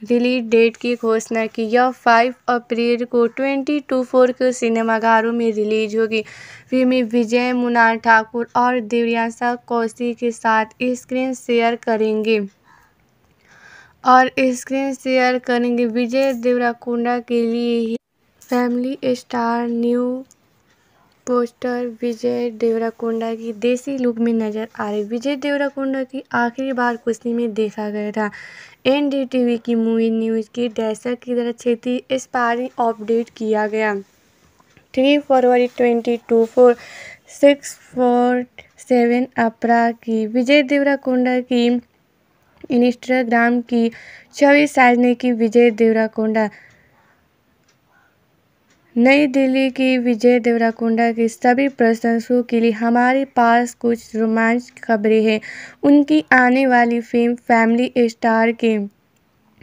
Speaker 1: रिलीज डेट की घोषणा की यह फाइव अप्रैल को ट्वेंटी टू फोर के सिनेमाघरों में रिलीज होगी फिल्म विजय मुनार ठाकुर और दिव्यांशा कौशी के साथ स्क्रीन शेयर करेंगे और स्क्रीन शेयर करेंगे विजय देवराकुंडा के लिए family star new poster Vijay Deverakonda की देसी लुक में नजर आ रही विजय देवराकोंडा की आखिरी बार कुश्ती में देखा गया था एनडीटीवी की मूवी न्यूज़ की डेस्क की तरह क्षेत्रीय एक्सपायरी अपडेट किया गया थ्री फरवरी twenty two four six four seven अपरा की विजय देवराकोंडा की इंस्टाग्राम की छवि साजने की विजय देवराकोंडा नई दिल्ली की विजय देवराकुंडा के सभी प्रशंसकों के लिए हमारे पास कुछ रोमांच खबरें हैं उनकी आने वाली फिल्म फैमिली स्टार के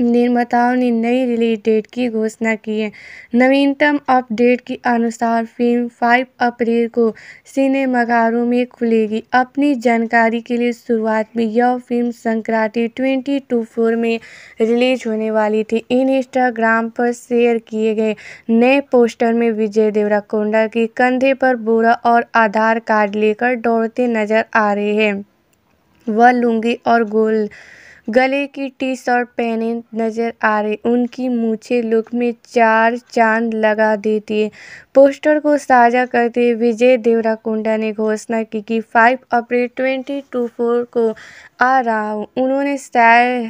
Speaker 1: निर्माताओं ने नई रिलीज डेट की घोषणा की है नवीनतम अपडेट के अनुसार फिल्म 5 अप्रैल को सिनेमाघरों में खुलेगी अपनी जानकारी के लिए शुरुआत में यह film Sankranti twenty two four में रिलीज होने वाली थी इन इंस्टाग्राम पर शेयर किए गए नए पोस्टर में विजय देवरा कोंडा के कंधे पर बोरा और आधार कार्ड लेकर दौड़ते नजर आ रहे हैं वह लुंगी और गोल गले की टी शर्ट पहने नजर आ रहे उनकी मूछे लुक में चार चांद लगा देती है पोस्टर को साझा करते विजय देवराकोंडा ने घोषणा की कि 5 अप्रैल 2024 को आ रहा हूँ उन्होंने शायर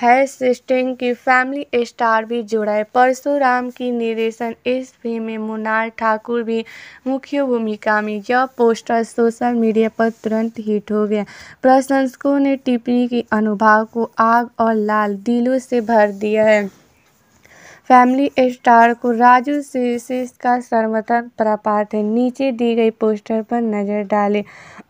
Speaker 1: है सिस्टिंग की फैमिली स्टार भी जुड़ा है परशुराम की निर्देशन इस फिल्म में मुनार ठाकुर भी मुख्य भूमिका में यह पोस्टर सोशल मीडिया पर तुरंत हिट हो गया प्रशंसकों ने टिप्पणी की अनुभाव को आग और लाल दिलों से भर दिया है फैमिली स्टार को राजू शेष का सर्वोत्तम प्राप्त है नीचे दी गई पोस्टर पर नजर डालें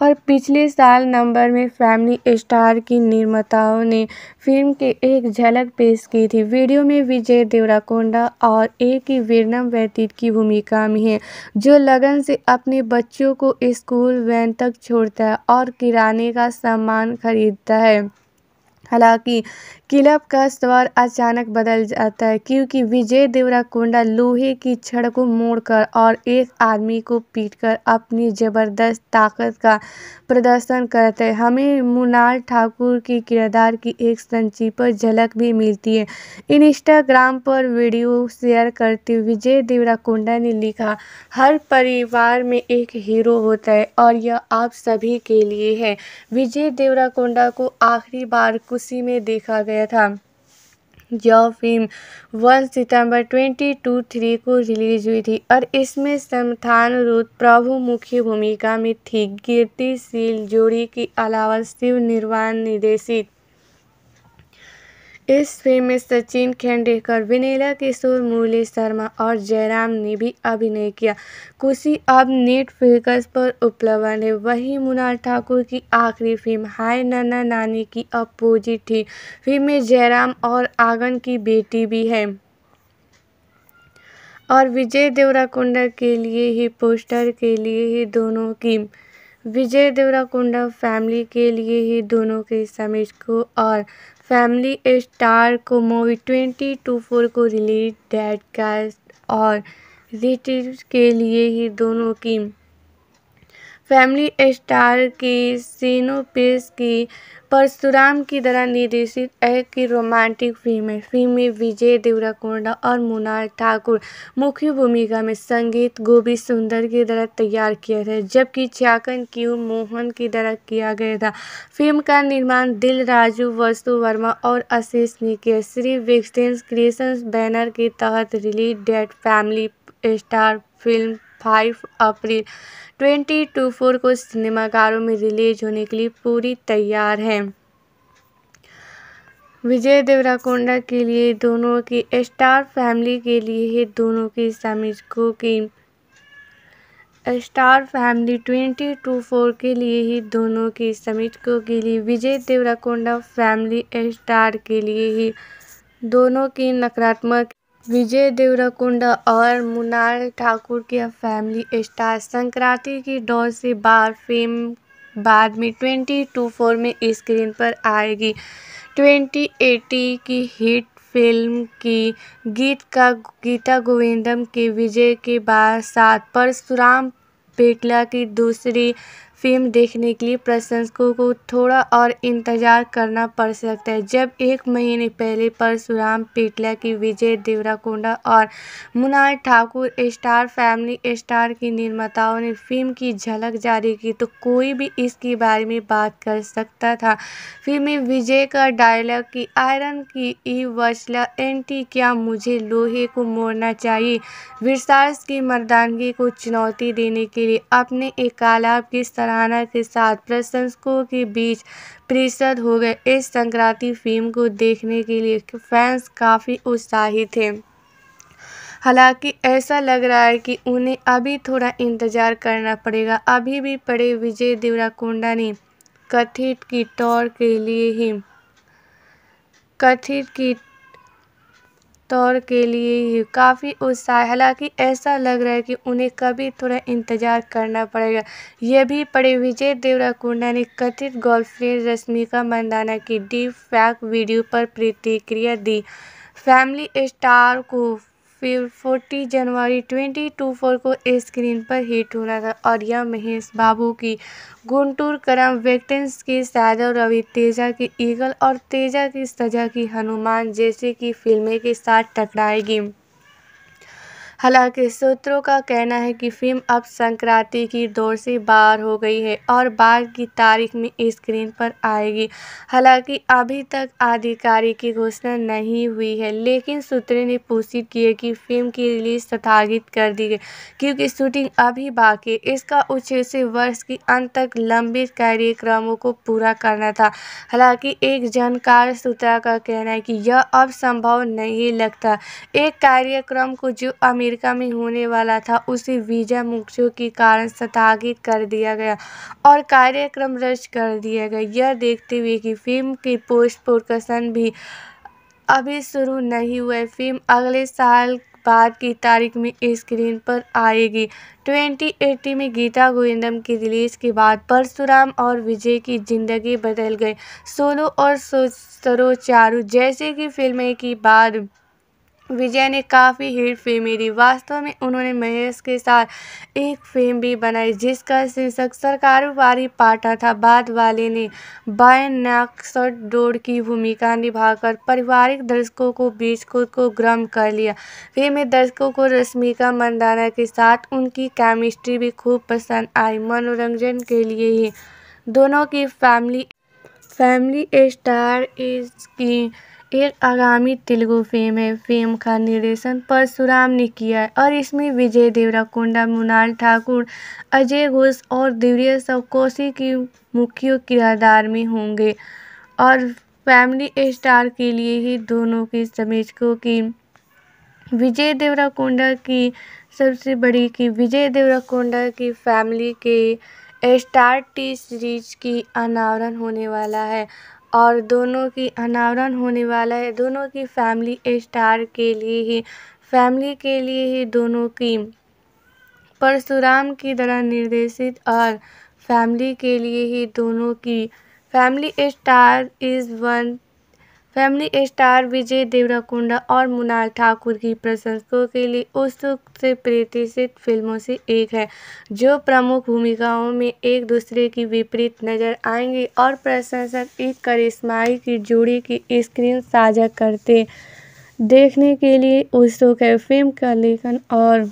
Speaker 1: और पिछले साल नंबर में फैमिली स्टार की निर्माताओं ने फिल्म के एक झलक पेश की थी वीडियो में विजय देवराकोंडा और ए ही वीरनम व्यतीत की भूमिका में है जो लगन से अपने बच्चों को स्कूल वैन तक छोड़ता है और किराने का सामान खरीदता है हालांकि क्लब का स्वर अचानक बदल जाता है क्योंकि विजय देवराकोंडा लोहे की छड़ को मोड़कर और एक आदमी को पीटकर अपनी ज़बरदस्त ताकत का प्रदर्शन करते हैं हमें मुनाल ठाकुर के किरदार की एक संक्षिप्त झलक भी मिलती है इंस्टाग्राम पर वीडियो शेयर करते हुए विजय कोंडा ने लिखा हर परिवार में एक हीरो होता है और यह आप सभी के लिए है विजय देवरा कोंडा को आखिरी बार खुशी में देखा गया गया था यह फिल्म वन सितंबर ट्वेंटी टू थ्री को रिलीज हुई थी और इसमें समथान रूद प्रभु मुख्य भूमिका में थी कीर्तिशील जोड़ी के अलावा शिव निर्वाण निर्देशित इस फिल्म में सचिन खेंडेकर विनीला किशोर मुरली शर्मा और जयराम ने भी अभिनय किया कुशी अब नेटफ्लिक्स पर उपलब्ध है वहीं मुनाल ठाकुर की आखिरी फिल्म हाय नाना नानी की अपोजिट थी फिल्म में जयराम और आंगन की बेटी भी है और विजय देवराकुंडा के लिए ही पोस्टर के लिए ही दोनों की विजय देवराकुंडा फैमिली के लिए ही दोनों के समेत को और फैमिली स्टार को मूवी ट्वेंटी टू फोर को रिलीज डेट कास्ट और रिटिव के लिए ही दोनों की फैमिली स्टार की सीनोपेस की परशुराम की तरह निर्देशित एक रोमांटिक फिल्म है फिल्म में विजय देवराकोंडा और मुनार ठाकुर मुख्य भूमिका में संगीत गोभी सुंदर की तरह तैयार किया था जबकि छाकन क्यू मोहन की तरह किया गया था फिल्म का निर्माण दिल राजू वस्तु वर्मा और आशीष ने किया श्री विक्सटेंस क्रिएशंस बैनर के तहत release date family star film five April twenty two four को सिनेमाघरों में रिलीज होने के लिए पूरी तैयार है विजय देवराकोंडा के लिए दोनों की स्टार फैमिली के लिए दोनों की समीक्षकों की star family twenty two four के लिए ही दोनों की समीक्षकों के लिए विजय देवराकोंडा फैमिली स्टार के लिए ही दोनों की नकारात्मक विजय देवराकुंड और मुनाल ठाकुर की फैमिली स्टार संक्रांति की डोर से बार फेम बाद में ट्वेंटी टू फोर में स्क्रीन पर आएगी ट्वेंटी एटी की हिट फिल्म की गीत का गीता गोविंदम के विजय के बाद साथ परशुराम पेटला की दूसरी फ़िल्म देखने के लिए प्रशंसकों को थोड़ा और इंतज़ार करना पड़ सकता है जब एक महीने पहले परशुराम पेटला की विजय देवराकोंडा और Mrunal Thakur star family star की निर्माताओं ने फिल्म की झलक जारी की तो कोई भी इसके बारे में बात कर सकता था फिल्म में विजय का डायलॉग की आयरन की ई वचला एंटी क्या मुझे लोहे को मोड़ना चाहिए विरसार्स की मर्दानगी को चुनौती देने के लिए अपने एक तालाब की सराह सराहना के साथ प्रशंसकों के बीच प्रसिद्ध हो गए इस संक्रांति फिल्म को देखने के लिए फैंस काफ़ी उत्साहित थे हालांकि ऐसा लग रहा है कि उन्हें अभी थोड़ा इंतज़ार करना पड़ेगा अभी भी पड़े विजय देवराकोंडा ने कथित की टौर के लिए ही कथित की तौर के लिए ही काफ़ी उत्साह हालांकि ऐसा लग रहा है कि उन्हें कभी थोड़ा इंतज़ार करना पड़ेगा यह भी पढ़े विजय देवरा कुंडा ने कथित गर्लफ्रेंड रश्मिका मंदाना की डीप फैक वीडियो पर प्रतिक्रिया दी फैमिली स्टार को फिर फोर्टी जनवरी ट्वेंटी टू फोर को स्क्रीन पर हिट होना था और यह महेश बाबू की गुंटूर करम वेक्टेंस की साजा रवि तेजा की ईगल और तेजा की सजा की हनुमान जैसे की फिल्में के साथ टकराएगी हालांकि सूत्रों का कहना है कि फिल्म अब संक्रांति की दौर से बाहर हो गई है और बाद की तारीख में स्क्रीन पर आएगी हालांकि अभी तक आधिकारिक की घोषणा नहीं हुई है लेकिन सूत्र ने पुष्टि की है कि फिल्म की रिलीज स्थगित कर दी गई क्योंकि शूटिंग अभी बाकी है इसका उद्देश्य से वर्ष के अंत तक लंबित कार्यक्रमों को पूरा करना था हालांकि एक जानकार सूत्रा का कहना है कि यह अब संभव नहीं लगता एक कार्यक्रम को जो अमेरिका अमेरिका में होने वाला था उसे वीजा मुक्तियों के कारण स्थगित कर दिया गया और कार्यक्रम रद्द कर दिया गया यह देखते हुए कि फिल्म की पोस्ट प्रोडक्शन भी अभी शुरू नहीं हुआ फिल्म अगले साल बाद की तारीख में स्क्रीन पर आएगी 2080 में गीता गोविंदम की रिलीज के बाद परशुराम और विजय की जिंदगी बदल गई सोलो और सरो चारू जैसे कि फिल्में की बाद विजय ने काफ़ी हिट फिल्म दी वास्तव में उन्होंने महेश के साथ एक फिल्म भी बनाई जिसका शीर्षक सरकार सरकारों पाटा था बाद वाले ने बायनाक्सर डोड की भूमिका निभाकर पारिवारिक दर्शकों को बीच खुद को ग्रम कर लिया फिल्म में दर्शकों को रश्मिका मंदाना के साथ उनकी केमिस्ट्री भी खूब पसंद आई मनोरंजन के लिए ही दोनों की फैमिली फैमिली स्टार इज की फिर आगामी तेलुगु फिल्म है फिल्म का निर्देशन परशुराम ने किया है और इसमें विजय देवरा कोंडा मुनाल ठाकुर अजय घोष और दिव्य सवकोशी की मुख्य किरदार में होंगे और फैमिली स्टार के लिए ही दोनों के समीक्षकों की विजय देवरा कोंडा की सबसे बड़ी की विजय देवरा कोंडा की फैमिली के स्टार टी सीरीज की अनावरण होने वाला है और दोनों की अनावरण होने वाला है दोनों की फैमिली स्टार के लिए ही फैमिली के लिए ही दोनों की परशुराम की तरह निर्देशित और फैमिली के लिए ही दोनों की family star is one family star Vijay Deverakonda और मुनाल ठाकुर की प्रशंसकों के लिए उत्सुक से प्रतिष्ठित फिल्मों से एक है जो प्रमुख भूमिकाओं में एक दूसरे की विपरीत नजर आएंगे और प्रशंसक एक करिश्माई की जोड़ी की स्क्रीन साझा करते देखने के लिए उत्सुक है फिल्म का लेखन और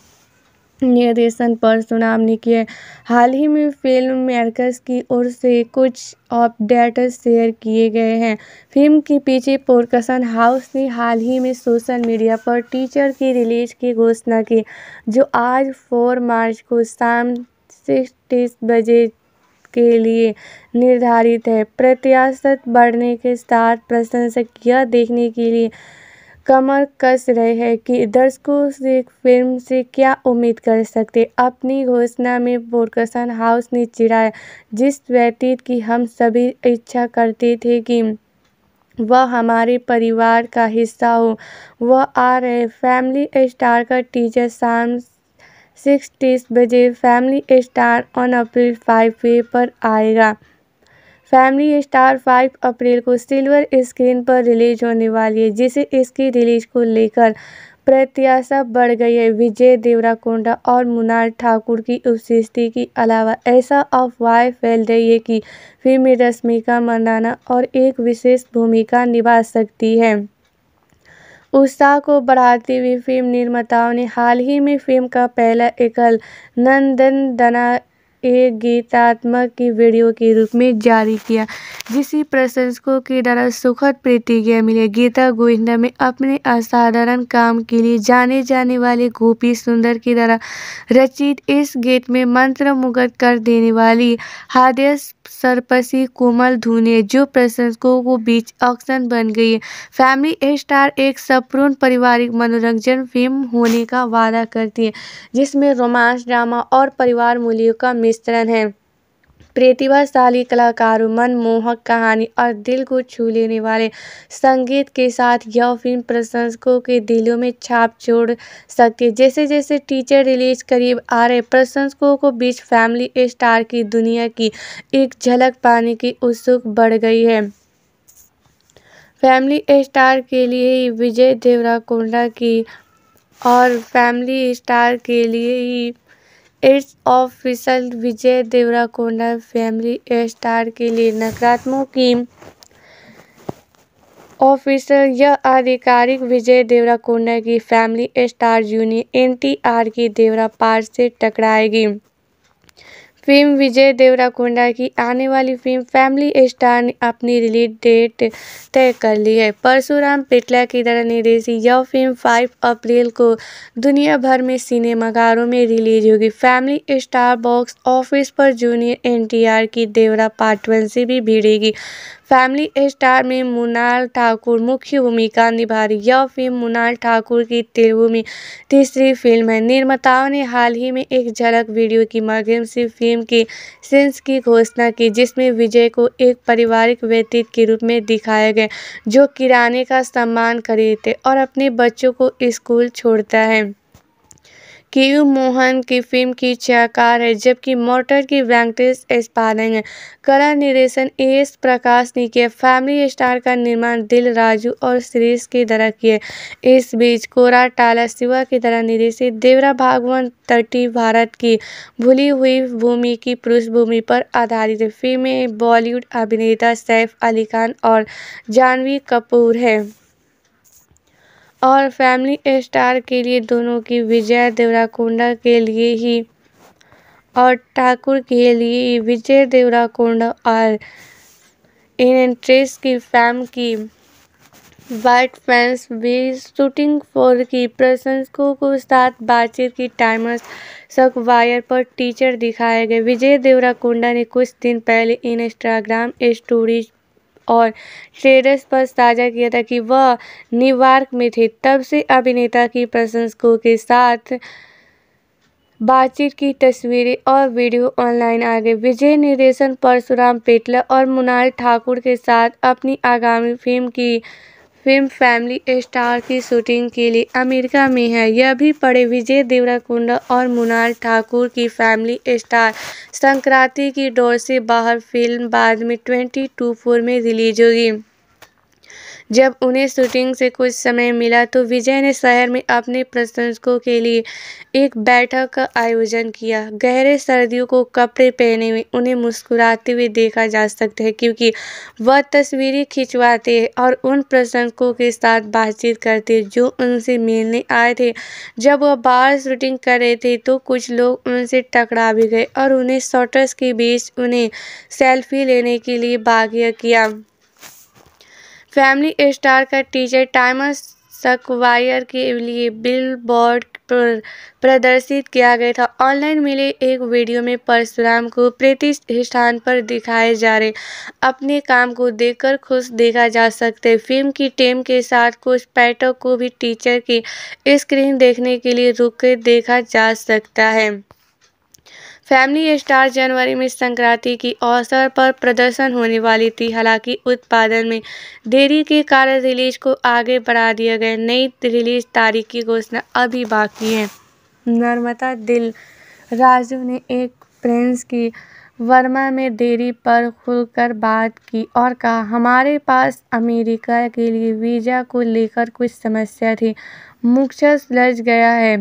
Speaker 1: निर्देशन पर सुनामनी किए हाल ही में फिल्म मेकर्स की ओर से कुछ अपडेट शेयर किए गए हैं फिल्म के पीछे पोरकसन हाउस ने हाल ही में सोशल मीडिया पर टीचर की रिलीज की घोषणा की जो आज फोर मार्च को शाम सिक्स बजे के लिए निर्धारित है प्रत्याशत बढ़ने के साथ प्रशंसक यह देखने के लिए कमर कस रहे हैं कि दर्शकों से फिल्म से क्या उम्मीद कर सकते अपनी घोषणा में बोरकसन हाउस ने चिराया जिस व्यतीत की हम सभी इच्छा करते थे कि वह हमारे परिवार का हिस्सा हो वह आ रहे फैमिली स्टार का टीचर शाम सिक्स तीस बजे family star on April five पे पर आएगा फैमिली स्टार 5 अप्रैल को सिल्वर स्क्रीन पर रिलीज होने वाली है जिसे इसकी रिलीज को लेकर प्रत्याशा बढ़ गई है विजय देवराकोंडा और मुनाल ठाकुर की उपस्थिति के अलावा ऐसा अफवाह फैल रही है कि फिल्म में रश्मिका मंदाना और एक विशेष भूमिका निभा सकती है उत्साह को बढ़ाते हुए फिल्म निर्माताओं ने हाल ही में फिल्म का पहला एकल नंदन दना एक गीतात्मक की वीडियो के रूप में जारी किया जिसे प्रशंसकों के द्वारा सुखद प्रतिक्रिया मिली गीता गोविंदा में अपने असाधारण काम के लिए जाने जाने वाले गोपी सुंदर के द्वारा रचित इस गीत में मंत्र मुगत कर देने वाली हादस सरपसी कोमल धुने जो प्रशंसकों को बीच ऑक्शन बन गई फैमिली स्टार एक सपूर्ण पारिवारिक मनोरंजन फिल्म होने का वादा करती है जिसमें रोमांस ड्रामा और परिवार मूल्यों का मिश्रण है प्रतिभाशाली कलाकारों मनमोहक कहानी और दिल को छू लेने वाले संगीत के साथ यह फिल्म प्रशंसकों के दिलों में छाप छोड़ सकती है जैसे जैसे टीचर रिलीज करीब आ रहे प्रशंसकों को बीच फैमिली स्टार की दुनिया की एक झलक पाने की उत्सुक बढ़ गई है फैमिली स्टार के लिए ही विजय देवराकोंडा की और फैमिली स्टार के लिए ही ads official Vijay Deverakonda family star के लिए नकारात्मक की ऑफिसर यह आधिकारिक विजय देवराकोंडा की फैमिली स्टार जूनियर एनटीआर की देवरा पार से टकराएगी फिल्म विजय देवराकोंडा की आने वाली फिल्म फैमिली स्टार ने अपनी रिलीज डेट तय कर ली है परशुराम पिटला की द्वारा निर्देशित यह फिल्म 5 अप्रैल को दुनिया भर में सिनेमाघरों में रिलीज होगी फैमिली स्टार बॉक्स ऑफिस पर जूनियर एनटीआर की देवरा पार्ट वन से भी भिड़ेगी फैमिली स्टार में मुनाल ठाकुर मुख्य भूमिका निभा रही यह फिल्म मुनाल ठाकुर की तेलुगु में तीसरी फिल्म है निर्माताओं ने हाल ही में एक झलक वीडियो के माध्यम से फिल्म के सेंस की घोषणा की जिसमें विजय को एक पारिवारिक व्यतीत के रूप में दिखाया गया जो किराने का सम्मान खरीदते और अपने बच्चों को स्कूल छोड़ता है केयू मोहन की फिल्म की चाकार है जबकि मोटर की वेंकटेश एस पालन है कला निर्देशन ए एस प्रकाश ने किया फैमिली स्टार का निर्माण दिल राजू और श्रीश की तरह किए इस बीच कोरा टाला शिवा की तरह निर्देशित देवरा भागवान तटी भारत की भूली हुई भूमि की पृष्ठभूमि पर आधारित फिल्में बॉलीवुड अभिनेता सैफ अली खान और जानवी कपूर है और फैमिली स्टार के लिए दोनों की विजय देवराकोंडा के लिए ही और ठाकुर के लिए विजय देवराकोंडा और इन एंट्रेस की फैम की वाइट फैंस भी शूटिंग फोर की प्रशंसकों को साथ बातचीत की टाइमर्स सक वायर पर टीचर दिखाए गए विजय देवराकोंडा ने कुछ दिन पहले इंस्टाग्राम स्टोरीज और ट्रेडर्स पर साझा किया था कि वह न्यूयॉर्क में थे तब से अभिनेता की प्रशंसकों के साथ बातचीत की तस्वीरें और वीडियो ऑनलाइन आ गए विजय निर्देशन परशुराम पेटला और मुनाल ठाकुर के साथ अपनी आगामी फिल्म की फिल्म फैमिली स्टार की शूटिंग के लिए अमेरिका में है यह भी पढ़े विजय देवराकुंडा और मुनाल ठाकुर की फैमिली स्टार संक्रांति की डोर से बाहर फिल्म बाद में ट्वेंटी टू फोर में रिलीज होगी जब उन्हें शूटिंग से कुछ समय मिला तो विजय ने शहर में अपने प्रशंसकों के लिए एक बैठक का आयोजन किया गहरे सर्दियों को कपड़े पहने हुए उन्हें मुस्कुराते हुए देखा जा सकता है क्योंकि वह तस्वीरें खिंचवाते और उन प्रशंसकों के साथ बातचीत करते जो उनसे मिलने आए थे जब वह बाहर शूटिंग कर रहे थे तो कुछ लोग उनसे टकरा भी गए और उन्हें शॉटर्स के बीच उन्हें सेल्फी लेने के लिए बाग्य किया फैमिली स्टार का टीजर टाइमर सकवायर के लिए बिलबोर्ड पर प्रदर्शित किया गया था ऑनलाइन मिले एक वीडियो में परशुराम को प्रतिष्ठान पर दिखाए जा रहे अपने काम को देखकर खुश देखा जा सकते फिल्म की टीम के साथ कुछ पैटों को भी टीचर की स्क्रीन देखने के लिए रुक देखा जा सकता है फैमिली स्टार जनवरी में संक्रांति की अवसर पर प्रदर्शन होने वाली थी हालांकि उत्पादन में देरी के कारण रिलीज को आगे बढ़ा दिया गया नई रिलीज तारीख की घोषणा अभी बाकी है नर्मदा दिल राजू ने एक प्रिंस की वर्मा में देरी पर खुलकर बात की और कहा हमारे पास अमेरिका के लिए वीज़ा को लेकर कुछ समस्या थी मुख्य लज गया है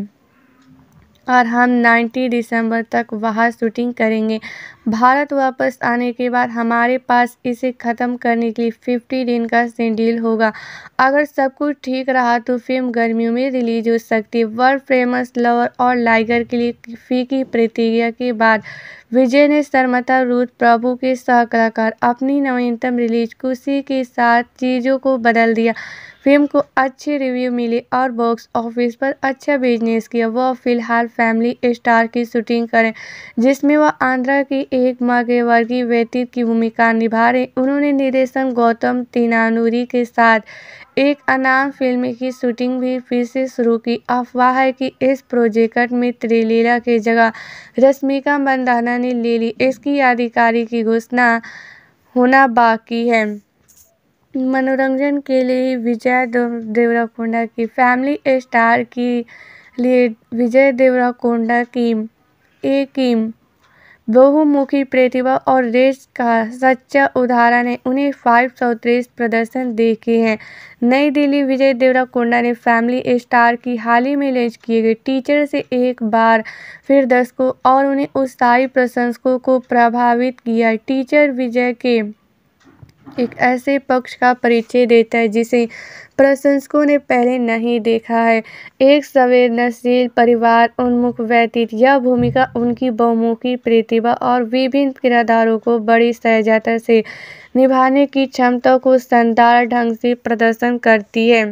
Speaker 1: और हम 90 दिसंबर तक वहाँ शूटिंग करेंगे भारत वापस आने के बाद हमारे पास इसे ख़त्म करने के लिए 50 दिन का शेड्यूल होगा अगर सब कुछ ठीक रहा तो फिल्म गर्मियों में रिलीज हो सकती है वर्ल्ड फेमस लवर और लाइगर के लिए फी की प्रतिक्रिया के बाद विजय ने शर्मता रूद प्रभु के सहकलाकार अपनी नवीनतम रिलीज खुशी के साथ चीज़ों को बदल दिया फिल्म को अच्छे रिव्यू मिले और बॉक्स ऑफिस पर अच्छा बिजनेस किया वह फिलहाल फैमिली स्टार की शूटिंग करें जिसमें वह आंध्रा की एक वर्गीय व्यतीत की भूमिका निभा रहे उन्होंने निर्देशन गौतम तिनानूरी के साथ एक अनाम फिल्म की शूटिंग भी फिर से शुरू की अफवाह है कि इस प्रोजेक्ट में त्रिलीला की जगह रश्मिका मंदाना ने ले ली इसकी आधिकारिक की घोषणा होना बाकी है मनोरंजन के लिए विजय देवराकोंडा की फैमिली स्टार की लिए विजय देवराकोंडा की एक ही बहुमुखी प्रतिभा और रेस का सच्चा उदाहरण है उन्हें फाइव सौ रेस प्रदर्शन देखे हैं नई दिल्ली विजय देवराकोंडा ने फैमिली स्टार की हाल ही में लेज किए गए टीचर से एक बार फिर दर्शकों और उन्हें उत्साही प्रशंसकों को प्रभावित किया टीचर विजय के एक ऐसे पक्ष का परिचय देता है जिसे प्रशंसकों ने पहले नहीं देखा है एक संवेदनशील परिवार उन्मुख व्यतीत यह भूमिका उनकी बहुमुखी प्रतिभा और विभिन्न किरदारों को बड़ी सहजता से निभाने की क्षमता को शानदार ढंग से प्रदर्शन करती है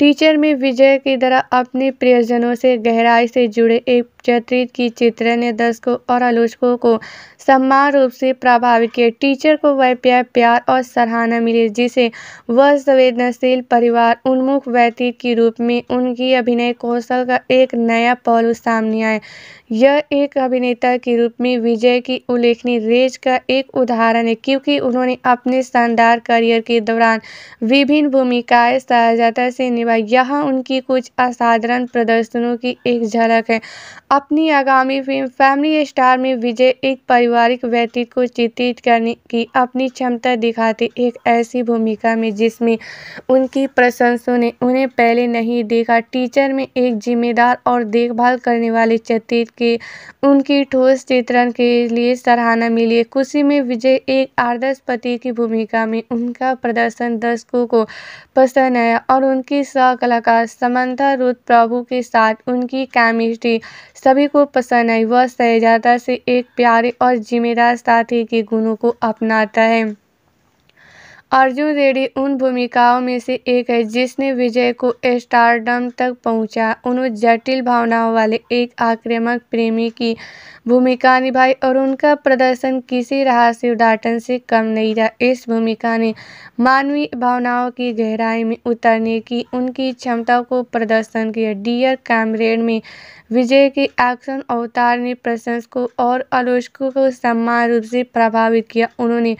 Speaker 1: टीचर में विजय की तरह अपने प्रियजनों से गहराई से जुड़े एक चरित्र की चित्र ने दर्शकों और आलोचकों को समान रूप से प्रभावित किया टीचर को वह प्यार प्यार और सराहना मिली जिसे वह संवेदनशील परिवार उन्मुख व्यतीत के रूप में उनकी अभिनय कौशल का एक नया पहलू सामने आया यह एक अभिनेता के रूप में विजय की उल्लेखनीय रेज का एक उदाहरण है क्योंकि उन्होंने अपने शानदार करियर के दौरान विभिन्न भूमिकाएं सहजता से निभा हुआ यह उनकी कुछ असाधारण प्रदर्शनों की एक झलक है अपनी आगामी फिल्म फैमिली स्टार में विजय एक पारिवारिक व्यक्ति को चित्रित करने की अपनी क्षमता दिखाते एक ऐसी भूमिका में जिसमें उनकी प्रशंसों ने उन्हें पहले नहीं देखा टीचर में एक जिम्मेदार और देखभाल करने वाले चित्रित के उनकी ठोस चित्रण के लिए सराहना मिली खुशी में विजय एक आदर्श पति की भूमिका में उनका प्रदर्शन दर्शकों को पसंद आया और उनकी दूसरा कलाकार समंथा रुद प्रभु के साथ उनकी केमिस्ट्री सभी को पसंद आई वह सहजाता से एक प्यारे और जिम्मेदार साथी के गुणों को अपनाता है अर्जुन रेड्डी उन भूमिकाओं में से एक है जिसने विजय को स्टारडम तक पहुंचा। उन्होंने जटिल भावनाओं वाले एक आक्रामक प्रेमी की भूमिका निभाई और उनका प्रदर्शन किसी रहस्य उद्घाटन से कम नहीं रहा इस भूमिका ने मानवीय भावनाओं की गहराई में उतरने की उनकी क्षमता को प्रदर्शन किया डियर कैमरेड में विजय के एक्शन अवतार ने प्रशंसकों और आलोचकों को समान रूप से प्रभावित किया उन्होंने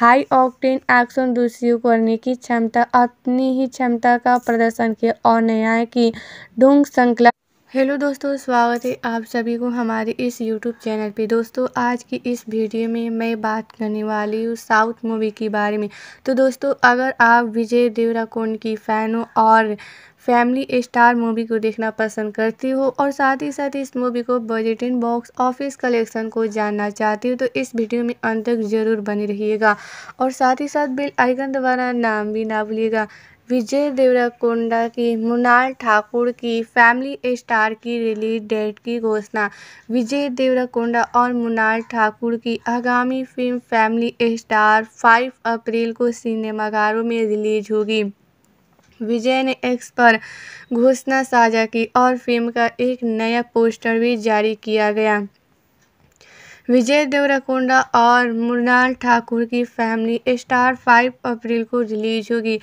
Speaker 1: हाई ऑक्टेन एक्शन दूसरी करने की क्षमता अपनी ही क्षमता का प्रदर्शन किया और न्याय की ढोंग श्रृंखला हेलो दोस्तों स्वागत है आप सभी को हमारे इस यूट्यूब चैनल पे दोस्तों आज की इस वीडियो में मैं बात करने वाली हूँ साउथ मूवी के बारे में तो दोस्तों अगर आप विजय देवराकोंड की फ़ैन हो और फैमिली स्टार मूवी को देखना पसंद करती हो और साथ ही साथ इस मूवी को बजट इन बॉक्स ऑफिस कलेक्शन को जानना चाहती हो तो इस वीडियो में अंत तक जरूर बने रहिएगा और साथ ही साथ बिल आइकन द्वारा नाम भी ना भूलिएगा विजय देवराकोंडा की मुनाल ठाकुर की फैमिली स्टार की रिलीज डेट की घोषणा विजय देवराकोंडा और मुनाल ठाकुर की आगामी फिल्म फैमिली स्टार 5 अप्रैल को सिनेमाघरों में रिलीज होगी विजय ने एक्स पर घोषणा साझा की और फिल्म का एक नया पोस्टर भी जारी किया गया विजय देवरकोंडा और मृणाल ठाकुर की फैमिली स्टार 5 अप्रैल को रिलीज होगी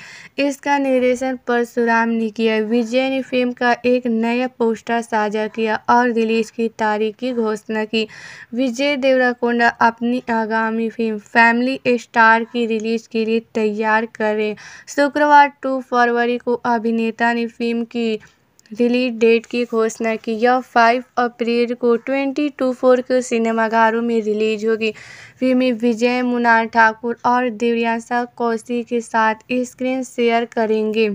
Speaker 1: इसका निर्देशन परशुराम ने किया विजय ने फिल्म का एक नया पोस्टर साझा किया और रिलीज की तारीख की घोषणा की विजय देवराकोंडा अपनी आगामी फिल्म फैमिली स्टार की रिलीज के लिए तैयार करें शुक्रवार टू फरवरी को अभिनेता ने फिल्म की रिलीज डेट की घोषणा की यह फाइव अप्रैल को ट्वेंटी टू फोर सिनेमाघरों में रिलीज होगी फिल्म विजय मुनार ठाकुर और दिव्यांशा कौशिक के साथ स्क्रीन शेयर करेंगे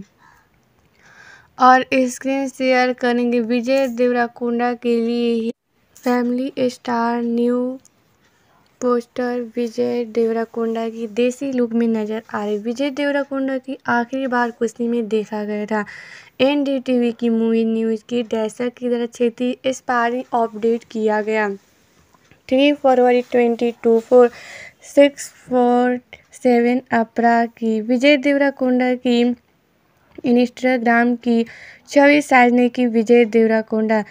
Speaker 1: और स्क्रीन शेयर करेंगे विजय देवराकुंडा के लिए family star new poster Vijay Deverakonda की देसी लुक में नजर आ रही विजय देवराकोंडा की आखिरी बार कुश्ती में देखा गया था एनडीटीवी की मूवी न्यूज़ की डेस्क की तरह क्षेत्रीय एक्सपायरी अपडेट किया गया थ्री फरवरी twenty two four six four seven April की विजय देवराकोंडा की इंस्टाग्राम की छवि साजने की विजय देवराकोंडा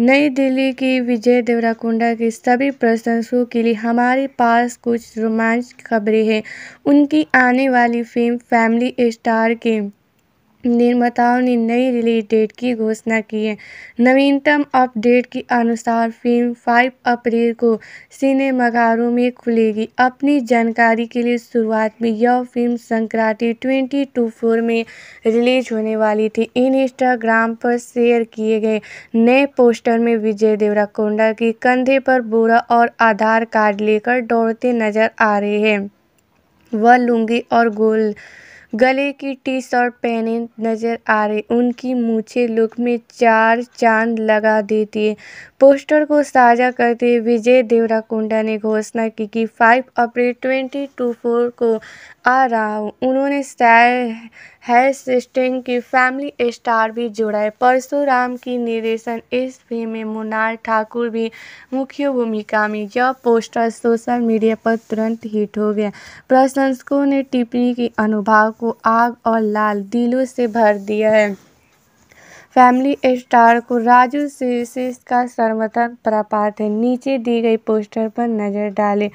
Speaker 1: नई दिल्ली की विजय देवराकुंडा के सभी प्रशंसकों के लिए हमारे पास कुछ रोमांच खबरें हैं उनकी आने वाली फिल्म फैमिली स्टार के निर्माताओं ने नई रिलीज डेट की घोषणा की है नवीनतम अपडेट के अनुसार फिल्म फाइव अप्रैल को सिनेमाघरों में खुलेगी अपनी जानकारी के लिए शुरुआत में यह film Sankranti twenty two four में रिलीज होने वाली थी इन इंस्टाग्राम पर शेयर किए गए नए पोस्टर में विजय देवराकोंडा के कंधे पर बोरा और आधार कार्ड लेकर दौड़ते नजर आ रहे हैं वह लुंगी और गोल गले की टी शर्ट पहने नजर आ रहे उनकी मूछे लुक में चार चांद लगा देती है पोस्टर को साझा करते हुए विजय देवराकुंडा ने घोषणा की कि 5 अप्रैल 2024 को आ रहा हूँ उन्होंने शायद है सिस्टिंग की फैमिली स्टार भी जुड़ा है परशुराम की निर्देशन इस फिल्म में मुनार ठाकुर भी मुख्य भूमिका में यह पोस्टर सोशल मीडिया पर तुरंत हिट हो गया प्रशंसकों ने टिप्पणी के अनुभाव को आग और लाल दिलों से भर दिया है फैमिली स्टार को राजू शीर्षिस का समर्थन प्राप्त है नीचे दी गई पोस्टर पर नजर डालें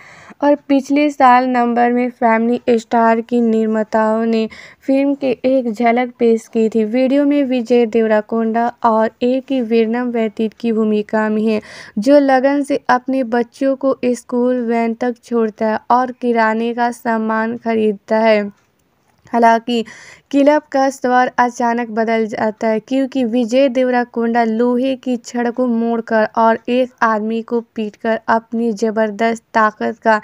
Speaker 1: और पिछले साल नंबर में फैमिली स्टार की निर्माताओं ने फिल्म के एक झलक पेश की थी वीडियो में विजय देवराकोंडा और ए ही वीरनम व्यतीत की भूमिका में है जो लगन से अपने बच्चों को स्कूल वैन तक छोड़ता है और किराने का सामान खरीदता है हालांकि क्लब का स्वर अचानक बदल जाता है क्योंकि विजय देवराकोंडा लोहे की छड़ को मोड़कर और एक आदमी को पीटकर अपनी ज़बरदस्त ताकत का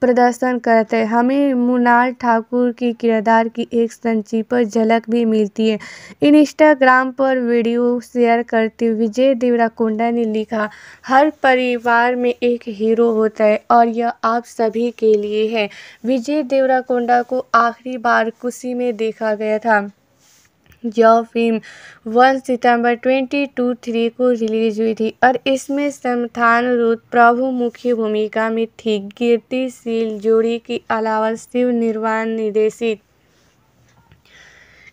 Speaker 1: प्रदर्शन करते हैं हमें मुनाल ठाकुर के किरदार की एक संक्षिप्त झलक भी मिलती है इंस्टाग्राम पर वीडियो शेयर करते विजय देवरा कोंडा ने लिखा हर परिवार में एक हीरो होता है और यह आप सभी के लिए है विजय देवरा कोंडा को आखिरी बार कुशी में देखा गया गया था यह फिल्म वन सितंबर ट्वेंटी टू थ्री को रिलीज हुई थी और इसमें समथान रूद प्रभु मुख्य भूमिका में थी कीर्तिशील जोड़ी के अलावा शिव निर्वाण निर्देशित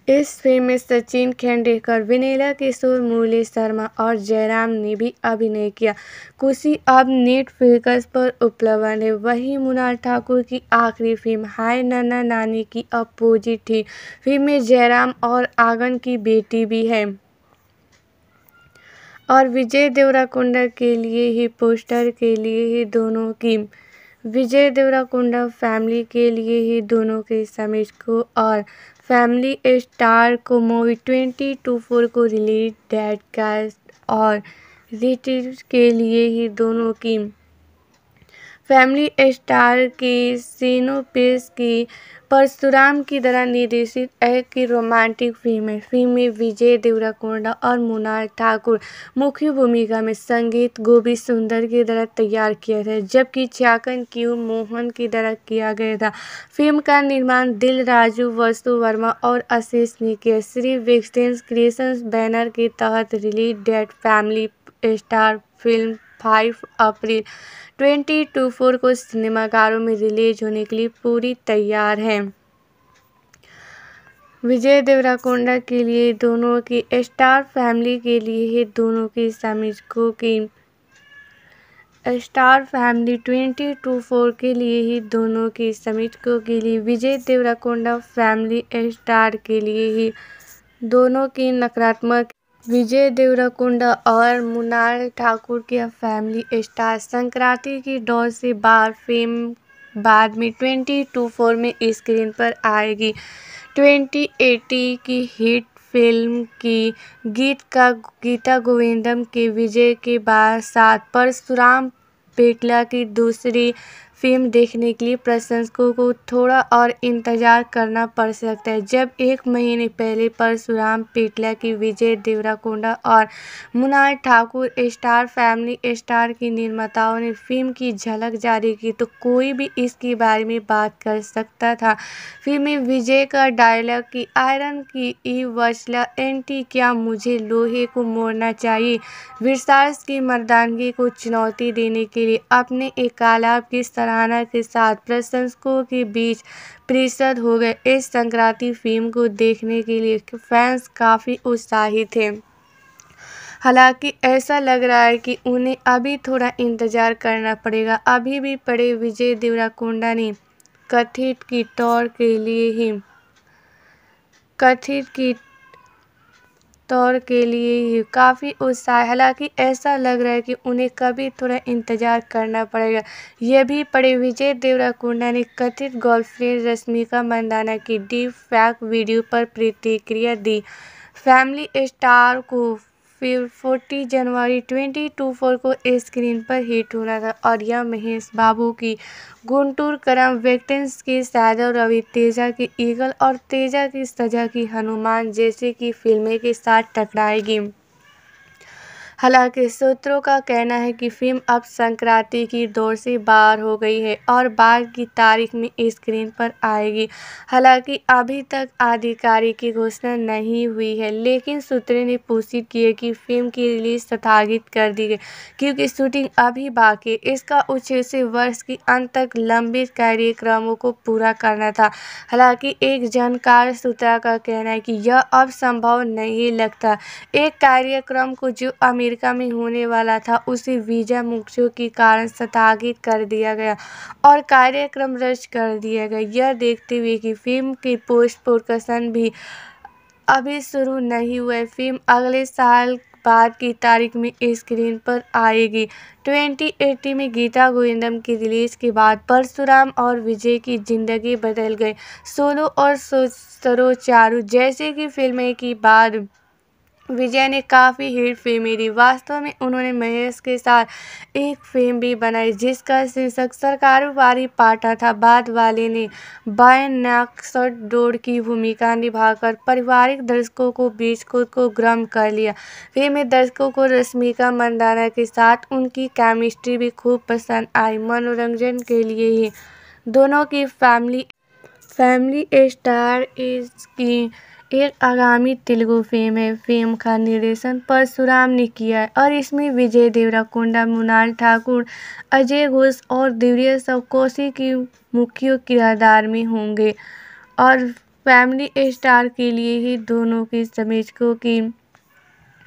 Speaker 1: इस फिल्म में सचिन खेंडेकर विनेला किशोर मुरली शर्मा और जयराम ने भी अभिनय किया खुशी अब नेटफ्लिक्स पर उपलब्ध है वहीं मुनाल ठाकुर की आखिरी फिल्म हाय नन्ना नानी की अपोजिट थी फिल्म में जयराम और आंगन की बेटी भी है और विजय देवराकुंडा के लिए ही पोस्टर के लिए ही दोनों की विजय देवराकुंडा फैमिली के लिए ही दोनों के समीर को और फैमिली स्टार को मूवी ट्वेंटी टू फोर को रिलीज डेट कास्ट और रिलेटिव्स के लिए ही दोनों की फैमिली स्टार की सीनोपेस की परशुराम की तरह निर्देशित एक की रोमांटिक है फिल्म में विजय देवराकोंडा और मुनार ठाकुर मुख्य भूमिका में संगीत गोपी सुंदर की तरह तैयार किया था जबकि चाकन क्यू मोहन की तरह किया गया था फिल्म का निर्माण दिल राजू वस्तु वर्मा और आशीष ने किया श्री विक्सटेंस क्रिएशन बैनर के तहत release date family star film five April twenty two four को सिनेमाघारों में रिलीज होने के लिए पूरी तैयार है विजय देवराकोंडा के लिए दोनों की स्टार फैमिली के लिए दोनों की समीक्षकों की star family twenty two four के लिए ही दोनों की समीक्षकों के लिए विजय देवराकोंडा फैमिली स्टार के लिए ही दोनों की नकारात्मक विजय देवराकोंडा और मुनाल ठाकुर की फैमिली स्टार संक्रांति की डोर से बार फेम बाद में ट्वेंटी टू फोर में स्क्रीन पर आएगी ट्वेंटी एटी की हिट फिल्म की गीत का गीता गोविंदम के विजय के बाद साथ परशुराम पेटला की दूसरी फिल्म देखने के लिए प्रशंसकों को थोड़ा और इंतज़ार करना पड़ सकता है जब एक महीने पहले परशुराम पेटला की विजय देवराकोंडा और Mrunal Thakur star family star की निर्माताओं ने फिल्म की झलक जारी की तो कोई भी इसके बारे में बात कर सकता था फिल्म में विजय का डायलॉग की आयरन की ई वसला एंटी क्या मुझे लोहे को मोड़ना चाहिए विरसार्स की मर्दानगी को चुनौती देने के लिए अपने एक तालाब की सराहना के साथ प्रशंसकों के बीच प्रसिद्ध हो गए इस संक्रांति फिल्म को देखने के लिए फैंस काफ़ी उत्साहित थे हालांकि ऐसा लग रहा है कि उन्हें अभी थोड़ा इंतज़ार करना पड़ेगा अभी भी पड़े विजय देवराकोंडा ने कथित की टौर के लिए ही कथित की तौर के लिए ही काफ़ी उत्साह हालांकि ऐसा लग रहा है कि उन्हें कभी थोड़ा इंतजार करना पड़ेगा यह भी पड़े विजय देवरा कुंडा ने कथित गर्लफ्रेंड रश्मिका मंदाना की डी फैक वीडियो पर प्रतिक्रिया दी फैमिली स्टार को फिर फोर्टी जनवरी ट्वेंटी टू फोर को स्क्रीन पर हिट होना था और यह महेश बाबू की गुंटूर करम वेक्टेंस की साजा रवि तेजा की ईगल और तेजा की सजा की हनुमान जैसे की फिल्में के साथ टकराएगी हालांकि सूत्रों का कहना है कि फिल्म अब संक्रांति की दौर से बाहर हो गई है और बाद की तारीख में स्क्रीन पर आएगी हालांकि अभी तक आधिकारिक की घोषणा नहीं हुई है लेकिन सूत्रों ने पुष्टि की है कि फिल्म की रिलीज स्थगित कर दी गई क्योंकि शूटिंग अभी बाकी इसका उद्देश्य वर्ष के अंत तक लंबित कार्यक्रमों को पूरा करना था हालांकि एक जानकार सूत्रा का कहना है कि यह अब संभव नहीं लगता एक कार्यक्रम को जो अमीर अमेरिका में होने वाला था उसे वीजा मुक्तियों के कारण स्थगित कर दिया गया और कार्यक्रम रद्द कर दिया गया यह देखते हुए कि फिल्म की पोस्ट प्रोडक्शन भी अभी शुरू नहीं हुआ फिल्म अगले साल बाद की तारीख में स्क्रीन पर आएगी 2080 में गीता गोविंदम की रिलीज के बाद परशुराम और विजय की जिंदगी बदल गई सोलो और सरो चारू जैसे कि फिल्में की बाद विजय ने काफ़ी हिट फिल्म दी वास्तव में उन्होंने महेश के साथ एक फिल्म भी बनाई जिसका शीर्षक सरकारोवारी पाटा था बाद वाले ने बायनाक्सर डोर की भूमिका निभाकर पारिवारिक दर्शकों को बीच खुद को ग्रम कर लिया फिल्म में दर्शकों को रश्मिका मंदाना के साथ उनकी केमिस्ट्री भी खूब पसंद आई मनोरंजन के लिए ही दोनों की फैमिली फैमिली स्टार इसकी एक आगामी तेलुगु फिल्म है फिल्म का निर्देशन परशुराम ने किया है और इसमें विजय देवरा कोंडा मुनाल ठाकुर अजय घोष और दिव्य सवकोशी की मुख्य किरदार में होंगे और फैमिली स्टार के लिए ही दोनों की समीक्षकों की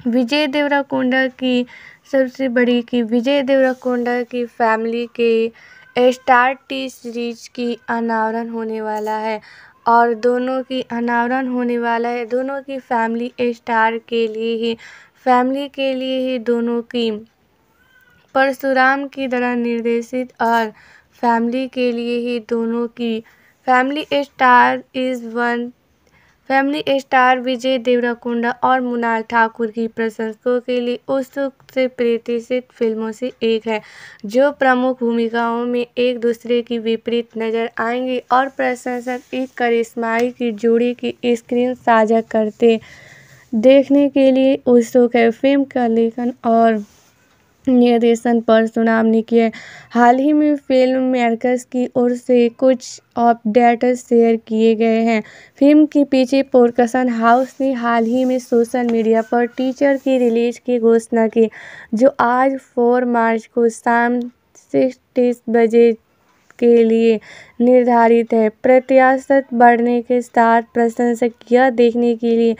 Speaker 1: विजय देवरा कोंडा की सबसे बड़ी की विजय देवरा कोंडा की फैमिली के स्टार टी सीरीज की अनावरण होने वाला है और दोनों की अनावरण होने वाला है दोनों की फैमिली स्टार के लिए ही फैमिली के लिए ही दोनों की परशुराम की तरह निर्देशित और फैमिली के लिए ही दोनों की family star is one family star Vijay Deverakonda और मुनाल ठाकुर की प्रशंसकों के लिए उत्सुक से प्रतिष्ठित फिल्मों से एक है जो प्रमुख भूमिकाओं में एक दूसरे की विपरीत नजर आएंगी और प्रशंसक एक करिश्माई की जोड़ी की स्क्रीन साझा करते देखने के लिए उत्सुक है फिल्म का लेखन और निर्देशन पर सुनामी की है हाल ही में फिल्म मेकर्स की ओर से कुछ अपडेट शेयर किए गए हैं फिल्म के पीछे पोरकसन हाउस ने हाल ही में सोशल मीडिया पर टीचर की रिलीज की घोषणा की जो आज 4 मार्च को शाम सिक्स बजे के लिए निर्धारित है प्रत्याशत बढ़ने के साथ प्रशंसक यह देखने के लिए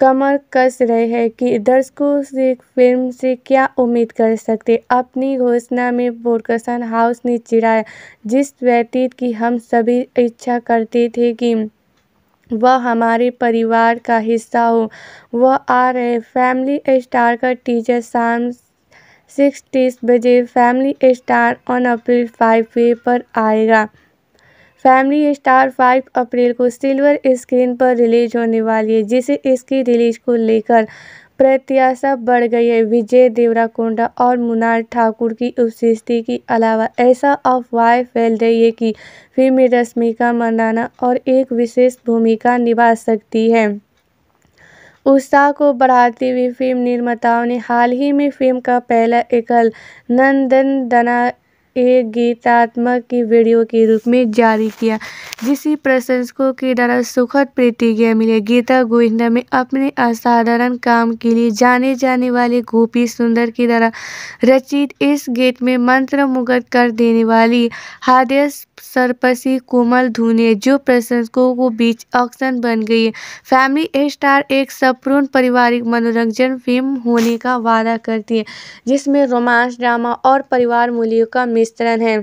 Speaker 1: कमर कस रहे हैं कि दर्शकों से फिल्म से क्या उम्मीद कर सकते अपनी घोषणा में बोरकसन हाउस ने चिराया जिस व्यतीत की हम सभी इच्छा करते थे कि वह हमारे परिवार का हिस्सा हो वह आ रहे फैमिली स्टार का टीचर शाम सिक्स तीस बजे family star on April five पे पर आएगा फैमिली स्टार 5 अप्रैल को सिल्वर स्क्रीन पर रिलीज होने वाली है जिसे इसकी रिलीज को लेकर प्रत्याशा बढ़ गई है विजय देवराकोंडा और मुनार ठाकुर की उपस्थिति के अलावा ऐसा अफवाह फैल रही है कि फिल्म में रश्मिका मंदाना और एक विशेष भूमिका निभा सकती है उत्साह को बढ़ाते हुए फिल्म निर्माताओं ने हाल ही में फिल्म का पहला एकल नंदन दना एक गीतात्मक वीडियो के रूप में जारी किया जिसे प्रशंसकों के द्वारा सुखद प्रतिक्रिया मिली गीता गोविंदा में अपने असाधारण काम के लिए जाने जाने वाले गोपी सुंदर की द्वारा रचित इस गीत में मंत्र मुगत कर देने वाली हादस सरपसी कोमल धुने जो प्रशंसकों को बीच ऑक्शन बन गई है फैमिली स्टार एक सपूर्ण पारिवारिक मनोरंजन फिल्म होने का वादा करती है जिसमें रोमांस ड्रामा और परिवार मूल्यों का मिश्रण है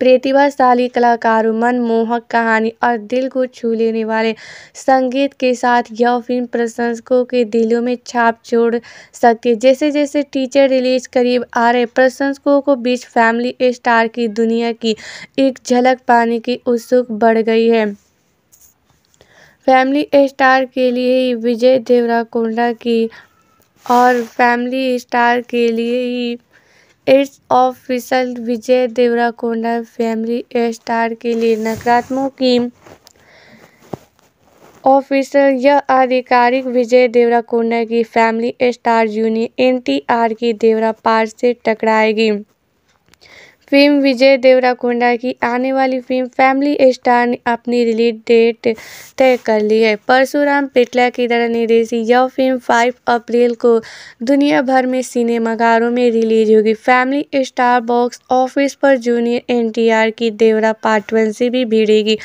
Speaker 1: प्रतिभाशाली कलाकारों मनमोहक कहानी और दिल को छू लेने वाले संगीत के साथ यह फिल्म प्रशंसकों के दिलों में छाप छोड़ सके जैसे जैसे टीचर रिलीज करीब आ रहे प्रशंसकों को बीच फैमिली स्टार की दुनिया की एक झलक पाने की उत्सुक बढ़ गई है फैमिली स्टार के लिए ही विजय देवराकोंडा की और फैमिली स्टार के लिए ही it's official Vijay Deverakonda family star के लिए नकारात्मक की ऑफिसर यह आधिकारिक विजय देवराकोंडा की फैमिली स्टार जूनियर एनटीआर की देवरा पार से टकराएगी फिल्म विजय देवराकोंडा की आने वाली फिल्म फैमिली स्टार ने अपनी रिलीज डेट तय कर ली है परशुराम पिटला की द्वारा निर्देशित यह फिल्म 5 अप्रैल को दुनिया भर में सिनेमाघरों में रिलीज होगी फैमिली स्टार बॉक्स ऑफिस पर जूनियर एनटीआर की देवरा पार्ट वन से भी भिड़ेगी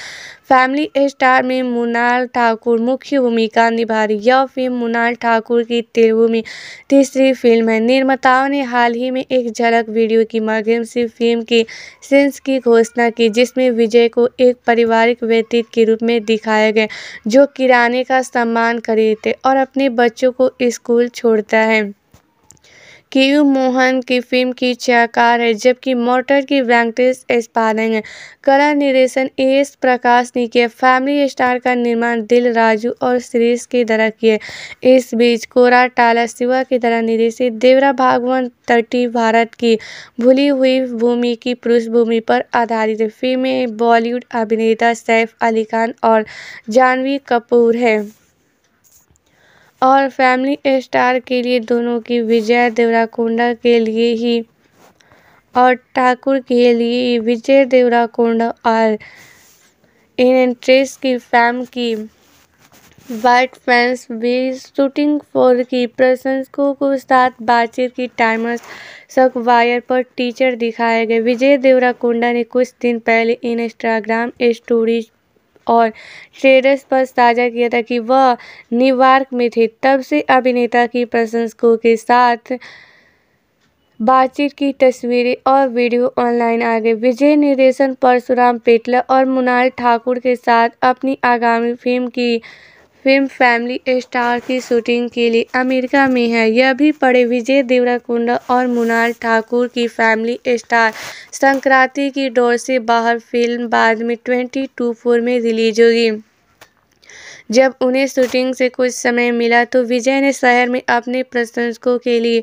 Speaker 1: फैमिली स्टार में मुनाल ठाकुर मुख्य भूमिका निभा रही यह फिल्म मुनाल ठाकुर की तेलुगु में तीसरी फिल्म है निर्माताओं ने हाल ही में एक झलक वीडियो के माध्यम से फिल्म के सेंस की घोषणा की जिसमें विजय को एक पारिवारिक व्यतीत के रूप में दिखाया गया जो किराने का करे थे और अपने बच्चों को स्कूल छोड़ता है केयू मोहन की फिल्म की जयकार है जबकि मोटर की वेंकटेश स्पालन है कला निर्देशन ए एस प्रकाश ने किया फैमिली स्टार का निर्माण दिल राजू और सीरीज की तरह किए इस बीच कोरा टाला शिवा की तरह निर्देशित देवरा भागवान तटी भारत की भूली हुई भूमि की भूमि पर आधारित फिल्म में बॉलीवुड अभिनेता सैफ अली खान और जानवी कपूर है और फैमिली स्टार के लिए दोनों की विजय देवराकोंडा के लिए ही और ठाकुर के लिए विजय देवराकोंडा और इन एंट्रेस की फैम की वाइट फैंस भी शूटिंग फोर की प्रशंसकों को साथ बातचीत की टाइमर्स सक वायर पर टीचर दिखाए गए विजय देवराकोंडा ने कुछ दिन पहले इंस्टाग्राम स्टोरीज और ट्रेडर्स पर साझा किया था कि वह न्यूयॉर्क में थे तब से अभिनेता की प्रशंसकों के साथ बातचीत की तस्वीरें और वीडियो ऑनलाइन आ गए विजय निर्देशन परशुराम पेटला और मुनाल ठाकुर के साथ अपनी आगामी फिल्म की फिल्म फैमिली स्टार की शूटिंग के लिए अमेरिका में है यह भी पढ़े विजय देवराकुंडा और मुनाल ठाकुर की फैमिली स्टार संक्रांति की डोर से बाहर फिल्म बाद में ट्वेंटी टू फोर में रिलीज होगी जब उन्हें शूटिंग से कुछ समय मिला तो विजय ने शहर में अपने प्रशंसकों के लिए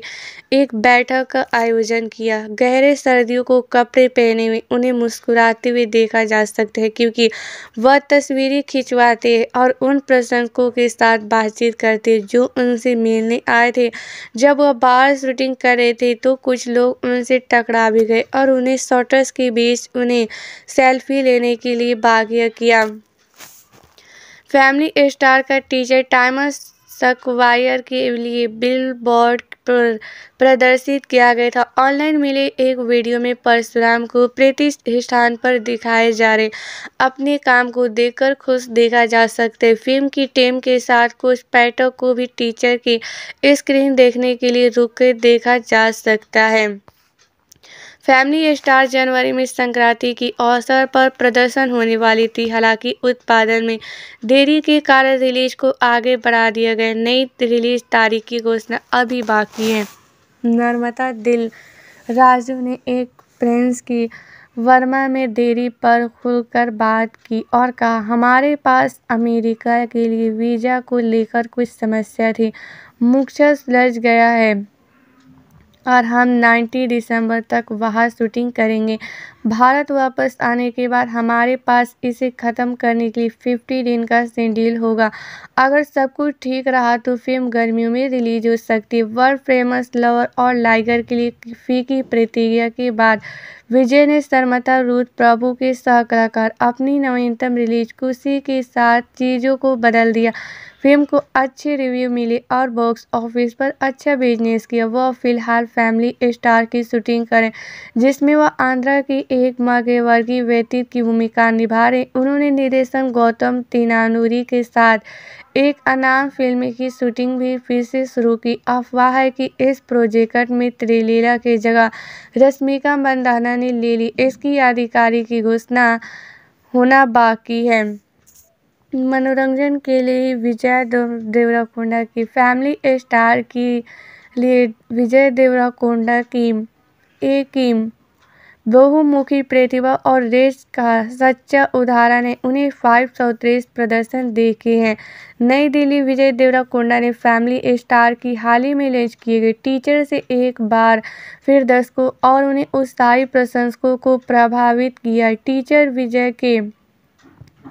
Speaker 1: एक बैठक का आयोजन किया गहरे सर्दियों को कपड़े पहने हुए उन्हें मुस्कुराते हुए देखा जा सकता है क्योंकि वह तस्वीरें खिंचवाते और उन प्रशंसकों के साथ बातचीत करते जो उनसे मिलने आए थे जब वह बाहर शूटिंग कर रहे थे तो कुछ लोग उनसे टकरा भी गए और उन्हें शॉटर्स के बीच उन्हें सेल्फी लेने के लिए बाग्य किया फैमिली स्टार का टीजर टाइमर सकवायर के लिए बिलबोर्ड पर प्रदर्शित किया गया था ऑनलाइन मिले एक वीडियो में परशुराम को प्रतिष्ठान पर दिखाए जा रहे अपने काम को देखकर खुश देखा जा सकते फिल्म की टीम के साथ कुछ पैटों को भी टीचर की स्क्रीन देखने के लिए रुक देखा जा सकता है फैमिली स्टार जनवरी में संक्रांति की अवसर पर प्रदर्शन होने वाली थी हालांकि उत्पादन में देरी के कारण रिलीज को आगे बढ़ा दिया गया नई रिलीज तारीख की घोषणा अभी बाकी है नर्मदा दिल राजू ने एक प्रिंस की वर्मा में देरी पर खुलकर बात की और कहा हमारे पास अमेरिका के लिए वीज़ा को लेकर कुछ समस्या थी मुख्य लज गया है और हम 90 दिसंबर तक वहाँ शूटिंग करेंगे भारत वापस आने के बाद हमारे पास इसे ख़त्म करने के लिए 50 दिन का सेंडील होगा अगर सब कुछ ठीक रहा तो फिल्म गर्मियों में रिलीज हो सकती है वर्ल्ड फेमस लवर और लाइगर के लिए फी की के बाद विजय ने शर्मता रूद प्रभु के सह कलाकार अपनी नवीनतम रिलीज खुशी के साथ चीज़ों को बदल दिया फिल्म को अच्छे रिव्यू मिले और बॉक्स ऑफिस पर अच्छा बिजनेस किया वह फिलहाल फैमिली स्टार की शूटिंग करें जिसमें वह आंध्रा की एक वर्गीय व्यतीत की भूमिका निभा रहे उन्होंने निर्देशन गौतम तिनानूरी के साथ एक अनाम फिल्म की शूटिंग भी फिर से शुरू की अफवाह है कि इस प्रोजेक्ट में त्रिलीला की जगह रश्मिका मंदाना ने ले ली इसकी आधिकारिक की घोषणा होना बाकी है मनोरंजन के लिए विजय देवराकोंडा की फैमिली स्टार की लिए विजय देवराकोंडा की एक की बहुमुखी प्रतिभा और रेस का सच्चा उदाहरण है उन्हें फाइव सौ रेस प्रदर्शन देखे हैं नई दिल्ली विजय देवराकोंडा ने फैमिली स्टार की हाल ही में लेज किए गए टीचर से एक बार फिर दर्शकों और उन्हें उत्साही प्रशंसकों को प्रभावित किया टीचर विजय के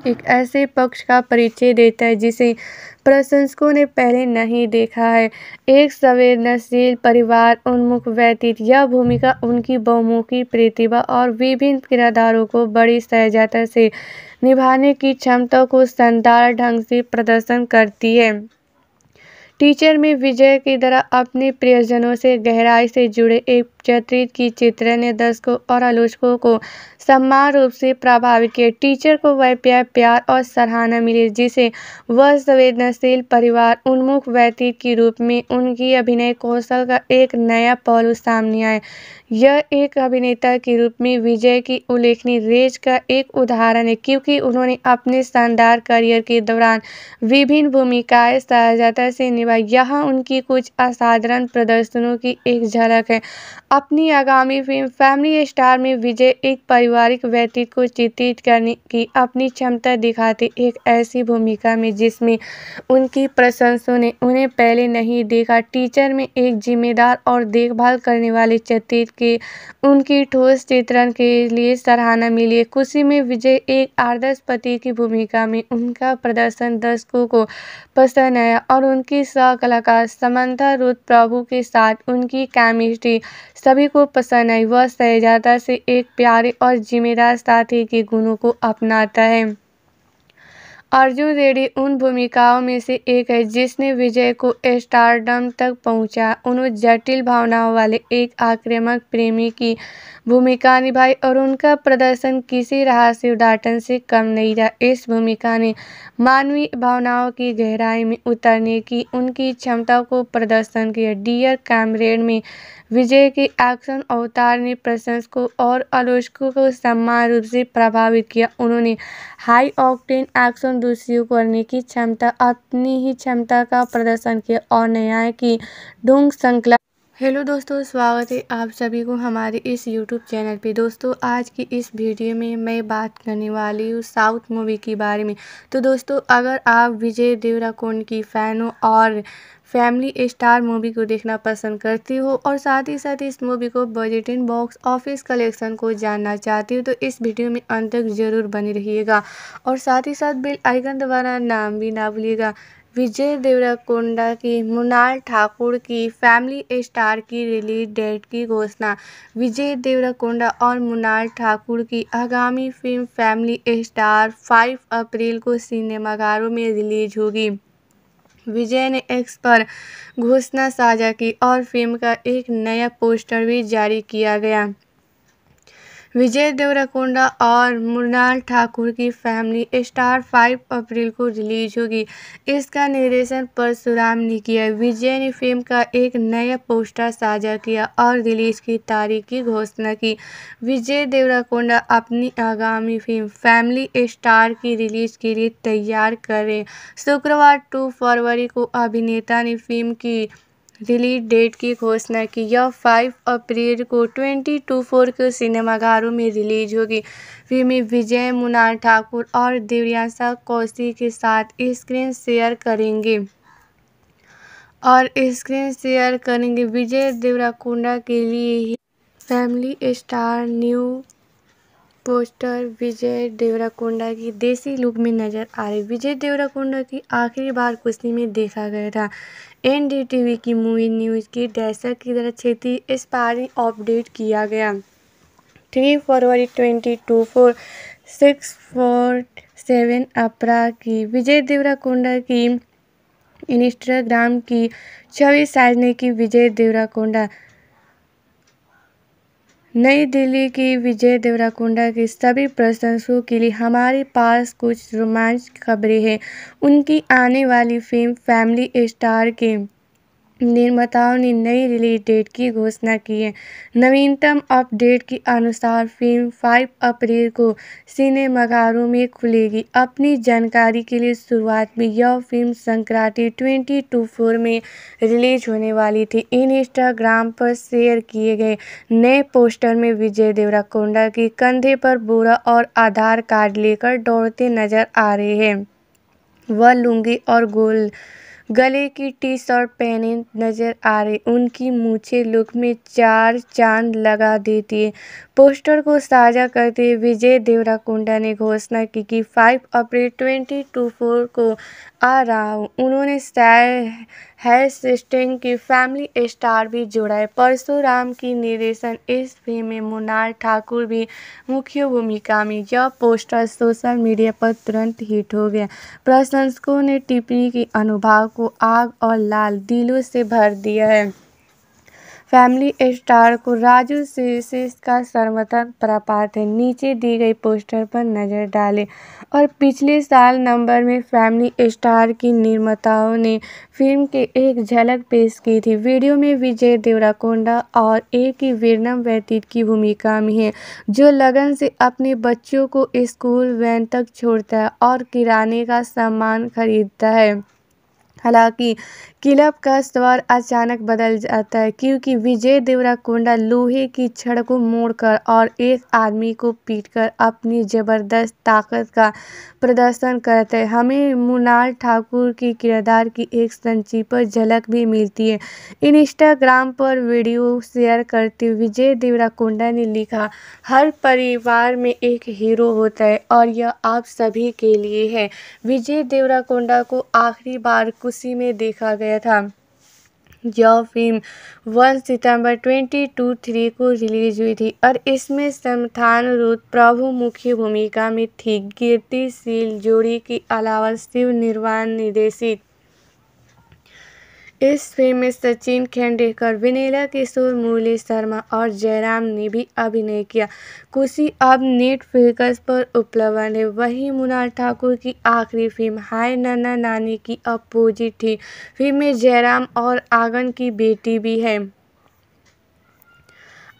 Speaker 1: एक ऐसे पक्ष का परिचय देता है जिसे प्रशंसकों ने पहले नहीं देखा है एक संवेदनशील परिवार उन्मुख व्यतीत यह भूमिका उनकी बहुमुखी प्रतिभा और विभिन्न किरदारों को बड़ी सहजता से निभाने की क्षमता को शानदार ढंग से प्रदर्शन करती है टीचर में विजय की तरह अपने प्रियजनों से गहराई से जुड़े एक चरित्र की चित्र ने दर्शकों और आलोचकों को समान रूप से प्रभावित किया टीचर को वह प्यार प्यार और सराहना मिली जिसे वह संवेदनशील परिवार उन्मुख व्यतीत के रूप में उनकी अभिनय कौशल का एक नया पहलू सामने आया यह एक अभिनेता के रूप में विजय की उल्लेखनीय रेज का एक उदाहरण है क्योंकि उन्होंने अपने शानदार करियर के दौरान विभिन्न भूमिकाएं सहजता से निभा हुआ है यहाँ उनकी कुछ असाधारण प्रदर्शनों की एक झलक है अपनी आगामी फिल्म फैमिली स्टार में विजय एक पारिवारिक व्यतीत को चित्रित करने की अपनी क्षमता दिखाते एक ऐसी भूमिका में जिसमें उनकी प्रशंसों ने उन्हें पहले नहीं देखा टीचर में एक जिम्मेदार और देखभाल करने वाले चित्रित के उनकी ठोस चित्रण के लिए सराहना मिली है खुशी में विजय एक आदर्श पति की भूमिका में उनका प्रदर्शन दर्शकों को पसंद आया और उनकी दूसरा कलाकार समंथा रुद प्रभु के साथ उनकी केमिस्ट्री सभी को पसंद आई वह सहजाता से एक प्यारे और जिम्मेदार साथी के गुणों को अपनाता है अर्जुन रेड्डी उन भूमिकाओं में से एक है जिसने विजय को स्टारडम तक पहुंचा। उन्होंने जटिल भावनाओं वाले एक आक्रामक प्रेमी की भूमिका निभाई और उनका प्रदर्शन किसी रहस्य उद्घाटन से कम नहीं रहा इस भूमिका ने मानवीय भावनाओं की गहराई में उतरने की उनकी क्षमता को प्रदर्शन किया डियर कैमरेड में विजय के एक्शन अवतार ने प्रशंसकों और आलोचकों को समान रूप से प्रभावित किया उन्होंने हाई ऑक्टेन एक्शन दूसरी करने की क्षमता अपनी ही क्षमता का प्रदर्शन किया और न्याय की ढूंढ श्रृंखला हेलो दोस्तों स्वागत है आप सभी को हमारे इस यूट्यूब चैनल पे दोस्तों आज की इस वीडियो में मैं बात करने वाली हूँ साउथ मूवी के बारे में तो दोस्तों अगर आप विजय देवराकोंड की फ़ैन हो और फैमिली स्टार मूवी को देखना पसंद करती हो और साथ ही साथ इस मूवी को बजट इन बॉक्स ऑफिस कलेक्शन को जानना चाहती हो तो इस वीडियो में अंत तक जरूर बनी रहिएगा और साथ ही साथ बिल आइकन द्वारा नाम भी ना भूलिएगा विजय देवराकोंडा की मुनाल ठाकुर की फैमिली स्टार की रिलीज डेट की घोषणा विजय देवराकोंडा और मुनाल ठाकुर की आगामी फिल्म फैमिली स्टार 5 अप्रैल को सिनेमाघरों में रिलीज होगी विजय ने एक्स पर घोषणा साझा की और फिल्म का एक नया पोस्टर भी जारी किया गया विजय देवरकोंडा और मृणाल ठाकुर की फैमिली स्टार 5 अप्रैल को रिलीज होगी इसका निर्देशन परशुराम ने किया विजय ने फिल्म का एक नया पोस्टर साझा किया और रिलीज की तारीख की घोषणा की विजय देवराकोंडा अपनी आगामी फिल्म फैमिली स्टार की रिलीज के लिए तैयार करें शुक्रवार टू फरवरी को अभिनेता ने फिल्म की रिलीज डेट की घोषणा की यह फाइव अप्रैल को ट्वेंटी टू फोर को सिनेमाघरों में रिलीज होगी फिल्म विजय मुनार ठाकुर और दिव्यांशा कौशिक के साथ स्क्रीन शेयर करेंगे और स्क्रीन शेयर करेंगे विजय देवराकुंडा के लिए ही family star new poster Vijay Deverakonda की देसी लुक में नजर आ रही विजय देवराकोंडा की आखिरी बार कुश्ती में देखा गया था एन टी वी की मूवी न्यूज़ की डैसर की तरह क्षेत्रीय इस पारी अपडेट किया गया थ्री फरवरी twenty two four six four seven अपरा की विजय देवराकोंडा की इंस्टाग्राम की छवि साजने की विजय देवराकोंडा नई दिल्ली की विजय देवराकुंडा के सभी प्रशंसकों के लिए हमारे पास कुछ रोमांच खबरें हैं उनकी आने वाली फिल्म फैमिली स्टार के निर्माताओं ने नई रिलीज डेट की घोषणा की है नवीनतम अपडेट के अनुसार फिल्म 5 अप्रैल को सिनेमाघरों में खुलेगी अपनी जानकारी के लिए शुरुआत में यह film Sankranti twenty two four में रिलीज होने वाली थी इन इंस्टाग्राम पर शेयर किए गए नए पोस्टर में विजय देवरा कोंडा के कंधे पर बोरा और आधार कार्ड लेकर दौड़ते नजर आ रहे हैं वह लुंगी और गोल गले की टी शर्ट पहने नजर आ रहे उनकी मूछे लुक में चार चांद लगा देती है पोस्टर को साझा करते हुए विजय देवरा कुंडा ने घोषणा की कि 5 अप्रैल 2024 को आ रहा हूँ उन्होंने शायर है सिस्टिंग की फैमिली स्टार भी जुड़ा है परशुराम की निर्देशन इस फिल्म में मुनार ठाकुर भी मुख्य भूमिका में यह पोस्टर सोशल मीडिया पर तुरंत हिट हो गया प्रशंसकों ने टिप्पणी की अनुभाव को आग और लाल दिलों से भर दिया है फैमिली स्टार को राजू शेष का सर्वथन प्रपात है नीचे दी गई पोस्टर पर नजर डालें और पिछले साल नंबर में फैमिली स्टार की निर्माताओं ने फिल्म के एक झलक पेश की थी वीडियो में विजय देवराकोंडा और ए ही वीरनम व्यतीत की भूमिका में है जो लगन से अपने बच्चों को स्कूल वैन तक छोड़ता है और किराने का सामान खरीदता है हालांकि क्लब का स्वर अचानक बदल जाता है क्योंकि विजय देवराकोंडा लोहे की छड़ को मोड़कर और एक आदमी को पीटकर अपनी ज़बरदस्त ताकत का प्रदर्शन करते हैं हमें मुनाल ठाकुर के किरदार की एक संक्षिप्त झलक भी मिलती है इंस्टाग्राम पर वीडियो शेयर करते हुए विजय कोंडा ने लिखा हर परिवार में एक हीरो होता है और यह आप सभी के लिए है विजय देवरा कोंडा को आखिरी बार खुशी में देखा गया गया था यह फिल्म वन सितंबर ट्वेंटी टू थ्री को रिलीज हुई थी और इसमें समथान रूद प्रभु मुख्य भूमिका में थी कीर्तिशील जोड़ी के अलावा शिव निर्वाण निर्देशित इस फिल्म में सचिन खेंडेकर विनेला किशोर मुरली शर्मा और जयराम ने भी अभिनय किया खुशी अब नेटफ्लिक्स पर उपलब्ध है वही मुनाल ठाकुर की आखिरी फिल्म हाय नन्ना नानी की अपोजिट थी फिल्म में जयराम और आंगन की बेटी भी है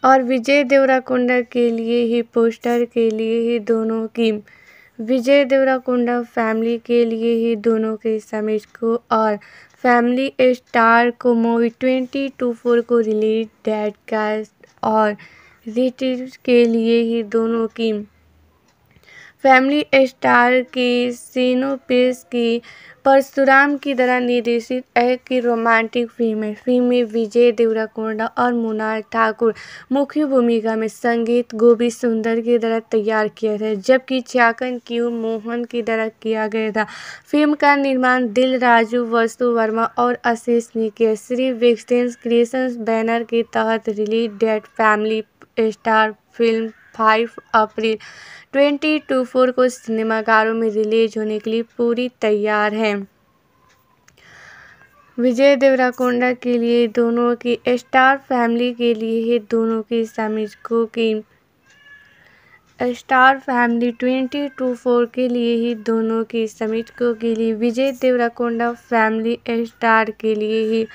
Speaker 1: और विजय देवराकुंडा के लिए ही पोस्टर के लिए ही दोनों की विजय देवराकुंडा फैमिली के लिए ही दोनों के समीक्षकों और फैमिली स्टार को मूवी ट्वेंटी टू फोर को रिलीज डेड कास्ट और रेटेड के लिए ही दोनों की फैमिली स्टार की सीनो की परशुराम की तरह निर्देशित एक रोमांटिक फिल्म है फिल्म में विजय देवराकोंडा और मुनार ठाकुर मुख्य भूमिका में संगीत गोभी सुंदर की तरह तैयार किया था जबकि चाकन क्यू मोहन की तरह किया गया था फिल्म का निर्माण दिल राजू वस्तु वर्मा और आशीष ने किया श्री विक्सेंस क्रिएशंस बैनर के तहत release date family star film five April twenty two four को सिनेमाघरों में रिलीज होने के लिए पूरी तैयार है विजय देवराकोंडा के लिए दोनों की स्टार फैमिली के लिए ही दोनों की समीक्षकों की star family twenty two four के लिए ही दोनों की समीक्षकों के लिए विजय देवराकोंडा फैमिली स्टार के लिए ही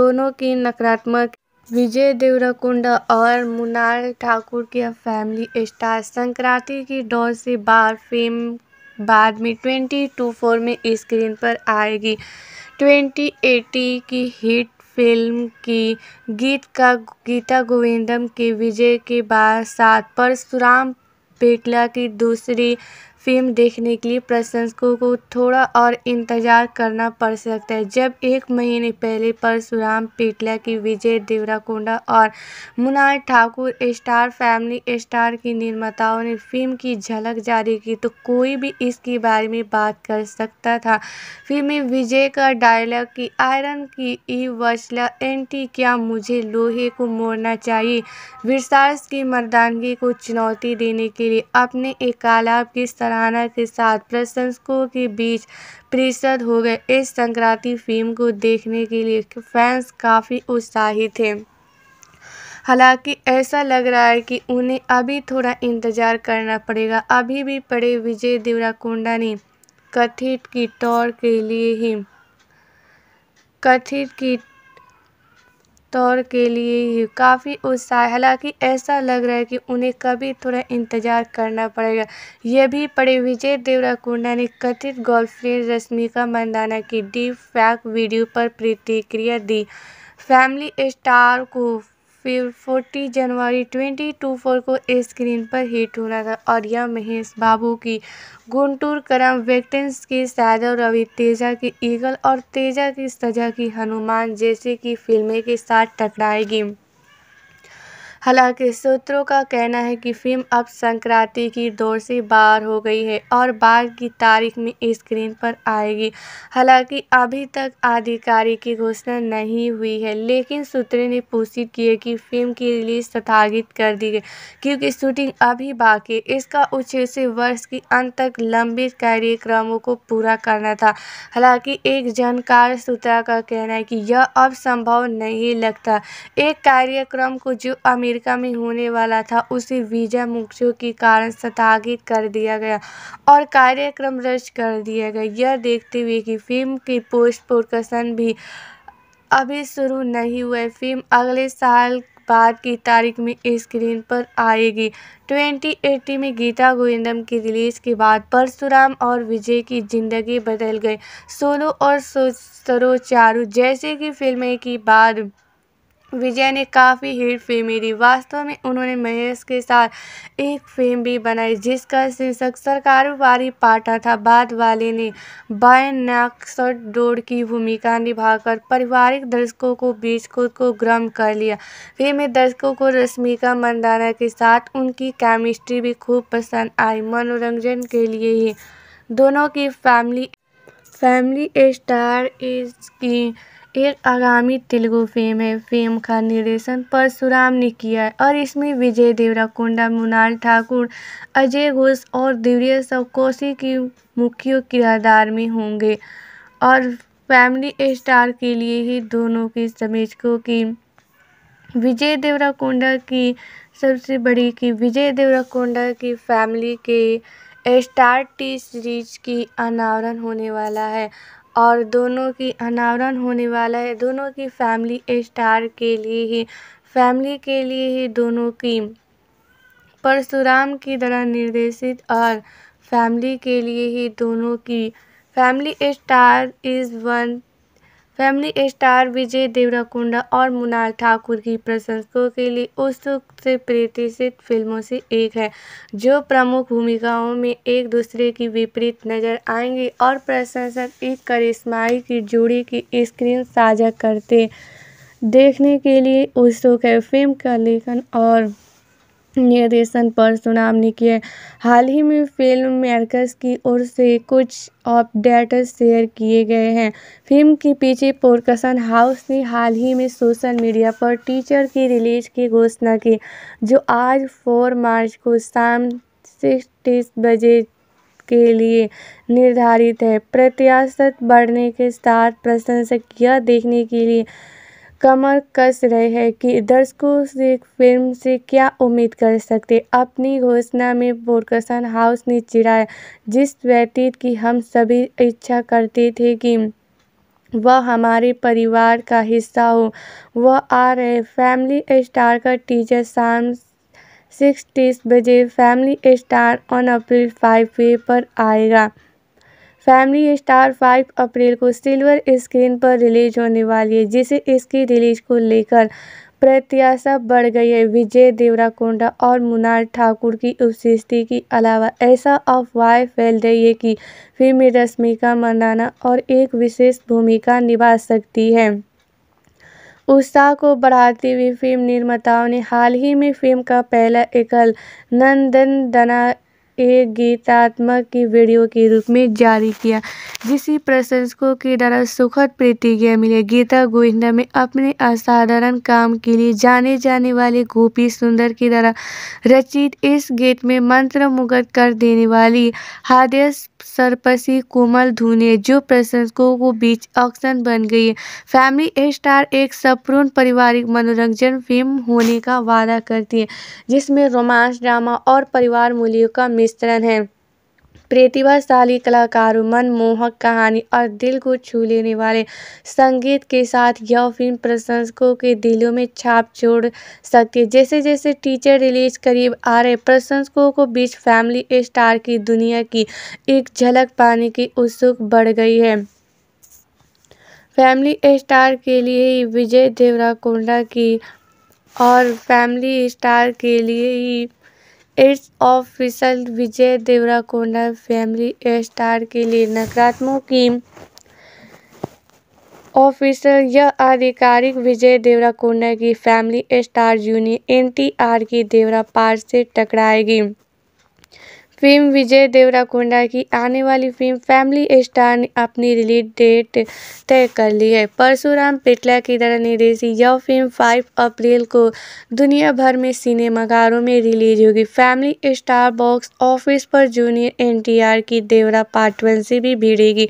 Speaker 1: दोनों की नकारात्मक विजय देवराकोंडा और मुनाल ठाकुर की फैमिली स्टार संक्रांति की डोर से बार फेम बाद में ट्वेंटी टू फोर में स्क्रीन पर आएगी ट्वेंटी एटी की हिट फिल्म की गीत का गीता गोविंदम के विजय के बाद साथ परशुराम पेटला की दूसरी फिल्म देखने के लिए प्रशंसकों को थोड़ा और इंतज़ार करना पड़ सकता है जब एक महीने पहले परशुराम पेटला की विजय देवराकोंडा और Mrunal Thakur star family star की निर्माताओं ने फिल्म की झलक जारी की तो कोई भी इसके बारे में बात कर सकता था फिल्म में विजय का डायलॉग की आयरन की ई वसला एंटी क्या मुझे लोहे को मोड़ना चाहिए विरसार्स की मर्दानगी को चुनौती देने के लिए अपने एक की सराहना के साथ प्रशंसकों के बीच प्रसिद्ध हो गए इस संक्रांति फिल्म को देखने के लिए फैंस काफ़ी उत्साहित थे हालांकि ऐसा लग रहा है कि उन्हें अभी थोड़ा इंतज़ार करना पड़ेगा अभी भी पड़े विजय देवराकोंडा ने कथित की टौर के लिए ही कथित की तौर के लिए ही काफ़ी उत्साह हालांकि ऐसा लग रहा है कि उन्हें कभी थोड़ा इंतज़ार करना पड़ेगा यह भी पड़े विजय देवरा कुंडा ने कथित गर्लफ्रेंड रश्मिका मंदाना की डीप फैक वीडियो पर प्रतिक्रिया दी फैमिली स्टार को फिर फोर्टी जनवरी ट्वेंटी टू फोर को स्क्रीन पर हिट होना था और यह महेश बाबू की गुंटूर करम वेक्टेंस की साधव रवि तेजा की ईगल और तेजा की सजा की हनुमान जैसे की फिल्में के साथ टकराएगी हालांकि सूत्रों का कहना है कि फिल्म अब संक्रांति की दौर से बाहर हो गई है और बाद की तारीख में स्क्रीन पर आएगी हालांकि अभी तक आधिकारिक की घोषणा नहीं हुई है लेकिन सूत्रों ने पुष्टि की है कि फिल्म की रिलीज स्थगित कर दी गई क्योंकि शूटिंग अभी बाकी इसका उद्देश्य वर्ष के अंत तक लंबित कार्यक्रमों को पूरा करना था हालांकि एक जानकार सूत्रा का कहना है कि यह अब संभव नहीं लगता एक कार्यक्रम को जो अमीर अमेरिका में होने वाला था उसे वीजा मुक्तियों के कारण स्थगित कर दिया गया और कार्यक्रम रद्द कर दिया गया यह देखते हुए कि फिल्म की पोस्ट प्रोडक्शन भी अभी शुरू नहीं हुआ फिल्म अगले साल बाद की तारीख में स्क्रीन पर आएगी 2080 में गीता गोविंदम की रिलीज के बाद परशुराम और विजय की ज़िंदगी बदल गई सोलो और सरो चारू जैसे कि फिल्में की बाद विजय ने काफ़ी हिट फिल्में दी वास्तव में उन्होंने महेश के साथ एक फिल्म भी बनाई जिसका शीर्षक सरकारोवारी पाटा था बाद वाले ने बायनाक्सर डोर की भूमिका निभाकर पारिवारिक दर्शकों को बीच खुद को ग्रम कर लिया फिल्म में दर्शकों को रश्मिका मंदाना के साथ उनकी केमिस्ट्री भी खूब पसंद आई मनोरंजन के लिए ही दोनों की फैमिली फैमिली स्टार इसकी की एक आगामी तेलुगु फिल्म है फिल्म का निर्देशन परशुराम ने किया है और इसमें विजय देवरा कोंडा मुनाल ठाकुर अजय घोष और दिव्य सवकोशी की मुख्य किरदार में होंगे और फैमिली स्टार के लिए ही दोनों की समीक्षकों की विजय देवरा कोंडा की सबसे बड़ी की विजय देवरा कोंडा की फैमिली के स्टार टी सीरीज की अनावरण होने वाला है और दोनों की अनावरण होने वाला है दोनों की फैमिली स्टार के लिए ही फैमिली के लिए ही दोनों की परशुराम की तरह निर्देशित और फैमिली के लिए ही दोनों की family star is one family star Vijay Deverakonda और मुनाल ठाकुर की प्रशंसकों के लिए उत्सुक से प्रतिष्ठित फिल्मों से एक है जो प्रमुख भूमिकाओं में एक दूसरे की विपरीत नजर आएंगी और प्रशंसक एक करिश्माई की जोड़ी की स्क्रीन साझा करते देखने के लिए उत्सुक है फिल्म का लेखन और निर्देशन पर सुनामी किए हाल ही में फिल्म मेकर्स की ओर से कुछ अपडेट शेयर किए गए हैं फिल्म के पीछे पोरकसन हाउस ने हाल ही में सोशल मीडिया पर टीचर की रिलीज की घोषणा की जो आज 4 मार्च को शाम सिक्स बजे के लिए निर्धारित है प्रत्याशत बढ़ने के साथ प्रशंसक यह देखने के लिए कमर कस रहे हैं कि दर्शकों से फिल्म से क्या उम्मीद कर सकते अपनी घोषणा में बोरकसन हाउस ने चिराया जिस व्यतीत की हम सभी इच्छा करते थे कि वह हमारे परिवार का हिस्सा हो वह आ रहे फैमिली स्टार का टीचर शाम सिक्स तीस बजे family star on April five पे पर आएगा फैमिली स्टार 5 अप्रैल को सिल्वर स्क्रीन पर रिलीज होने वाली है जिसे इसकी रिलीज को लेकर प्रत्याशा बढ़ गई है विजय देवराकोंडा और मुनार ठाकुर की उपस्थिति के अलावा ऐसा अफवाह फैल रही है कि फिल्म रश्मिका मंदाना और एक विशेष भूमिका निभा सकती है उत्साह को बढ़ाते हुए फिल्म निर्माताओं ने हाल ही में फिल्म का पहला एकल नंदन दना एक गीतात्मक की वीडियो के रूप में जारी किया जिसे प्रशंसकों के द्वारा सुखद प्रतिक्रिया मिली गीता गोविंदा में अपने असाधारण काम के लिए जाने जाने वाले गोपी सुंदर की द्वारा रचित इस गीत में मंत्र मुगत कर देने वाली हादस सरपसी कोमल धुने जो प्रशंसकों को बीच ऑक्शन बन गई है फैमिली स्टार एक सपूर्ण पारिवारिक मनोरंजन फिल्म होने का वादा करती है जिसमें रोमांस ड्रामा और परिवार मूल्यों का मिश्रण है प्रतिभाशाली कलाकारों मनमोहक कहानी और दिल को छू लेने वाले संगीत के साथ यह फिल्म प्रशंसकों के दिलों में छाप छोड़ सकती है जैसे जैसे टीचर रिलीज करीब आ रहे प्रशंसकों को बीच फैमिली स्टार की दुनिया की एक झलक पाने की उत्सुक बढ़ गई है फैमिली स्टार के लिए ही विजय देवराकोंडा की और फैमिली स्टार के लिए ही it's official Vijay Deverakonda family star के लिए नकारात्मक की ऑफिसर यह आधिकारिक विजय देवराकोंडा की फैमिली स्टार जूनियर एनटीआर की देवरा पार से टकराएगी फिल्म विजय देवराकोंडा की आने वाली फिल्म फैमिली स्टार ने अपनी रिलीज डेट तय कर ली है परशुराम पेटला की तरह निर्देशित यह फिल्म 5 अप्रैल को दुनिया भर में सिनेमाघरों में रिलीज होगी फैमिली स्टार बॉक्स ऑफिस पर जूनियर एनटीआर की देवरा पार्ट वन से भी भिड़ेगी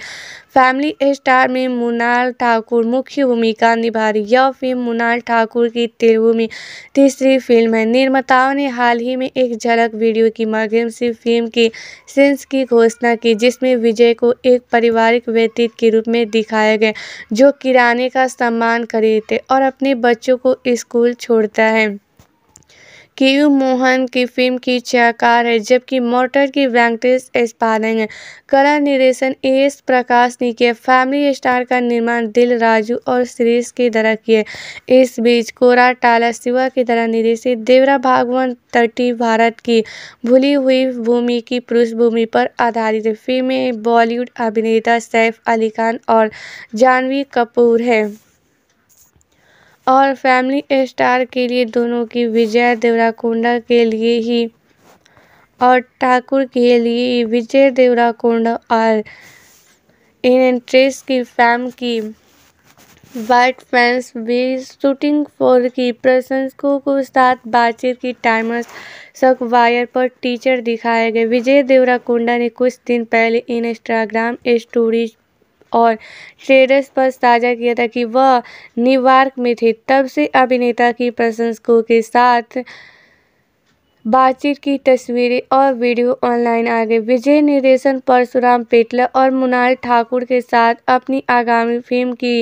Speaker 1: फैमिली स्टार में मुनाल ठाकुर मुख्य भूमिका निभा रही यह फिल्म मुनाल ठाकुर की तेलुगु में तीसरी फिल्म है निर्माताओं ने हाल ही में एक झलक वीडियो के माध्यम से फिल्म के सेंस की घोषणा की जिसमें विजय को एक पारिवारिक व्यतीत के रूप में दिखाया गया जो किराने का सामान थे और अपने बच्चों को स्कूल छोड़ता है केयू मोहन की फिल्म की छायाकार है जबकि मोटर की वेंकटेश संपादन है कला निर्देशन ए एस प्रकाश ने किया फैमिली स्टार का निर्माण दिल राजू और सीरीज की तरह किए इस बीच कोरा टाला शिवा की तरह निर्देशित देवरा भागवान तटी भारत की भूली हुई भूमि की पुरुष भूमि पर आधारित फिल्में बॉलीवुड अभिनेता सैफ अली खान और जानवी कपूर है और फैमिली स्टार के लिए दोनों की विजय देवराकोंडा के लिए ही और ठाकुर के लिए ही विजय देवराकोंडा और इन एंट्रेस की फैम की वाइट फैंस भी शूटिंग फोर की प्रशंसकों को साथ बातचीत की टाइमर्स सक वायर पर टीचर दिखाए गए विजय देवराकोंडा ने कुछ दिन पहले इंस्टाग्राम स्टोरीज और ट्रेडर्स पर साझा किया था कि वह न्यूयॉर्क में थे तब से अभिनेता की प्रशंसकों के साथ बातचीत की तस्वीरें और वीडियो ऑनलाइन आ गए विजय निर्देशन परशुराम पेटला और मुनाल ठाकुर के साथ अपनी आगामी फिल्म की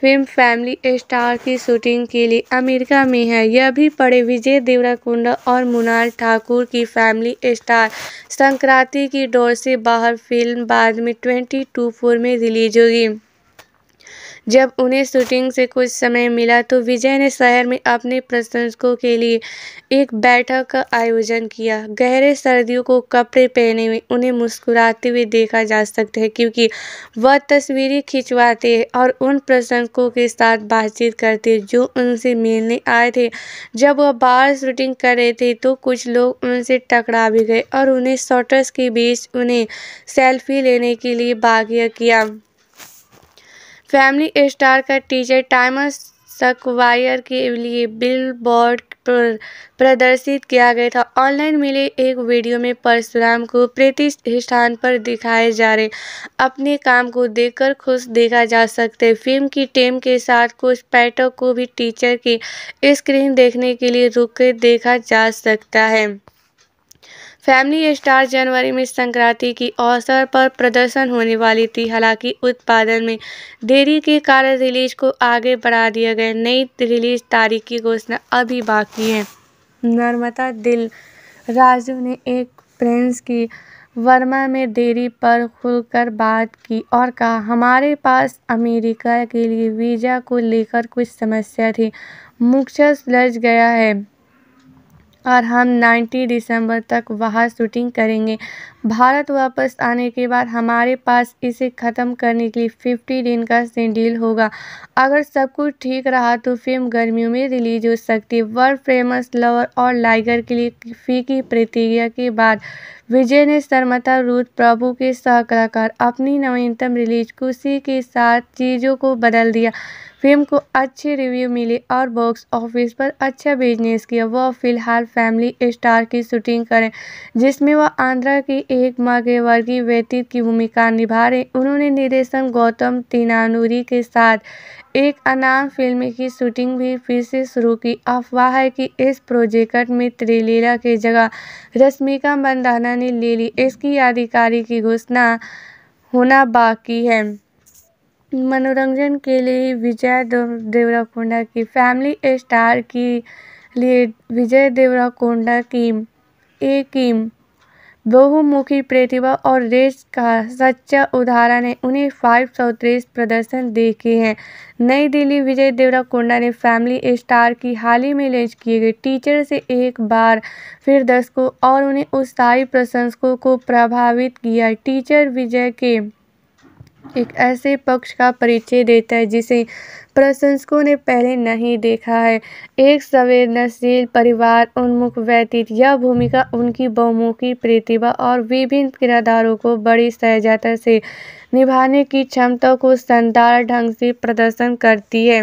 Speaker 1: फिल्म फैमिली स्टार की शूटिंग के लिए अमेरिका में है यह भी पढ़े विजय देवराकुंडा और मुनाल ठाकुर की फैमिली स्टार संक्रांति की डोर से बाहर फिल्म बाद में ट्वेंटी टू फोर में रिलीज होगी जब उन्हें शूटिंग से कुछ समय मिला तो विजय ने शहर में अपने प्रशंसकों के लिए एक बैठक का आयोजन किया गहरे सर्दियों को कपड़े पहने में उन्हें मुस्कुराते हुए देखा जा सकता है क्योंकि वह तस्वीरें खिंचवाते हैं और उन प्रशंसकों के साथ बातचीत करते जो उनसे मिलने आए थे जब वह बाहर शूटिंग कर रहे थे तो कुछ लोग उनसे टकरा भी गए और उन्हें शॉटर्स के बीच उन्हें सेल्फी लेने के लिए बाध्य किया फैमिली स्टार का टीजर टाइमर सकवायर के लिए बिलबोर्ड पर प्रदर्शित किया गया था ऑनलाइन मिले एक वीडियो में परशुराम को प्रतिष्ठान पर दिखाए जा रहे अपने काम को देखकर खुश देखा जा सकते फिल्म की टीम के साथ कुछ पैटों को भी टीचर की स्क्रीन देखने के लिए रुक देखा जा सकता है फैमिली स्टार जनवरी में संक्रांति की अवसर पर प्रदर्शन होने वाली थी हालांकि उत्पादन में देरी के कारण रिलीज को आगे बढ़ा दिया गया नई रिलीज तारीख की घोषणा अभी बाकी है नर्मदा दिल राजू ने एक प्रिंस की वर्मा में देरी पर खुलकर बात की और कहा हमारे पास अमेरिका के लिए वीज़ा को लेकर कुछ समस्या थी मुख्य लज गया है और हम 90 दिसंबर तक वहाँ शूटिंग करेंगे भारत वापस आने के बाद हमारे पास इसे ख़त्म करने के लिए 50 दिन का शेड्यूल होगा अगर सब कुछ ठीक रहा तो फिल्म गर्मियों में रिलीज हो सकती है वर्ल्ड फेमस लवर और लाइगर के लिए फीकी प्रतिक्रिया के बाद विजय ने शर्मता रूद प्रभु के सहकलाकार अपनी नवीनतम रिलीज खुशी के साथ चीज़ों को बदल दिया फिल्म को अच्छे रिव्यू मिले और बॉक्स ऑफिस पर अच्छा बिजनेस किया वह फिलहाल फैमिली स्टार की शूटिंग करें जिसमें वह आंध्रा की एक वर्गीय व्यतीत की भूमिका निभा रहे उन्होंने निर्देशन गौतम तिनानूरी के साथ एक अनाम फिल्म की शूटिंग भी फिर से शुरू की अफवाह है कि इस प्रोजेक्ट में त्रिलीला की जगह रश्मिका मंदाना ने ले ली इसकी आधिकारिक की घोषणा होना बाकी है मनोरंजन के लिए विजय देवराकोंडा की फैमिली स्टार की लिए विजय देवराकोंडा की एक ही बहुमुखी प्रतिभा और रेस का सच्चा उदाहरण है उन्हें फाइव सौ त्रेस प्रदर्शन देखे हैं नई दिल्ली विजय देवराकोंडा ने फैमिली स्टार की हाल ही में लेज किए गए टीचर से एक बार फिर दर्शकों और उन्हें उत्साही प्रशंसकों को प्रभावित किया टीचर विजय के एक ऐसे पक्ष का परिचय देता है जिसे प्रशंसकों ने पहले नहीं देखा है एक संवेदनशील परिवार उन्मुख व्यतीत यह भूमिका उनकी बहुमुखी प्रतिभा और विभिन्न किरदारों को बड़ी सहजता से निभाने की क्षमता को शानदार ढंग से प्रदर्शन करती है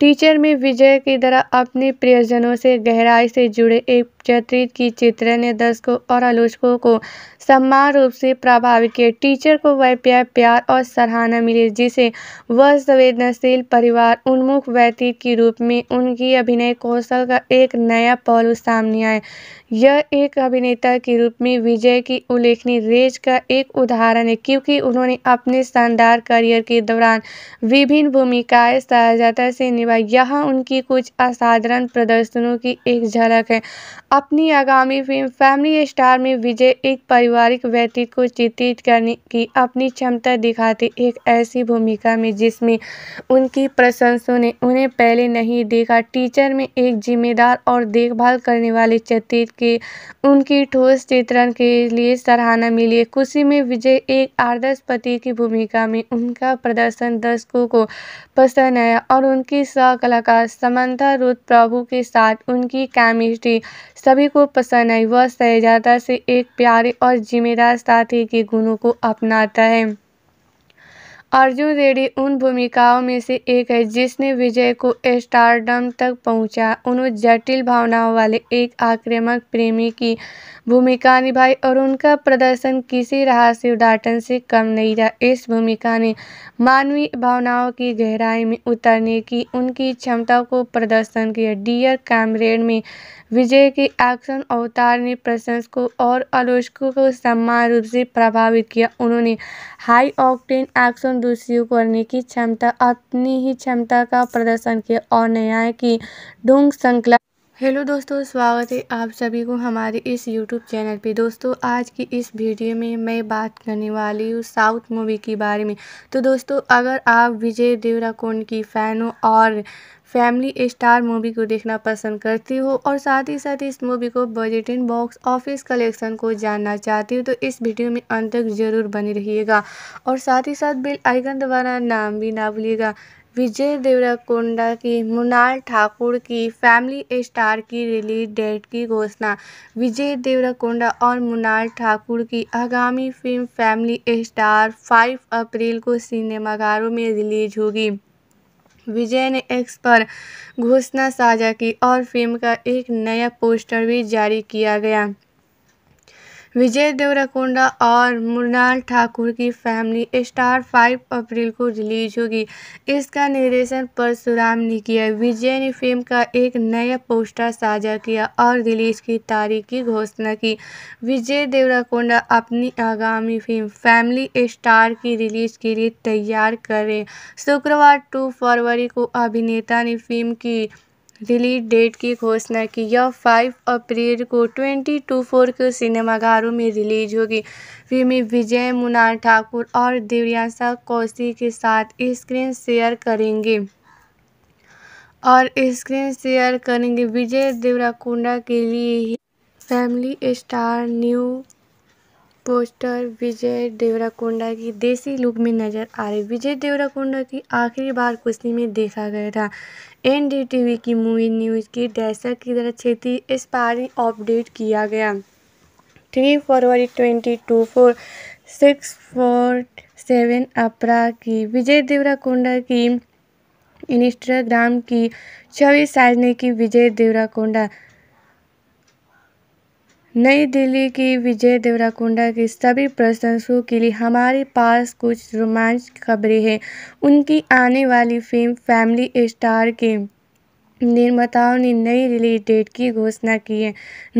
Speaker 1: टीचर में विजय की तरह अपने प्रियजनों से गहराई से जुड़े एक चरित्र की चित्रण ने दर्शकों और आलोचकों को सम्मान रूप से प्रभावित किए टीचर को वह प्यार प्यार और सराहना मिली जिसे वह संवेदनशील परिवार उन्मुख व्यतीत के रूप में उनकी अभिनय कौशल का एक नया पहलू सामने आया यह एक अभिनेता के रूप में विजय की उल्लेखनीय रेज का एक उदाहरण है क्योंकि उन्होंने अपने शानदार करियर के दौरान विभिन्न भूमिकाएं सहजता से निभाई यह उनकी कुछ असाधारण प्रदर्शनों की एक झलक है अपनी आगामी फिल्म फैमिली स्टार में विजय एक परिवार पारिवारिक व्यतीत को चित्रित करने की अपनी क्षमता दिखाते एक ऐसी भूमिका में जिसमें उनकी प्रशंसों ने उन्हें पहले नहीं देखा टीचर में एक जिम्मेदार और देखभाल करने वाले चित्रित के उनकी ठोस चित्रण के लिए सराहना मिली खुशी में विजय एक आदर्श पति की भूमिका में उनका प्रदर्शन दर्शकों को पसंद आया और उनकी सह कलाकार समंथा रुद प्रभु के साथ उनकी केमिस्ट्री सभी को पसंद आई वह शहजादा से एक प्यारे और जिम्मेदार साथी के गुणों को अपनाता है अर्जुन रेड्डी उन भूमिकाओं में से एक है जिसने विजय को स्टारडम तक पहुंचा। उन्होंने जटिल भावनाओं वाले एक आक्रामक प्रेमी की भूमिका निभाई और उनका प्रदर्शन किसी रहस्य उद्घाटन से कम नहीं रहा इस भूमिका ने मानवीय भावनाओं की गहराई में उतरने की उनकी क्षमता को प्रदर्शन किया डियर कैमरेड में विजय के एक्शन अवतार ने प्रशंसकों और आलोचकों को समान रूप से प्रभावित किया उन्होंने हाई ऑक्टेन एक्शन दूसरी करने की क्षमता अपनी ही क्षमता का प्रदर्शन किया और न्याय की ढोंग श्रृंखला हेलो दोस्तों स्वागत है आप सभी को हमारे इस यूट्यूब चैनल पे दोस्तों आज की इस वीडियो में मैं बात करने वाली हूँ साउथ मूवी के बारे में तो दोस्तों अगर आप विजय देवराकोंड की फ़ैन हो और फैमिली स्टार मूवी को देखना पसंद करती हो और साथ ही साथ इस मूवी को बजट इन बॉक्स ऑफिस कलेक्शन को जानना चाहती हो तो इस वीडियो में अंत तक जरूर बने रहिएगा और साथ ही साथ बिल आइकन द्वारा नाम भी ना भूलिएगा विजय देवराकोंडा की मुनाल ठाकुर की फैमिली स्टार की रिलीज डेट की घोषणा विजय देवराकोंडा और मुनाल ठाकुर की आगामी फिल्म फैमिली स्टार 5 अप्रैल को सिनेमाघरों में रिलीज होगी विजय ने एक्स पर घोषणा साझा की और फिल्म का एक नया पोस्टर भी जारी किया गया विजय देवरकोंडा और मृणाल ठाकुर की फैमिली स्टार 5 अप्रैल को रिलीज होगी इसका निर्देशन परशुराम ने किया विजय ने फिल्म का एक नया पोस्टर साझा किया और रिलीज की तारीख की घोषणा की विजय देवराकोंडा अपनी आगामी फिल्म फैमिली स्टार की रिलीज के लिए तैयार करें शुक्रवार टू फरवरी को अभिनेता ने फिल्म की रिलीज डेट की घोषणा की यह फाइव अप्रैल को ट्वेंटी टू फोर के सिनेमाघरों में रिलीज होगी फिल्म विजय मुना ठाकुर और दिव्यांशा कौशी के साथ स्क्रीन शेयर करेंगे और स्क्रीन शेयर करेंगे विजय देवराकुंडा के लिए family star new poster Vijay Deverakonda की देसी लुक में नजर आ रही विजय देवराकोंडा की आखिरी बार कुश्ती में देखा गया था एनडीटीवी की मूवी न्यूज़ की डेस्क की तरह बार ही अपडेट किया गया थ्री फरवरी twenty two four six four seven April की विजय देवराकोंडा की इंस्टाग्राम की छवि साजने की विजय देवराकोंडा नई दिल्ली की विजय देवराकुंडा के सभी प्रशंसकों के लिए हमारे पास कुछ रोमांच खबरें हैं उनकी आने वाली फिल्म फैमिली स्टार के निर्माताओं ने नई रिलीज डेट की घोषणा की है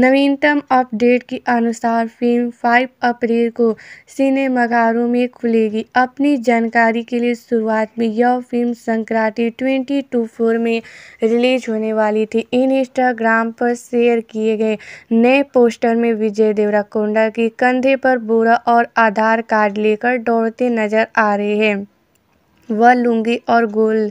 Speaker 1: नवीनतम अपडेट के अनुसार फिल्म 5 अप्रैल को सिनेमाघरों में खुलेगी अपनी जानकारी के लिए शुरुआत में यह film Sankranti twenty two four में रिलीज होने वाली थी इन इंस्टाग्राम पर शेयर किए गए नए पोस्टर में विजय देवराकोंडा के कंधे पर बोरा और आधार कार्ड लेकर दौड़ते नजर आ रहे हैं वह लुंगी और गोल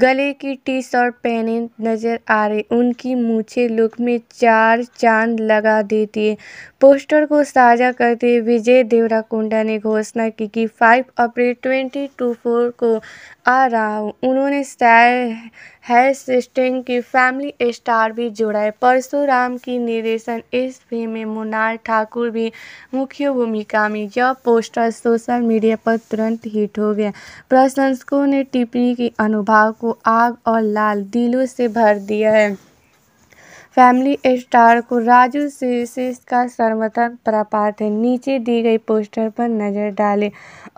Speaker 1: गले की टी शर्ट पहने नजर आ रहे उनकी मूछे लुक में चार चांद लगा देती है पोस्टर को साझा करते हुए विजय कुंडा ने घोषणा की कि 5 अप्रैल 2024 को आ रहा हूँ उन्होंने शायद है सिस्टिंग की फैमिली स्टार भी जुड़ा है परशुराम की निर्देशन इस फिल्म में मुनार ठाकुर भी मुख्य भूमिका में यह पोस्टर सोशल मीडिया पर तुरंत हिट हो गया प्रशंसकों ने टिप्पणी की अनुभाव को आग और लाल दिलों से भर दिया है फैमिली स्टार को राजू से का सर्वप्रथम प्रपात है नीचे दी गई पोस्टर पर नजर डालें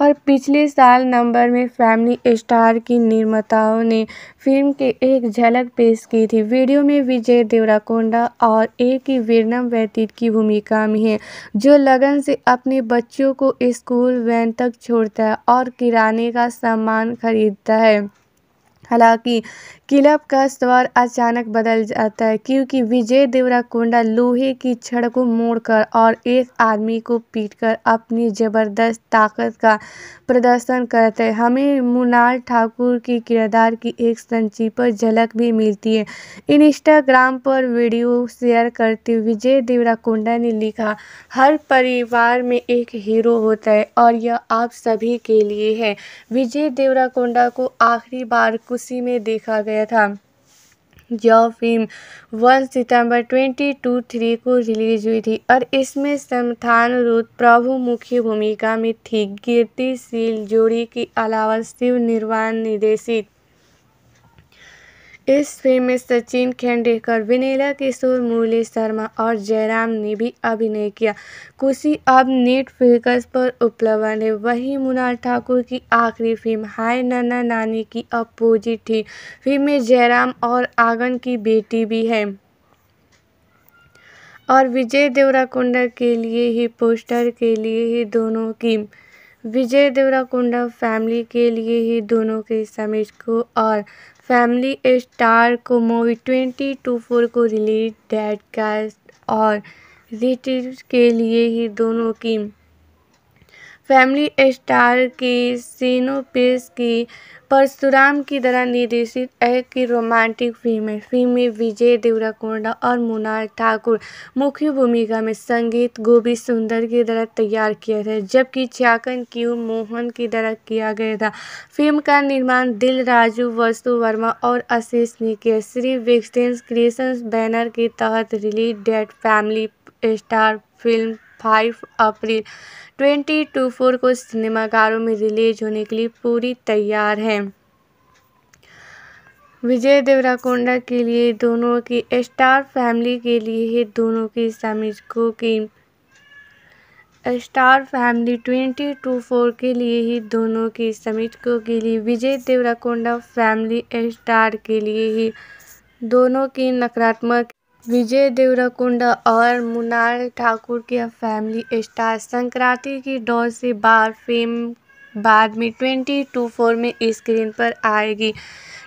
Speaker 1: और पिछले साल नंबर में फैमिली स्टार की निर्माताओं ने फिल्म के एक झलक पेश की थी वीडियो में विजय देवराकोंडा और ए की वीरनम व्यतीत की भूमिका में है जो लगन से अपने बच्चों को स्कूल वैन तक छोड़ता है और किराने का सामान खरीदता है हालांकि क्लब का स्वर अचानक बदल जाता है क्योंकि विजय देवराकोंडा लोहे की छड़ को मोड़कर और एक आदमी को पीटकर अपनी ज़बरदस्त ताकत का प्रदर्शन करते हैं हमें मुनाल ठाकुर के किरदार की एक पर झलक भी मिलती है इंस्टाग्राम पर वीडियो शेयर करते विजय देवरा कुंडा ने लिखा हर परिवार में एक हीरो होता है और यह आप सभी के लिए है विजय देवरा कुंडा को आखिरी बार कुशी में देखा गया गया था यह फिल्म वन सितंबर ट्वेंटी टू थ्री को रिलीज हुई थी और इसमें समथान रूद प्रभु मुख्य भूमिका में थी कीर्तिशील जोड़ी के अलावा शिव निर्वाण निर्देशित इस फिल्म में सचिन खेंडेकर विनेला किशोर मुरली शर्मा और जयराम ने भी अभिनय किया खुशी अब नेटफ्लिक्स पर उपलब्ध है वहीं मुनाल ठाकुर की आखिरी फिल्म हाय नन्ना नानी की अपोजिट थी फिल्म में जयराम और आंगन की बेटी भी है और विजय देवराकोंडा के लिए ही पोस्टर के लिए ही दोनों की विजय देवराकोंडा फैमिली के लिए ही दोनों के समीर को और फैमिली स्टार को मूवी ट्वेंटी टू फोर को रिलीज डेट कास्ट और रेटेड के लिए ही दोनों की फैमिली स्टार की सीनोपेस की परशुराम की तरह निर्देशित एक रोमांटिक फिल्म है फिल्म में विजय देवराकोंडा और मुनार ठाकुर मुख्य भूमिका में संगीत गोभी सुंदर की तरह तैयार किया था जबकि छ्याकन क्यू मोहन की तरह किया गया था फिल्म का निर्माण दिल राजू वस्तु वर्मा और आशीष ने किया श्री विक्सेंस क्रिएशंस बैनर के तहत release date family star film five April twenty two four को सिनेमाघरों में रिलीज होने के लिए पूरी तैयार है विजय देवराकोंडा के लिए दोनों की स्टार फैमिली के लिए ही दोनों की समीक्षकों की star family twenty two four के लिए ही दोनों की समीक्षकों के लिए विजय देवराकोंडा फैमिली स्टार के लिए ही दोनों की नकारात्मक विजय देवराकोंडा और मुनाल ठाकुर की फैमिली स्टार संक्रांति की डोर से बार फेम बाद में ट्वेंटी टू फोर में स्क्रीन पर आएगी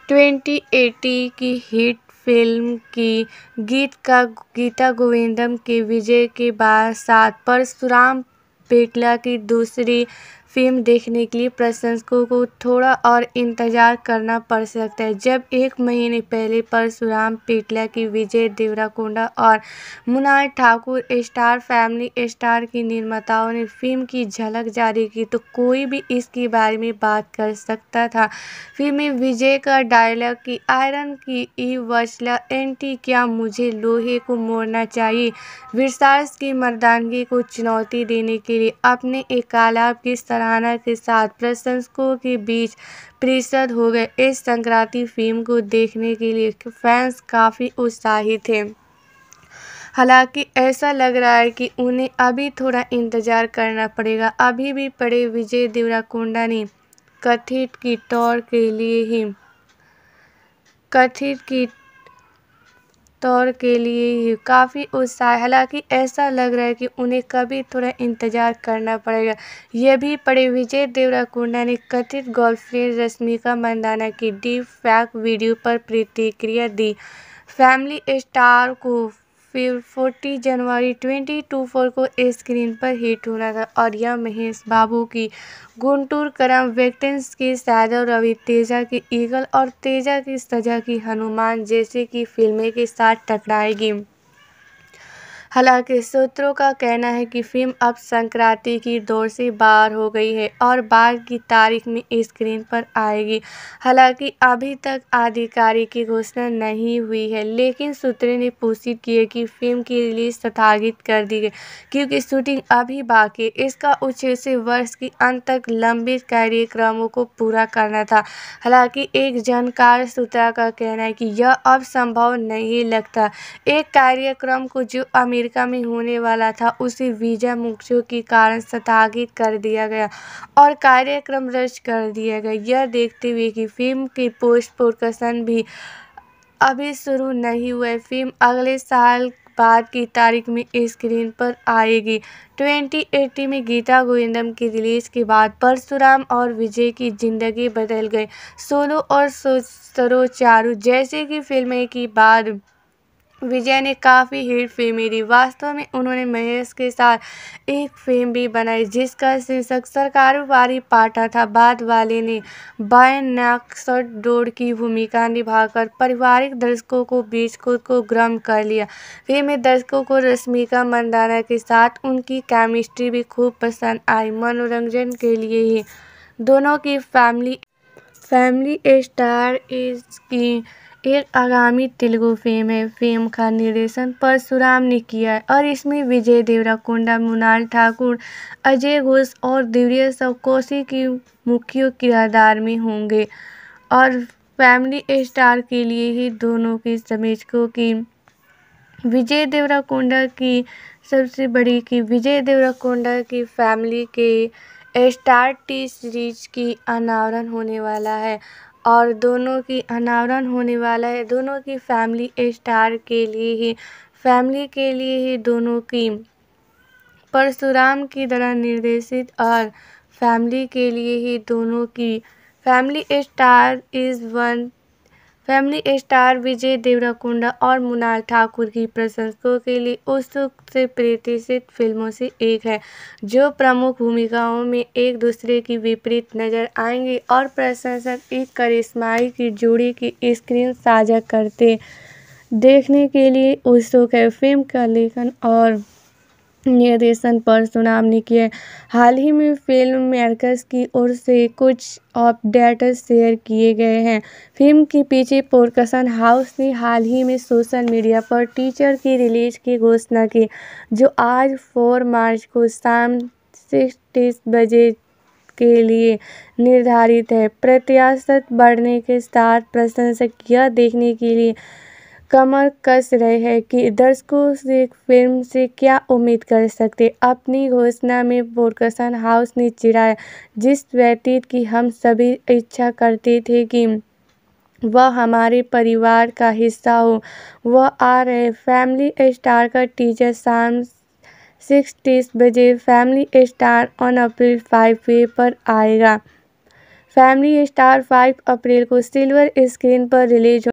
Speaker 1: ट्वेंटी एटी की हिट फिल्म की गीत का गीता गोविंदम के विजय के बाद साथ परशुराम पेटला की दूसरी फिल्म देखने के लिए प्रशंसकों को थोड़ा और इंतज़ार करना पड़ सकता है जब एक महीने पहले परशुराम पेटला की विजय देवराकोंडा और Mrunal Thakur star family star की निर्माताओं ने फिल्म की झलक जारी की तो कोई भी इसके बारे में बात कर सकता था फिल्म में विजय का डायलॉग की आयरन की ई वचला एंटी क्या मुझे लोहे को मोड़ना चाहिए विरसार्स की मर्दानगी को चुनौती देने के लिए अपने एक तालाब की तरह सराहना के साथ प्रशंसकों के बीच प्रसिद्ध हो गए इस संक्रांति फिल्म को देखने के लिए फैंस काफ़ी उत्साहित थे हालांकि ऐसा लग रहा है कि उन्हें अभी थोड़ा इंतज़ार करना पड़ेगा अभी भी पड़े विजय देवराकोंडा ने कथित की टौर के लिए ही कथित की दौड़ के लिए ही काफ़ी उत्साह हालांकि ऐसा लग रहा है कि उन्हें कभी थोड़ा इंतज़ार करना पड़ेगा यह भी पड़े विजय देवराकोंडा ने कथित गर्लफ्रेंड रश्मिका मंदाना की डी फैक वीडियो पर प्रतिक्रिया दी फैमिली स्टार को फिर फोर्टी जनवरी ट्वेंटी टू फोर को स्क्रीन पर हिट होना था और यह महेश बाबू की गुंटूर करम वेक्टेंस की साधव रवि तेजा की ईगल और तेजा की सजा की हनुमान जैसे की फिल्में के साथ टकराएगी हालांकि सूत्रों का कहना है कि फिल्म अब संक्रांति की दौर से बाहर हो गई है और बाद की तारीख में स्क्रीन पर आएगी हालांकि अभी तक आधिकारिक की घोषणा नहीं हुई है लेकिन सूत्रों ने पुष्टि की है कि फिल्म की रिलीज स्थगित कर दी गई क्योंकि शूटिंग अभी बाकी है इसका उच्च वर्ष के अंत तक लंबित कार्यक्रमों को पूरा करना था हालांकि एक जानकार सूत्र का कहना है कि यह अब संभव नहीं लगता एक कार्यक्रम को जो अमीर अमेरिका में होने वाला था उसे वीजा मुक्तियों के कारण स्थगित कर दिया गया और कार्यक्रम रद्द कर दिया गया यह देखते हुए कि फिल्म की पोस्ट प्रोडक्शन भी अभी शुरू नहीं हुआ फिल्म अगले साल बाद की तारीख में स्क्रीन पर आएगी 2080 में गीता गोविंदम की रिलीज के बाद परशुराम और विजय की जिंदगी बदल गई सोलो और सरो चारू जैसे कि फिल्में की बाद विजय ने काफ़ी हिट फिल्में दी वास्तव में उन्होंने महेश के साथ एक फिल्म भी बनाई जिसका शीर्षक सरकारोवारी पाटा था बाद वाले ने बायनाक्सट डोर की भूमिका निभाकर पारिवारिक दर्शकों को बीच खुद को ग्रम कर लिया फिल्म में दर्शकों को रश्मिका मंदाना के साथ उनकी केमिस्ट्री भी खूब पसंद आई मनोरंजन के लिए ही दोनों की फैमिली फैमिली स्टार इसकी की एक आगामी तेलुगु फिल्म है फिल्म का निर्देशन परशुराम ने किया है और इसमें विजय देवराकोंडा मुनाल ठाकुर अजय घोष और दिव्य सवकोशी की मुख्य किरदार में होंगे और फैमिली स्टार के लिए ही दोनों की समीक्षकों की विजय देवराकोंडा की सबसे बड़ी की विजय देवराकोंडा की फैमिली के स्टार टी सीरीज की अनावरण होने वाला है और दोनों की अनावरण होने वाला है दोनों की फैमिली स्टार के लिए ही फैमिली के लिए ही दोनों की परशुराम की तरह निर्देशित और फैमिली के लिए ही दोनों की family star is one family star Vijay Deverakonda और मुनाल ठाकुर की प्रशंसकों के लिए उत्सुक से प्रतिष्ठित फिल्मों से एक है जो प्रमुख भूमिकाओं में एक दूसरे की विपरीत नजर आएंगी और प्रशंसक एक करिश्माई की जोड़ी की स्क्रीन साझा करते देखने के लिए उत्सुक है फिल्म का लेखन और निर्देशन पर सुनावनी की है हाल ही में फिल्म मेकर्स की ओर से कुछ अपडेट शेयर किए गए हैं फिल्म के पीछे पोरकसन हाउस ने हाल ही में सोशल मीडिया पर टीचर की रिलीज की घोषणा की जो आज 4 मार्च को शाम सिक्स बजे के लिए निर्धारित है प्रत्याशत बढ़ने के साथ प्रशंसक यह देखने के लिए कमर कस रहे हैं कि दर्शकों से फिल्म से क्या उम्मीद कर सकते अपनी घोषणा में बोरकसन हाउस ने चिराया जिस व्यतीत की हम सभी इच्छा करते थे कि वह हमारे परिवार का हिस्सा हो वह आ रहे फैमिली स्टार का टीचर शाम सिक्स तीस बजे family star on April five पे पर आएगा फैमिली स्टार फाइव अप्रैल को सिल्वर स्क्रीन पर रिलीज